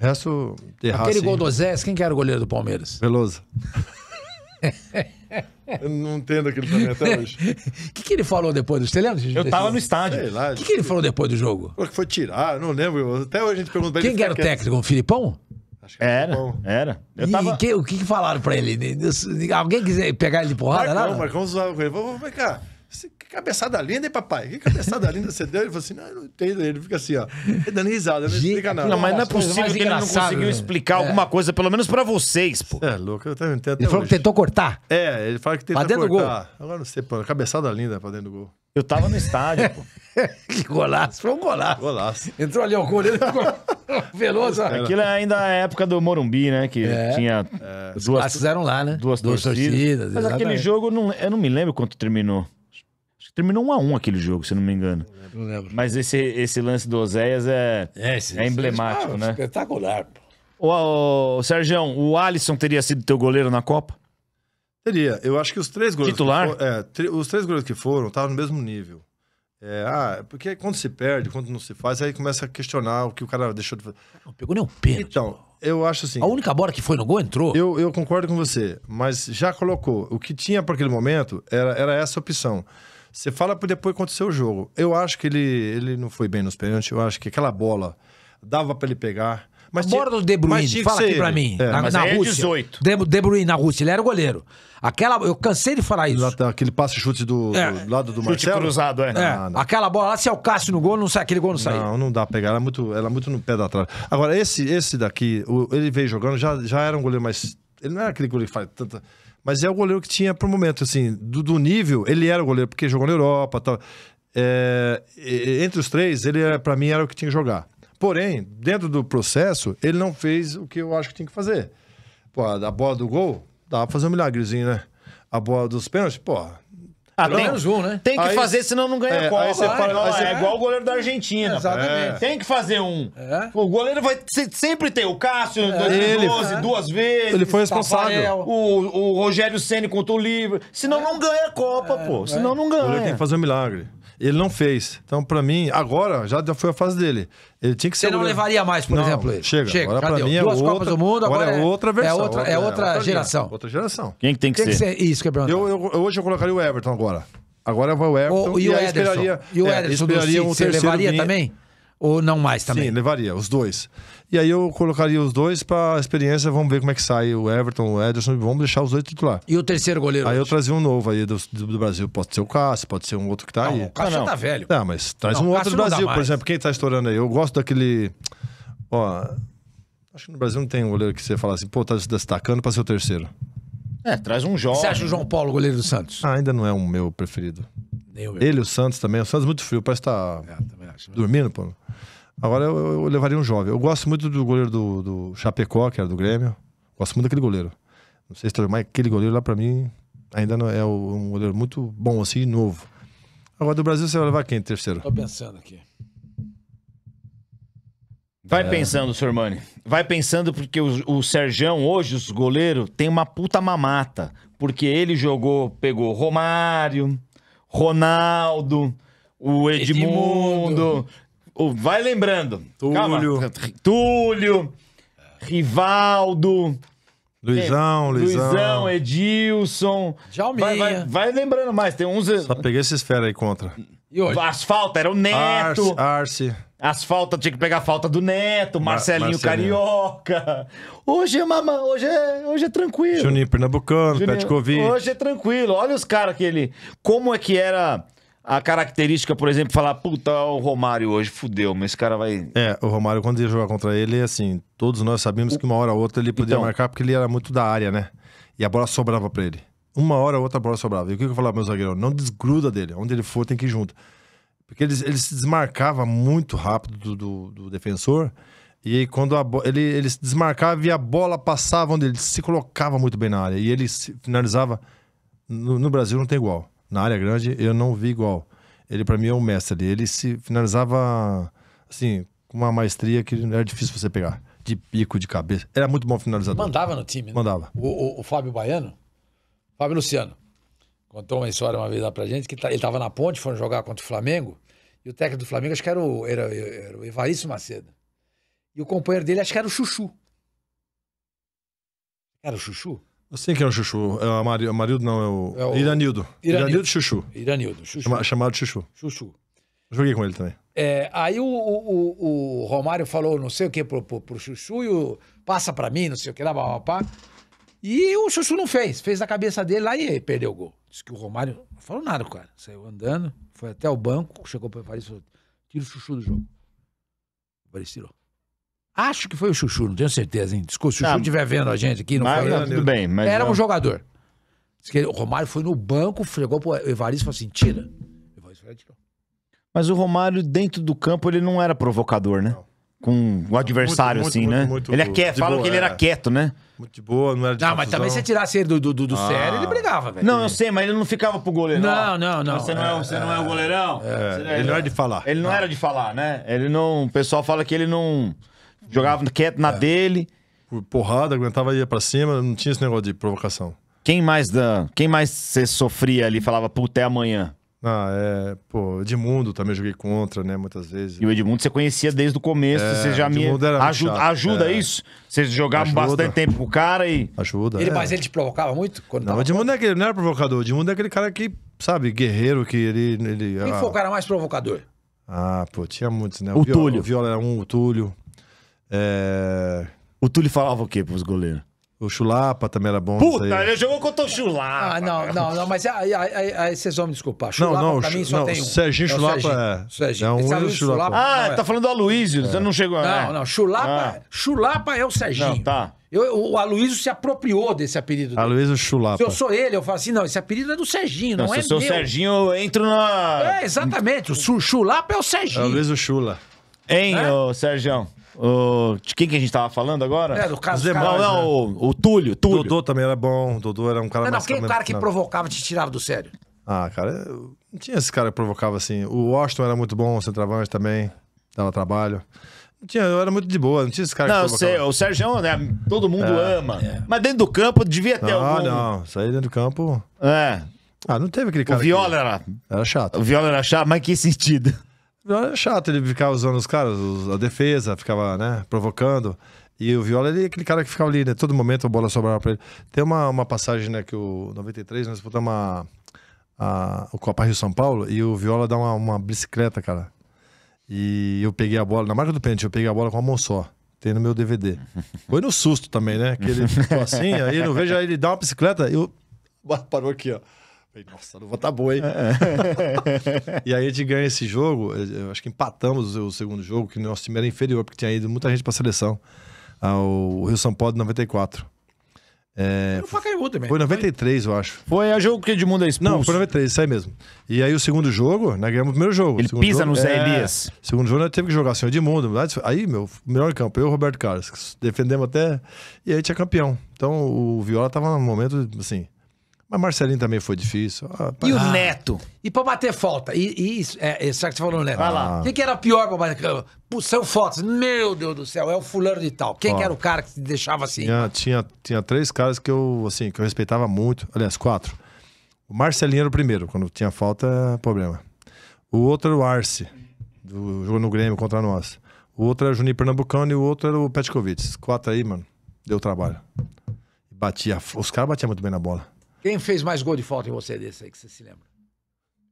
C: O resto, terraço. Aquele assim. gol do Zé, quem que era o goleiro do Palmeiras? Veloso. não entendo aquilo também
B: até hoje. O que, que ele falou depois do Você lembra? Eu desse... tava no estádio. O
C: que, que ele falou depois do jogo? que foi tirar, não lembro. Até hoje a gente pergunta Quem ele. era tá o técnico? O Filipão? era, bom. era.
B: Eu e tava... que, o que, que falaram pra ele? Alguém quiser pegar ele de porrada? Marcão, nada?
C: Marcão zoava com ele. Vamos, vem cá cabeçada linda, hein, papai? Que cabeçada linda você deu? Ele falou assim, não, eu não entendo. Ele fica assim, ó, dando risada, né? não explica nada. Não, mas não é, é possível que ele não conseguiu né? explicar é. alguma
A: coisa, pelo menos pra
C: vocês, pô. É, louco, eu também tentando. Ele falou que tentou cortar. É, ele fala que tentou cortar. Pra dentro cortar. do gol. Agora não sei, pô, cabeçada linda pra dentro do gol. Eu tava no estádio, pô. que golaço, foi um golaço.
B: Golaço. Entrou ali ao gol, ele ficou veloso. Aquilo é
C: ainda a época do Morumbi, né? Que
B: é. tinha é. duas... Os eram lá, né? Duas, duas torcidas. torcidas mas exatamente. aquele
A: jogo, não, eu não me lembro quanto terminou. Terminou 1 a 1 aquele jogo, se não me engano. Não lembro. Mas esse, esse lance do Oséias é, é, é, é emblemático, esse, ah, né? Espetacular. o o ô Sérgio, o Alisson teria sido teu goleiro na Copa?
C: Teria. Eu acho que os três goleiros. Titular? For, é, tri, os três goleiros que foram estavam no mesmo nível. É, ah, é porque quando se perde, quando não se faz, aí começa a questionar o que o cara deixou de fazer. Não pegou nem um pênalti. Então, eu acho assim. A única bola que foi no gol entrou. Eu, eu concordo com você, mas já colocou. O que tinha para aquele momento era, era essa opção. Você fala para depois acontecer o jogo. Eu acho que ele, ele não foi bem nos pênaltis. Eu acho que aquela bola dava para ele pegar. Mas Bora do De Bruyne, fala aqui para mim. É, na, mas
B: na é Rússia. É 18. De, de Bruyne na Rússia, ele era o goleiro. Aquela, eu cansei de falar isso. Lá, aquele passe
C: chute do, é. do lado do Marcelo. Chute cruzado, é. é. Não, não. Aquela bola lá, se é o Cássio no gol, não sai, aquele gol não sai. Não, não dá pra pegar, ela é muito, ela é muito no pé da trave. Agora, esse, esse daqui, o, ele veio jogando, já, já era um goleiro mais... Ele não era aquele goleiro que faz tanta... Mas é o goleiro que tinha pro momento, assim, do, do nível, ele era o goleiro, porque jogou na Europa tal. É, entre os três, ele para mim era o que tinha que jogar. Porém, dentro do processo, ele não fez o que eu acho que tinha que fazer. Pô, a bola do gol, dá pra fazer um milagrezinho, né? A bola dos pênaltis, pô, ah, pelo menos um, né? Tem que aí, fazer, senão não ganha é, Copa. Aí você fala, é, é igual o goleiro da hum, Argentina. Exatamente. É.
A: Tem que fazer um. É. O goleiro vai sempre ter. O Cássio, é. em 2012, duas vezes. Ele foi responsável. O, o Rogério Ceni contou o livro. Senão é. não ganha a Copa,
C: é, pô. Senão não ganha. O goleiro tem que fazer um milagre. Ele não fez. Então, para mim, agora já foi a fase dele. Ele tinha que ser. Você não goleiro. levaria mais, por não, exemplo, ele. Chega. chega agora, para mim, é Duas outra, Copas do Mundo, agora, é agora é, outra é versão. É outra, é outra, é outra geração. Outra geração. Quem que tem que, tem ser? que ser? Isso, que é eu, eu, Hoje eu colocaria o Everton agora. Agora vai é o Everton. O, e, e o Ederson. Esperaria, e o Ederson é, esperaria do um você levaria vinha. também? Ou não mais também? Sim, levaria, os dois. E aí eu colocaria os dois para experiência, vamos ver como é que sai o Everton, o Ederson, vamos deixar os dois titular. E o terceiro goleiro? Aí hoje? eu trazia um novo aí do, do, Brasil, pode ser o Cássio, pode ser um outro que tá não, aí. O Cássio ah, não. tá velho. Não, mas traz não, um outro do Brasil, por exemplo, quem tá estourando aí? Eu gosto daquele... Ó, acho que no Brasil não tem um goleiro que você fala assim, pô, tá se destacando para ser o terceiro. É, traz um jovem. Você acha o João Paulo goleiro do Santos? Ah, ainda não é o um meu preferido. Eu, eu. Ele, o Santos também. O Santos é muito frio, parece estar... Tá... É, Verdade. Dormindo, pô. Agora eu, eu, levaria um jovem. Eu gosto muito do goleiro do, do Chapecó, que era do Grêmio. Gosto muito daquele goleiro. Não sei se mas aquele goleiro lá para mim ainda não é um goleiro muito bom assim, novo. Agora do Brasil você vai levar quem terceiro?
B: Tô pensando aqui. Vai é. pensando,
A: Sr. Mani. Vai pensando porque o, o Serjão, hoje, os goleiros, tem uma puta mamata. Porque ele jogou, pegou Romário, Ronaldo, o Edmundo. Edmundo. O, vai lembrando. Túlio. Calma. Túlio. Rivaldo.
C: Luizão, Luizão. Luizão,
A: Edilson. Jalminha. Vai, vai, vai lembrando mais.
C: Tem uns. Eh, Só peguei esses fera aí contra. E
A: hoje? Asfalto era o Neto. Arce. Arce. Asfalto tinha que pegar a falta do Neto, Marcelinho, Marcelinho. Carioca. Hoje é mamã, hoje
C: é, hoje é tranquilo. Juninho Pernambucano, Juninho, Covid. Hoje é
A: tranquilo. Olha os caras que ele. Como é que era a característica, por exemplo, falar, puta, o Romário hoje fudeu, mas esse
C: cara vai. É, o Romário, quando ia jogar contra ele, assim, todos nós sabíamos que uma hora ou outra ele podia então... marcar porque ele era muito da área, né? E a bola sobrava para ele. Uma hora ou outra a bola sobrava. E o que eu falava, meu zagueiro? Não desgruda dele. Onde ele for, tem que ir junto. Porque ele, ele se desmarcava muito rápido do, do, do defensor. E aí, quando a, ele, ele se desmarcava e a bola passava onde ele se colocava muito bem na área. E ele finalizava. no, no Brasil não tem igual na área grande, eu não vi igual. Ele, para mim, é um mestre. Ele se finalizava, assim, com uma maestria que era difícil você pegar. De pico, de cabeça. Era muito bom finalizador.
B: Mandava no time, né? Mandava. O, o, o Fábio Baiano, Fábio Luciano, contou uma história uma vez lá pra gente, que tá, ele tava na ponte, foram jogar contra o Flamengo, e o técnico do Flamengo, acho que era o, era, era o Evaristo Macedo. E o companheiro dele, acho que era o Chuchu.
C: Era o Chuchu? Eu sei que é o Chuchu. É o Mari... Marildo, não, é o. É o... Iranildo. Iranildo. Chuchu. Iranildo, Chuchu. Chama... Chamado Chuchu. Chuchu. Joguei com ele também.
B: É, aí o, o, o, Romário falou não sei o que pro, pro, pro Chuchu e o. Passa pra mim, não sei o que, lá, blá, blá, blá. E o Chuchu não fez. Fez na cabeça dele lá e perdeu o gol. Diz que o Romário não falou nada, cara. Saiu andando, foi até o banco, chegou pro Paris e falou: tira o Chuchu do jogo. O Paris tirou. Acho que foi o Chuchu, não tenho certeza, hein? Desculpa, se o Chuchu tá. estiver vendo a gente aqui, não mas, foi não, tá tudo bem, mas Era não. É um jogador. O Romário foi no banco, fregou pro Evaristo e falou assim: é, tira. Mas o Romário, dentro do campo, ele não era
A: provocador, né? Não. Com o adversário, muito, assim, muito, né? Muito, ele é quieto, falam que ele era é. quieto, né?
B: Muito de boa, não era de Não, confusão. mas também se tirasse ele do, do, do, do ah. sério, ele
A: brigava, velho. Não, eu sei, mas ele não ficava pro goleiro. Não, não, não. Você, não, é, você é, não é o goleirão.
B: É. Ele não era de falar.
A: Ele não, não, era de falar, né? Ele não. O pessoal fala que ele não.
C: Jogava quieto na é.
A: dele. Porrada,
C: aguentava ia para cima, não tinha esse negócio de provocação.
A: Quem mais da, quem mais você sofria ali, falava puta até amanhã? Ah, é, pô, Edmundo também joguei contra, né, muitas vezes. E o Edmundo você conhecia
C: desde o começo, é, você já me ajuda, ajuda é. isso. Você jogava ajuda. bastante tempo com o cara e ajuda. Ele, é. mas ele te provocava muito quando Não, o Edmundo é aquele, não era provocador, o Edmundo é aquele cara que, sabe, guerreiro que ele ele Quem ah... foi o
B: cara mais provocador?
C: Ah, pô, tinha muitos, né? O, o Túlio. Viola, o Viola era um, o Túlio. É... O Túlio falava o quê pros goleiros? O Chulapa também era bom. Puta, ele
B: jogou contra o Chulapa. Ah, não, não, não, mas aí, aí, aí vocês vão me desculpar. Chulapa não, não, pra mim só não, tem um. Serginho Chulapa é. Serginho. É um é Chulapa. Ah, não, tá falando do Aloysio, você não chegou Não, não, Chulapa, ah. é- Chulapa é o Serginho. Não, tá. Eu, o Aloysio se apropriou desse apelido
C: Aloysio Chulapa. Se eu sou
B: ele, eu falo assim, não, esse apelido é do Serginho, não, não é se meu. Se eu sou o Serginho, eu entro na... É, exatamente, o Chulapa é o Serginho.
C: Aloysio Chula.
A: Hein, é? ô Sergião? O, de quem que a gente tava falando agora? É, do caso Zemão, caras, não,
C: né? o, o Túlio, Túlio. Dodô também era bom, Dodô era um cara não, mais... Não, quem é o cara que não. provocava,
B: te tirava do sério?
C: Ah, cara, não tinha esse cara que provocava assim. O Washington era muito bom, o centroavante também, dava trabalho. Não tinha, eu era muito de boa, não tinha esse cara não, que provocava. Não, o Sérgio, né, todo mundo é, ama. É. Mas dentro do campo devia ter não, ah, algum... Não, Isso sair dentro do campo... É... Ah, não teve aquele cara. O Viola que... era. Era chato. O Viola era chato, mas que sentido? É chato ele ficar usando os caras, a defesa, ficava, né, provocando. E o Viola, ele é aquele cara que ficava ali, né? Todo momento a bola sobrava pra ele. Tem uma, uma passagem, né? Que o 93, nós disputamos uma, a, o Copa Rio São Paulo e o Viola dá uma, uma bicicleta, cara. E eu peguei a bola, na marca do pênalti, eu peguei a bola com a mão só. Tem no meu DVD. Foi no susto também, né? Que ele ficou assim, aí eu vejo aí ele dá uma bicicleta, eu. Parou aqui, ó. Falei, nossa, a vou tá boa, hein? É. e aí a gente ganha esse jogo, eh, acho que empatamos o segundo jogo, que nosso time era inferior, porque tinha ido muita gente pra seleção. Ao Rio São Paulo de 94. É, foi, Pacaembu também. Foi 93, eu acho. Foi o jogo que o Edmundo é expulso. Não, foi 93, isso aí mesmo. E aí o segundo jogo, nós ganhamos o primeiro jogo. Ele pisa jogo, no Zé é. Elias. segundo jogo, nós teve que jogar assim, o Edmundo. Aí, meu, melhor campo, eu e o Roberto Carlos. Defendemos até... E aí tinha campeão. Então o Viola tava num momento, assim... Mas Marcelinho também foi difícil. Ah, e o ah. Neto?
B: E pra bater falta? E, e isso, é, é, será que você falou, Neto? Vai lá. O ah. que era pior pra bater? São fotos. Meu Deus do céu, é o fulano de tal. Quem que era o cara que deixava assim? Tinha,
C: tinha, tinha, três caras que eu, assim, que eu respeitava muito. Aliás, quatro. O Marcelinho era o primeiro. Quando tinha falta, é problema. O outro era o Arce, do jogo no Grêmio contra nós. O outro era o Juninho Pernambucano e o outro era o Petkovic. quatro aí, mano, deu trabalho. Batia, os caras batiam muito bem na bola.
B: Quem fez mais gol de falta em você desse aí que você se lembra?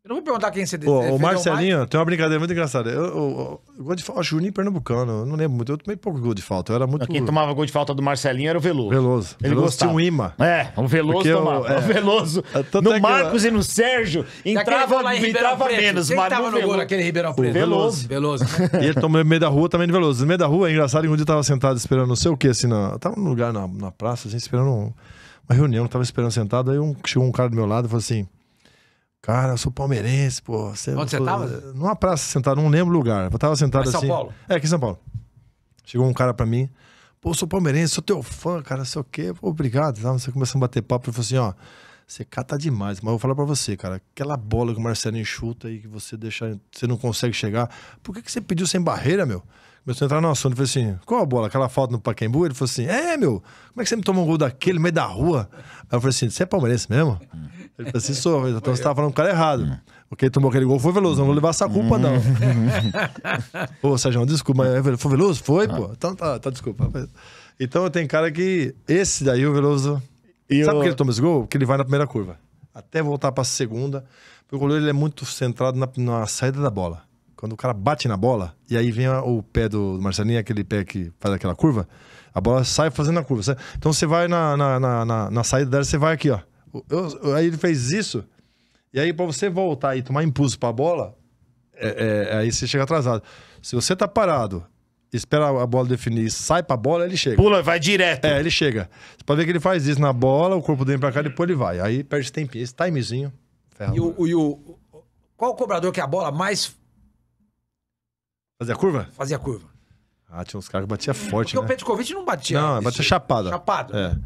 B: Eu não vou perguntar quem você Pô, eh, O Marcelinho,
C: mais. tem uma brincadeira muito engraçada. Eu, eu, eu gol de falta, Juninho Pernambucano, eu não lembro muito. Eu tomei pouco gol de falta. Eu era muito. Quem tomava
A: gol de falta do Marcelinho era o Veloso.
C: Veloso. Ele Veloso gostava. tinha um imã. É, o Veloso Porque tomava. Eu, é. O Veloso.
A: É, no é Marcos eu... e no
C: Sérgio entrava, lá entrava Preto. menos. Quem tava no Veloso. gol naquele Ribeirão Preto? Veloso. Veloso. Veloso. Né? e ele tomou no meio da rua também de Veloso. No meio da rua, é engraçado que um dia eu tava sentado esperando não sei o que, assim, na... tava num lugar na, na praça, assim, esperando um uma reunião, tava esperando sentado, aí um, chegou um cara do meu lado e falou assim: Cara, eu sou palmeirense, pô. Você, Onde você tava? Numa praça sentado, não lembro o lugar. Eu tava sentado Mas é assim. São Paulo? É, aqui em São Paulo. Chegou um cara pra mim, pô, sou palmeirense, sou teu fã, cara, sei o quê, pô, obrigado. Tá? Você começando a bater papo, ele falou assim: Ó, você cata demais, mas eu vou falar pra você, cara, aquela bola que o Marcelo enxuta e que você deixa, você não consegue chegar, por que, que você pediu sem barreira, meu? Meu senhor entrar no assunto Ele falou assim: qual a bola? Aquela falta no paquembu Ele falou assim: é, meu, como é que você me tomou um gol daquele no meio da rua? Aí eu falei assim: você é palmeirense mesmo? Ele falou assim: sou, então você estava falando com o cara errado. O ele tomou aquele gol foi Veloso, não vou levar essa culpa, não. Uhum. Ô, Sérgio, desculpa, mas foi Veloso? Foi, pô. Ah. Então tá, tá, desculpa. Então tem cara que. Esse daí, o Veloso. E Sabe eu... por que ele toma esse gol? Porque ele vai na primeira curva. Até voltar pra segunda. Porque o goleiro ele é muito centrado na, na saída da bola. Quando o cara bate na bola, e aí vem o pé do Marcelinho, aquele pé que faz aquela curva, a bola sai fazendo a curva. Então você vai na, na, na, na, na saída dela, você vai aqui, ó. Eu, eu, aí ele fez isso, e aí para você voltar e tomar impulso para a bola, é, é, aí você chega atrasado. Se você tá parado, espera a bola definir, sai pra bola, ele chega. Pula, vai direto. É, ele chega. Você pode ver que ele faz isso na bola, o corpo dele pra cá, depois ele vai. Aí perde esse tempinho, esse timezinho.
B: E o, e o, qual o cobrador que é a bola mais
C: Fazia curva? Fazia curva. Ah, tinha uns caras que batia forte, Porque né? o Petkovic não batia. Não, batia jeito. chapada. Chapado. É. Né?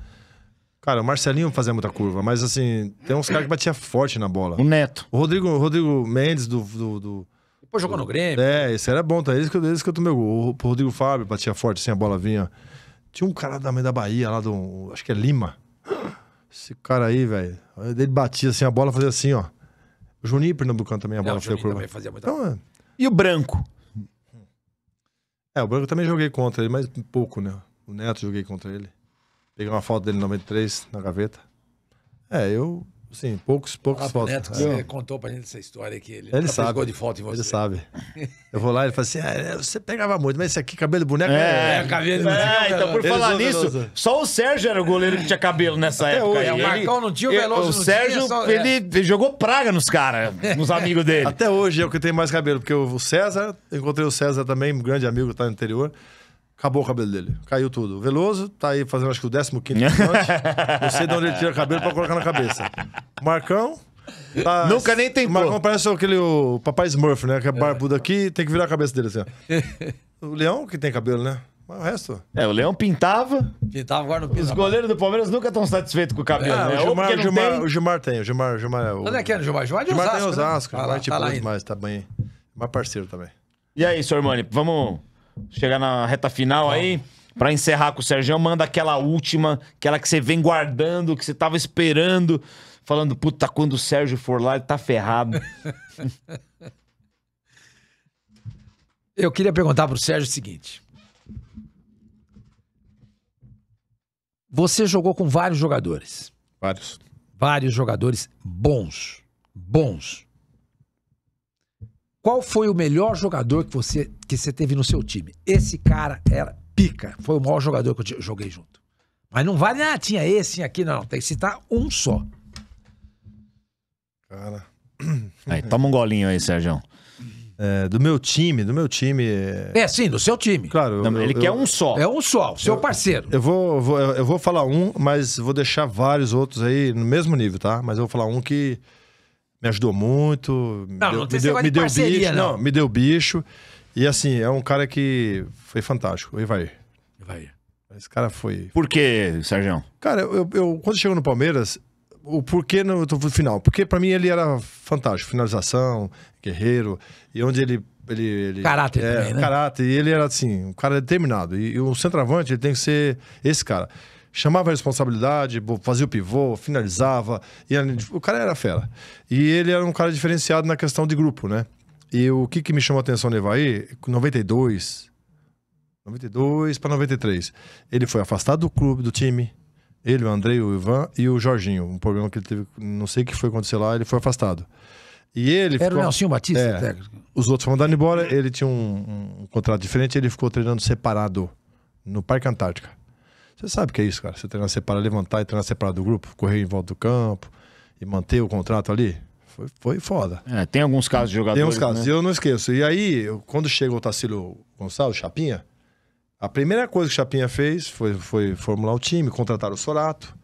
C: Cara, o Marcelinho fazia muita curva, mas assim, tem uns caras que batia forte na bola. O Neto. O Rodrigo, o Rodrigo Mendes do, do, do... Pô, jogou no Grêmio. É, esse era bom, tá? Eles que, eles que eu tomei o O Rodrigo Fábio batia forte, assim, a bola vinha. Tinha um cara da, da Bahia, lá do. Acho que é Lima. Esse cara aí, velho. Ele batia assim, a bola fazia assim, ó. O Juninho Pernambucano também, a bola Não, fazia curva. Fazia muita... Então, é... E o branco? É, o Branco também joguei contra ele, mas pouco, né? O Neto joguei contra ele. Peguei uma foto dele em 93 na gaveta. É, eu Sim, poucos, poucos fotos. Neto, que você
B: contou pra gente essa história que ele, ele sabe. de foto em você. Ele sabe.
C: Eu vou lá e ele fala assim: ah, é, você pegava muito, mas esse aqui, cabelo boneco. É, é, é cabelo é, boneco. É, então, por falar nisso, só o Sérgio era o goleiro
A: que tinha cabelo nessa Até época. Hoje. o Marcão não tinha, o Veloso o Sérgio, ele
C: jogou praga nos caras, nos amigos dele. Até hoje é o que tem mais cabelo, porque o César, encontrei o César também, um grande amigo que tá no interior. Acabou o cabelo dele. Caiu tudo. O Veloso tá aí fazendo acho que o 15 quinto Não sei de onde ele tira o cabelo pra colocar na cabeça. Marcão. Tá, Nunca nem tentou. Marcão parece aquele o papai Smurf, né? Que é barbudo é. aqui, tem que virar a cabeça dele assim, O Leão que tem cabelo, né? Mas o resto. É, o Leão pintava. Pintava, agora não pinta. Os goleiros do Palmeiras nunca estão satisfeitos com o cabelo. Ah, né? É, né? o, Gilmar, o, Gilmar, tem... o Gilmar tem, o Gilmar, o Gilmar é o. Onde é que é o Gilmar? Gilmar, é Gilmar Osasco, tem Osasco, né? Tá Gilmar tá lá, tipo tá mais, tá bem. Mais parceiro também. E aí, senhor Mani, vamos
A: chegar na reta final aí, para encerrar com o Sérgio, manda aquela última, aquela que você vem guardando, que você tava esperando, falando, puta, quando o Sérgio for lá, ele tá ferrado.
B: Eu queria perguntar pro Sérgio o seguinte. Você jogou com vários jogadores. Vários. Vários jogadores bons. Bons. Qual foi o melhor jogador que você, que você teve no seu time? Esse cara era pica. Foi o maior jogador que eu joguei junto. Mas não vale nada. Tinha esse, tinha aqui, não. Tem que citar um só. Cara.
A: Aí, toma um golinho aí, Sérgio. É, do meu time, do meu time.
B: É, sim, do seu time. Claro. Não, eu, ele eu, quer um
C: só. É um só, o seu eu, parceiro. Eu vou, vou, eu vou falar um, mas vou deixar vários outros aí no mesmo nível, tá? Mas eu vou falar um que me ajudou muito. Não, deu, me deu, me deu bicho. Não. não. me deu bicho. E assim, é um cara que foi fantástico. E vai. Vai. Esse cara foi. Por quê, Sérgio? Cara, eu, eu quando chegou no Palmeiras, o porquê no, no final? Porque para mim ele era fantástico. Finalização, guerreiro. E onde ele. ele, ele caráter é, também, né? Caráter. E ele era assim, um cara determinado. E, e o centroavante ele tem que ser esse cara chamava a responsabilidade, fazia o pivô, finalizava. E o cara era fera. E ele era um cara diferenciado na questão de grupo, né? E o que, que me chamou a atenção no Evaí, 92, 92 para 93, ele foi afastado do clube, do time. Ele, o Andrei, o Ivan e o Jorginho. Um problema que ele teve, não sei o que foi acontecer lá, ele foi afastado. E ele Era ficou, o Nelson Batista, é, técnico. Os outros foram mandando embora, ele tinha um, um contrato diferente, ele ficou treinando separado no Parque Antártica. Você sabe o que é isso, cara. Você treinar separado, levantar e treinar separado do grupo, correr em volta do campo e manter o contrato ali. Foi, foi foda. É, tem alguns casos de jogadores. Tem uns casos, né? eu não esqueço. E aí, eu, quando chega o Tacílio Gonçalves, Chapinha, a primeira coisa que o Chapinha fez foi, foi formular o time, contratar o Sorato.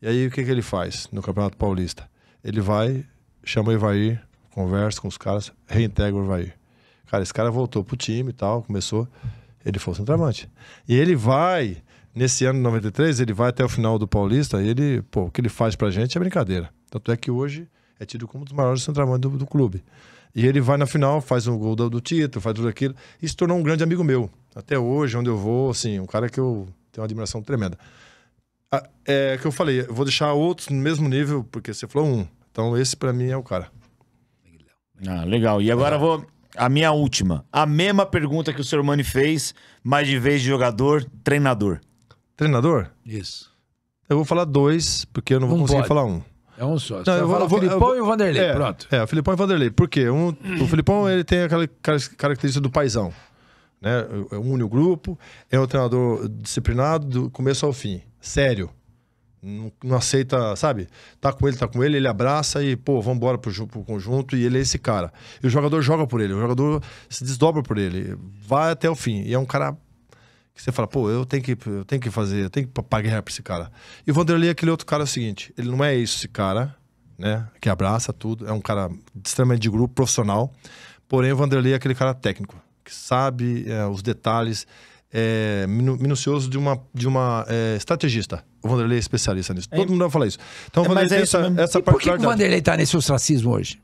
C: E aí, o que, que ele faz no Campeonato Paulista? Ele vai, chama o Evair, conversa com os caras, reintegra o Evair. Cara, esse cara voltou pro time e tal, começou. Ele foi o centroavante. E ele vai Nesse ano de 93, ele vai até o final do Paulista e ele, pô, o que ele faz pra gente é brincadeira. Tanto é que hoje é tido como um dos maiores centroavantes do, do, clube. E ele vai na final, faz um gol do, do título, faz tudo aquilo. E se tornou um grande amigo meu. Até hoje, onde eu vou, assim, um cara que eu tenho uma admiração tremenda. Ah, é que eu falei, eu vou deixar outros no mesmo nível, porque você falou um. Então esse para mim é o cara.
A: Ah, legal. E agora é. vou a minha última.
C: A mesma pergunta que o Sr. Mani
A: fez, mas de vez de jogador, treinador.
C: Treinador? Isso. Eu vou falar dois, porque eu não vou não conseguir pode. falar um. É um só. não, eu vou, falar vou, o Filipão vou, e o Vanderlei, é, pronto. É, o Filipão e o Vanderlei. Por quê? Um, o Filipão ele tem aquela característica do paizão. Né? É une o grupo, é um treinador disciplinado do começo ao fim. Sério. Não, não, aceita, sabe? Tá com ele, tá com ele, ele abraça e, pô, vambora pro, pro conjunto e ele é esse cara. E o jogador joga por ele, o jogador se desdobra por ele, vai até o fim. E é um cara que você fala, pô, eu tenho que, eu tenho que fazer, eu tenho que pagar pra esse cara. E o Vanderlei, é aquele outro cara, é o seguinte: ele não é esse cara, né? Que abraça tudo, é um cara extremamente de grupo, profissional. Porém, o Vanderlei é aquele cara técnico, que sabe é, os detalhes, é, minu minucioso de uma, de uma é, estrategista. O Vanderlei é especialista nisso. É Todo mundo vai falar isso. Então, o é, Vanderlei tem essa, essa e Por que, o Vanderlei tá nesse ostracismo hoje?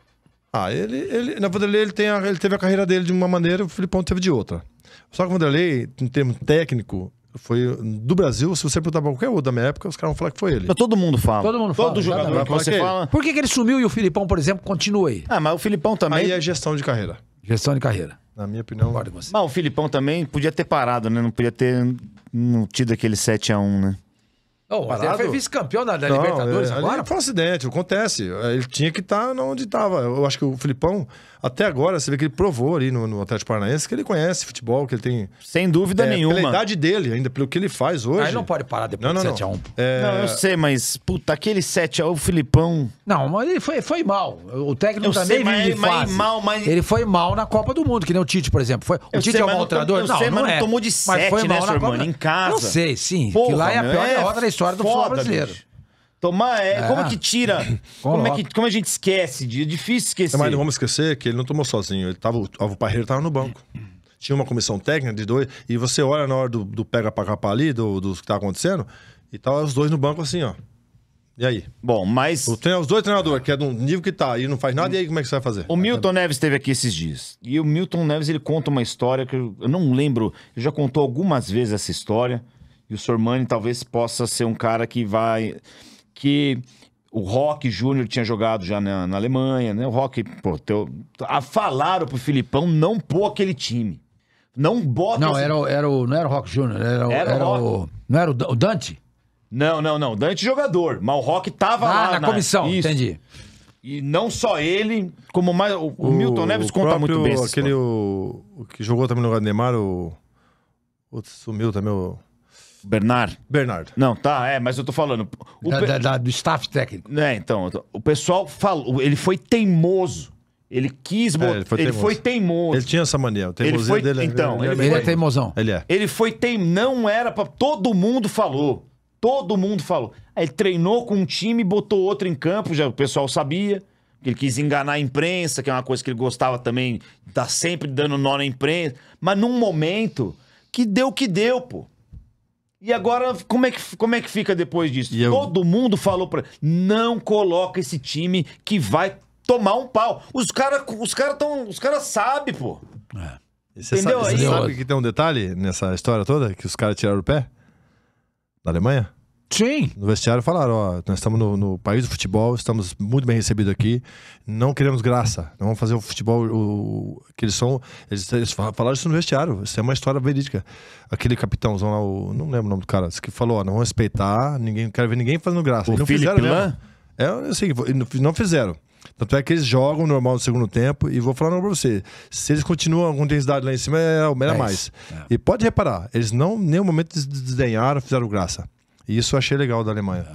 C: Ah, ele, ele, na Vanderlei ele, tem a, ele teve a carreira dele de uma maneira, o Filipão teve de outra. Só que o Vanderlei, em termo técnico, foi do Brasil, se você perguntar pra qualquer outro da minha época, os caras vão falar que foi ele. todo mundo fala. Todo mundo fala. Todo jogador que você é fala. Por que, que ele sumiu e o Filipão, por exemplo, continua aí? Ah, mas o Filipão também. Aí é gestão de carreira. Gestão de carreira. Na minha opinião. Concordo com
B: você. Mas o Filipão também
A: podia ter parado, né? Não podia ter não tido aquele 7x1, né?
C: Não, mas foi vice-campeão da, da não, Libertadores é, agora? Foi um acidente, acontece. Ele tinha que estar tá onde estava. Eu acho que o Filipão até agora, você vê que ele provou ali no, no Atlético Paranaense que ele conhece futebol, que ele tem. Sem dúvida é, nenhuma. Pela idade dele, ainda, pelo que ele faz hoje. Aí não pode parar depois não, não, de 7x1. É... Não, eu sei,
A: mas, puta, aquele 7x1, o Filipão. Não, mas ele foi, foi mal. O técnico eu também sei, mas, vive mas, mal, mas...
B: Ele foi mal na Copa do Mundo, que nem o Tite, por exemplo. Foi... O eu Tite sei, é um mau treinador? Não, sei, não, não é. tomou de 7, mas foi né, mal né, Copa... Em casa. Não sei, sim. Porra, que lá é a pior é derrota da história do futebol brasileiro.
A: Tomar é, é. Como é que tira? como, é que, como a gente esquece? É difícil esquecer. Mas não vamos
C: esquecer que ele não tomou sozinho. Ele tava, o Parreiro estava no banco. Tinha uma comissão técnica de dois. E você olha na hora do, do pega pra capa ali, do, do que tá acontecendo, e tá os dois no banco assim, ó. E aí? Bom, mas. O treino, os dois treinadores, que é do nível que tá, e não faz nada, e aí como é que você
A: vai fazer? O Milton Neves esteve aqui esses dias. E o Milton Neves, ele conta uma história que eu, não lembro, já contou algumas vezes essa história. E o Sormani talvez possa ser um cara que vai que o Rock Júnior tinha jogado já na, na, Alemanha, né? O Rock, pô, teu, a, falaram pro Filipão não pôr aquele time. Não bota. Não, esse... era,
B: o, era o, não era o Rock Júnior, era, era, era o, o, Não era o, Dante?
A: Não, não, não. Dante jogador. Mas o Rock tava ah, lá. Na, na comissão, isso. entendi. E não só ele, como mais. O, o Milton Neves conta próprio, muito bem. Aquele
C: o, que jogou também no lugar do Neymar, o. Outro sumiu também, o. Bernard. Bernard. Não, tá, é, mas eu tô falando.
A: Da, pe... da, da, do staff técnico. É, então, o pessoal falou, ele foi teimoso. Ele quis botar. É, ele, foi, ele teimoso. foi teimoso. Ele tinha essa mania. O ele foi, dele é então, ele, ele, ele foi... é teimosão. Ele é. Ele foi teimoso. não era para todo mundo falou. Todo mundo falou. Aí ele treinou com um time, botou outro em campo, já o pessoal sabia. Ele quis enganar a imprensa, que é uma coisa que ele gostava também, tá sempre dando nó na imprensa. Mas num momento que deu o que deu, pô. E agora, como é que, como é que fica depois disso? Eu... Todo mundo falou pra. Não coloca esse time que vai tomar um pau. Os caras os cara tão, os caras sabem, pô. É.
C: Você Entendeu? Sabe, você sabe que tem um detalhe nessa história toda? Que os caras tiraram o pé? Da Alemanha? Sim. No vestiário falaram: ó, nós estamos no, no, país do futebol, estamos muito bem recebidos aqui, não queremos graça, não vamos fazer o futebol o, que eles são. Eles, eles, falaram isso no vestiário, isso é uma história verídica. Aquele capitãozão lá, o, não lembro o nome do cara, que falou: ó, não vão respeitar, ninguém, não quero ver ninguém fazendo graça. O não Felipe fizeram, Lã? É, sei não fizeram. Tanto é que eles jogam normal no segundo tempo. E vou falar não pra você. Se eles continuam com intensidade lá em cima, é o melhor é mais. É. E pode reparar, eles não, em nenhum momento, desdenharam, fizeram graça. E isso eu achei legal da Alemanha.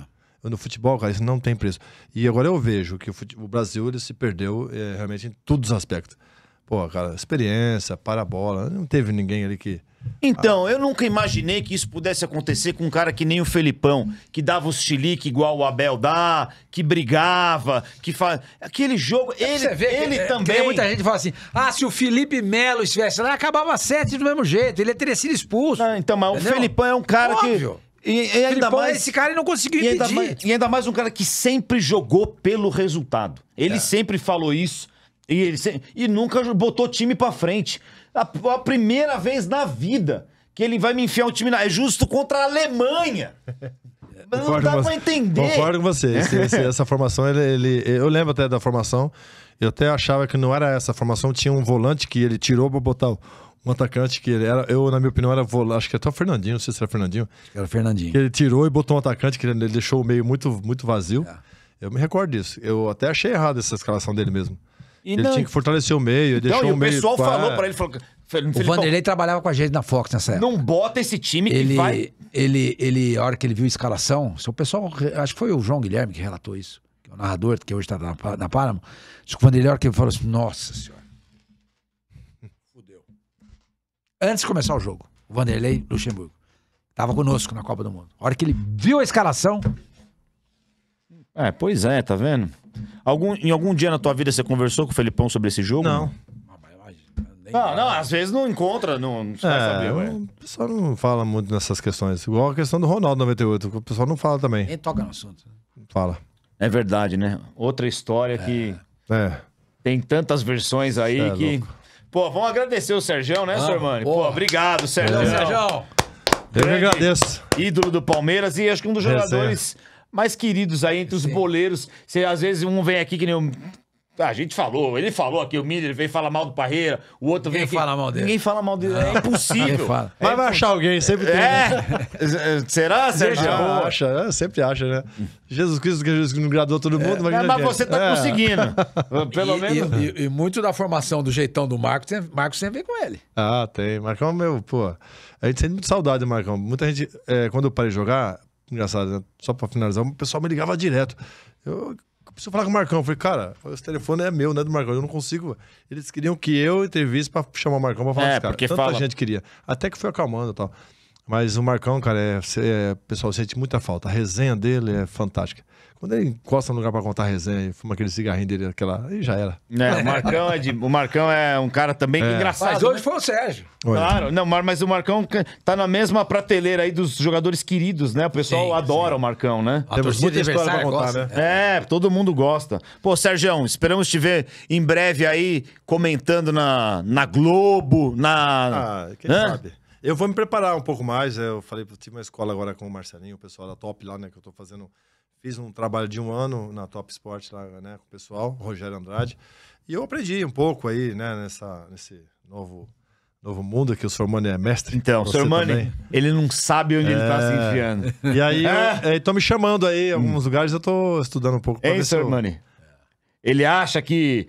C: É. No futebol, cara, isso não tem preço. E agora eu vejo que o, futebol, o Brasil ele se perdeu é, realmente em todos os aspectos. Pô, cara, experiência, para a bola não teve ninguém ali que. Então, ah. eu nunca
A: imaginei que isso pudesse acontecer com um cara que nem o Felipão, que dava os chilique igual o Abel dá, que brigava, que faz. Aquele jogo, é, ele, Você vê ele é, que, também. Que muita gente fala
B: assim: ah, se o Felipe Melo estivesse lá, acabava sete do mesmo jeito, ele teria sido expulso. Ah, então, mas Entendeu? o Felipão é um cara Óbvio. que. E, e ainda Filipão, mais esse cara não conseguiu e
A: ainda, mais, e ainda mais um cara que sempre jogou pelo resultado. Ele é. sempre falou isso e ele e nunca botou time para frente. A, a, primeira vez na vida que ele vai me enfiar um time na é justo contra a Alemanha. Não concordo dá pra entender. Concordo com você. Esse, esse, essa
C: formação, ele, ele, eu lembro até da formação. Eu até achava que não era essa formação. Tinha um volante que ele tirou pra botar um atacante que ele era, eu, na minha opinião, era volante, acho que até o Fernandinho, não sei se era Fernandinho. Era Fernandinho. Que ele tirou e botou um atacante que ele deixou o meio muito, muito vazio. É. Eu me recordo disso. Eu até achei errado essa escalação dele mesmo. E ele não... tinha que fortalecer o meio, então, deixou o, o meio. O pessoal pra... falou para ele,
A: falou, o Vanderlei
C: trabalhava com a gente na Fox
B: nessa época. Não bota
A: esse time que ele, vai.
B: Ele, ele, a hora que ele viu a escalação, o pessoal, acho que foi o João Guilherme que relatou isso, que é o narrador, que hoje está na, na Paramount. Acho que o Vanderlei, a hora que ele falou assim, nossa senhora. antes de começar o jogo, o Vanderlei Luxemburgo. Tava conosco na Copa do Mundo. A hora que ele viu a escalação. É, pois é, tá vendo? Algum, em algum dia na tua vida você conversou com o
C: Felipão sobre esse jogo?
A: Não. Ah, não, não, às vezes não encontra, não, não é, saber,
C: ué. O pessoal não fala muito nessas questões. Igual a questão do Ronaldo 98, o pessoal não fala também.
B: Ele toca no assunto.
C: Né? Fala. É verdade, né? Outra história é. que é. tem
A: tantas versões aí é, que. Louco. Pô, vamos agradecer o Sérgio, né, ah, Sormani? Pô, obrigado, Obrigado, Sergião. Eu que agradeço. Ídolo do Palmeiras e acho que um dos jogadores mais queridos aí entre os boleiros. Você, às vezes um vem aqui que nem eu ah, a gente falou, ele falou aqui, o Miller veio falar mal do Parreira, o outro Ninguém veio. Ninguém fala mal dele. Ninguém fala
C: mal dele. É impossível. Mas é vai achar alguém, sempre tem. É. Né? Será, Sérgio? Ah, acha, é, sempre acha, né? Jesus Cristo que não gradou todo mundo, é, mas você tá é. conseguindo. Pelo e, menos. E, e, muito da formação do jeitão do Marcos, Marcos tem a ver com ele. Ah, tem. Marcão, é meu, pô. A gente sente muito saudade, Marcão. Muita gente, é, quando eu parei de jogar, engraçado, né? só pra finalizar, o pessoal me ligava direto. Eu preciso falar com o Marcão. Eu falei, cara, esse telefone é meu, né, do Marcão. Eu não consigo. Eles queriam que eu entrevisse pra chamar o Marcão pra falar é, porque Tanta fala... gente queria. Até que foi acalmando e tal. Mas o Marcão, cara, é, é, pessoal, sente muita falta. A resenha dele é fantástica. Quando ele encosta no lugar pra contar resenha, fuma aquele cigarrinho dele, aquela. E já era. É, o, Marcão
A: é de, o Marcão é um cara também é. engraçado. Mas né? hoje né? foi o Sérgio. Oi. Claro, não, mas o Marcão tá na mesma prateleira aí dos jogadores queridos, né? O pessoal sim, adora sim. o Marcão, né? A Temos muita história pra contar, gosta. né? É, todo mundo gosta. Pô, Sérgio, esperamos te ver em breve aí comentando na, na Globo, na. Ah, quem Hã? sabe?
C: Eu vou me preparar um pouco mais. Eu falei, eu tive uma escola agora com o Marcelinho, o pessoal da Top lá, né? Que eu tô fazendo Fiz um trabalho de um ano na Top Sport lá, né, com o pessoal, Rogério Andrade. E eu aprendi um pouco aí, né, nessa, nesse novo Novo Mundo, que o Sormani é mestre. Então, Sormani, ele não sabe onde é... ele tá se é. enfiando. E aí, é. estão me chamando aí, em alguns lugares eu tô estudando um pouco. Ei, Sormani. Eu... Ele acha que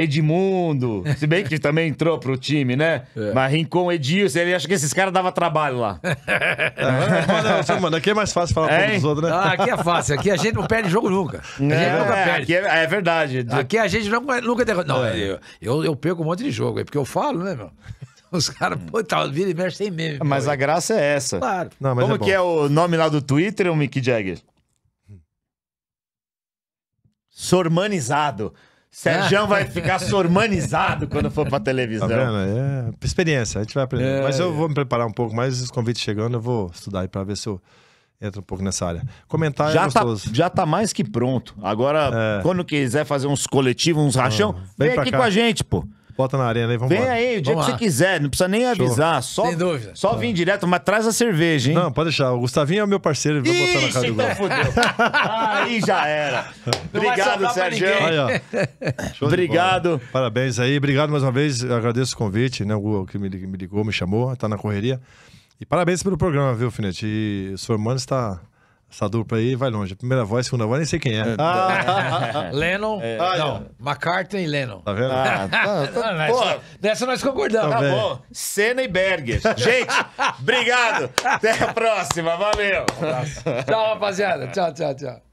A: Edmundo. Se bem que também entrou pro time, né? É. Mas Rincon, Edilson, ele acha que esses caras davam trabalho lá.
C: É, mano, aqui é mais fácil falar é, os outros, né? Ah, aqui é
A: fácil. Aqui a gente não
B: perde jogo nunca. A gente é, nunca perde. É, é, verdade. Aqui a gente não, nunca derrota. Não, é. eu, eu, eu perco um monte de jogo, é porque eu falo, né, meu? Os caras, pô, tá, vira e mexe sem
A: meme. Mas a graça é essa.
B: Claro. Não, Como é que é
A: o nome lá do Twitter, o Mick Jagger? Hum. Sormanizado. Sérgio vai é. ficar sormanizado quando for pra televisão. Tá vendo?
C: É experiência, a gente vai aprender. É, Mas eu vou me preparar um pouco mais, os convites chegando, eu vou estudar aí pra ver se eu entro um pouco nessa área. Comentário é já tá, já tá mais que pronto. Agora, é.
A: quando quiser fazer uns
C: coletivos, uns rachão, ah, vem, vem aqui cá. com a gente, pô. Bota na arena aí, vamos Vem aí, o dia Vamos que lá. você
A: quiser, não precisa nem avisar. Só, Sem dúvida. Só vir direto, mas traz a cerveja, hein? Não, pode deixar. O Gustavinho é meu parceiro, ele vai botar na cara do então aí já era.
C: Não Obrigado, Sérgio. Aí, ó. Obrigado. Parabéns aí. Obrigado mais uma vez. Eu agradeço o convite, né? O Hugo que me me ligou, me chamou, tá na correria. E parabéns pelo programa, viu, Finete? E o seu irmão está essa dupla aí vai longe. Primeira voz, segunda voz, nem sei quem é. é ah,
B: é. Lennon. É. Ah, não, é. McCartney e Lennon. Tá vendo? Ah, tá, tá, nessa, nós concordamos. Tá, tá bom. Senna e Berger. Gente,
A: obrigado. Até a próxima. Valeu. Um Tchau, rapaziada. Tchau,
B: tchau, tchau.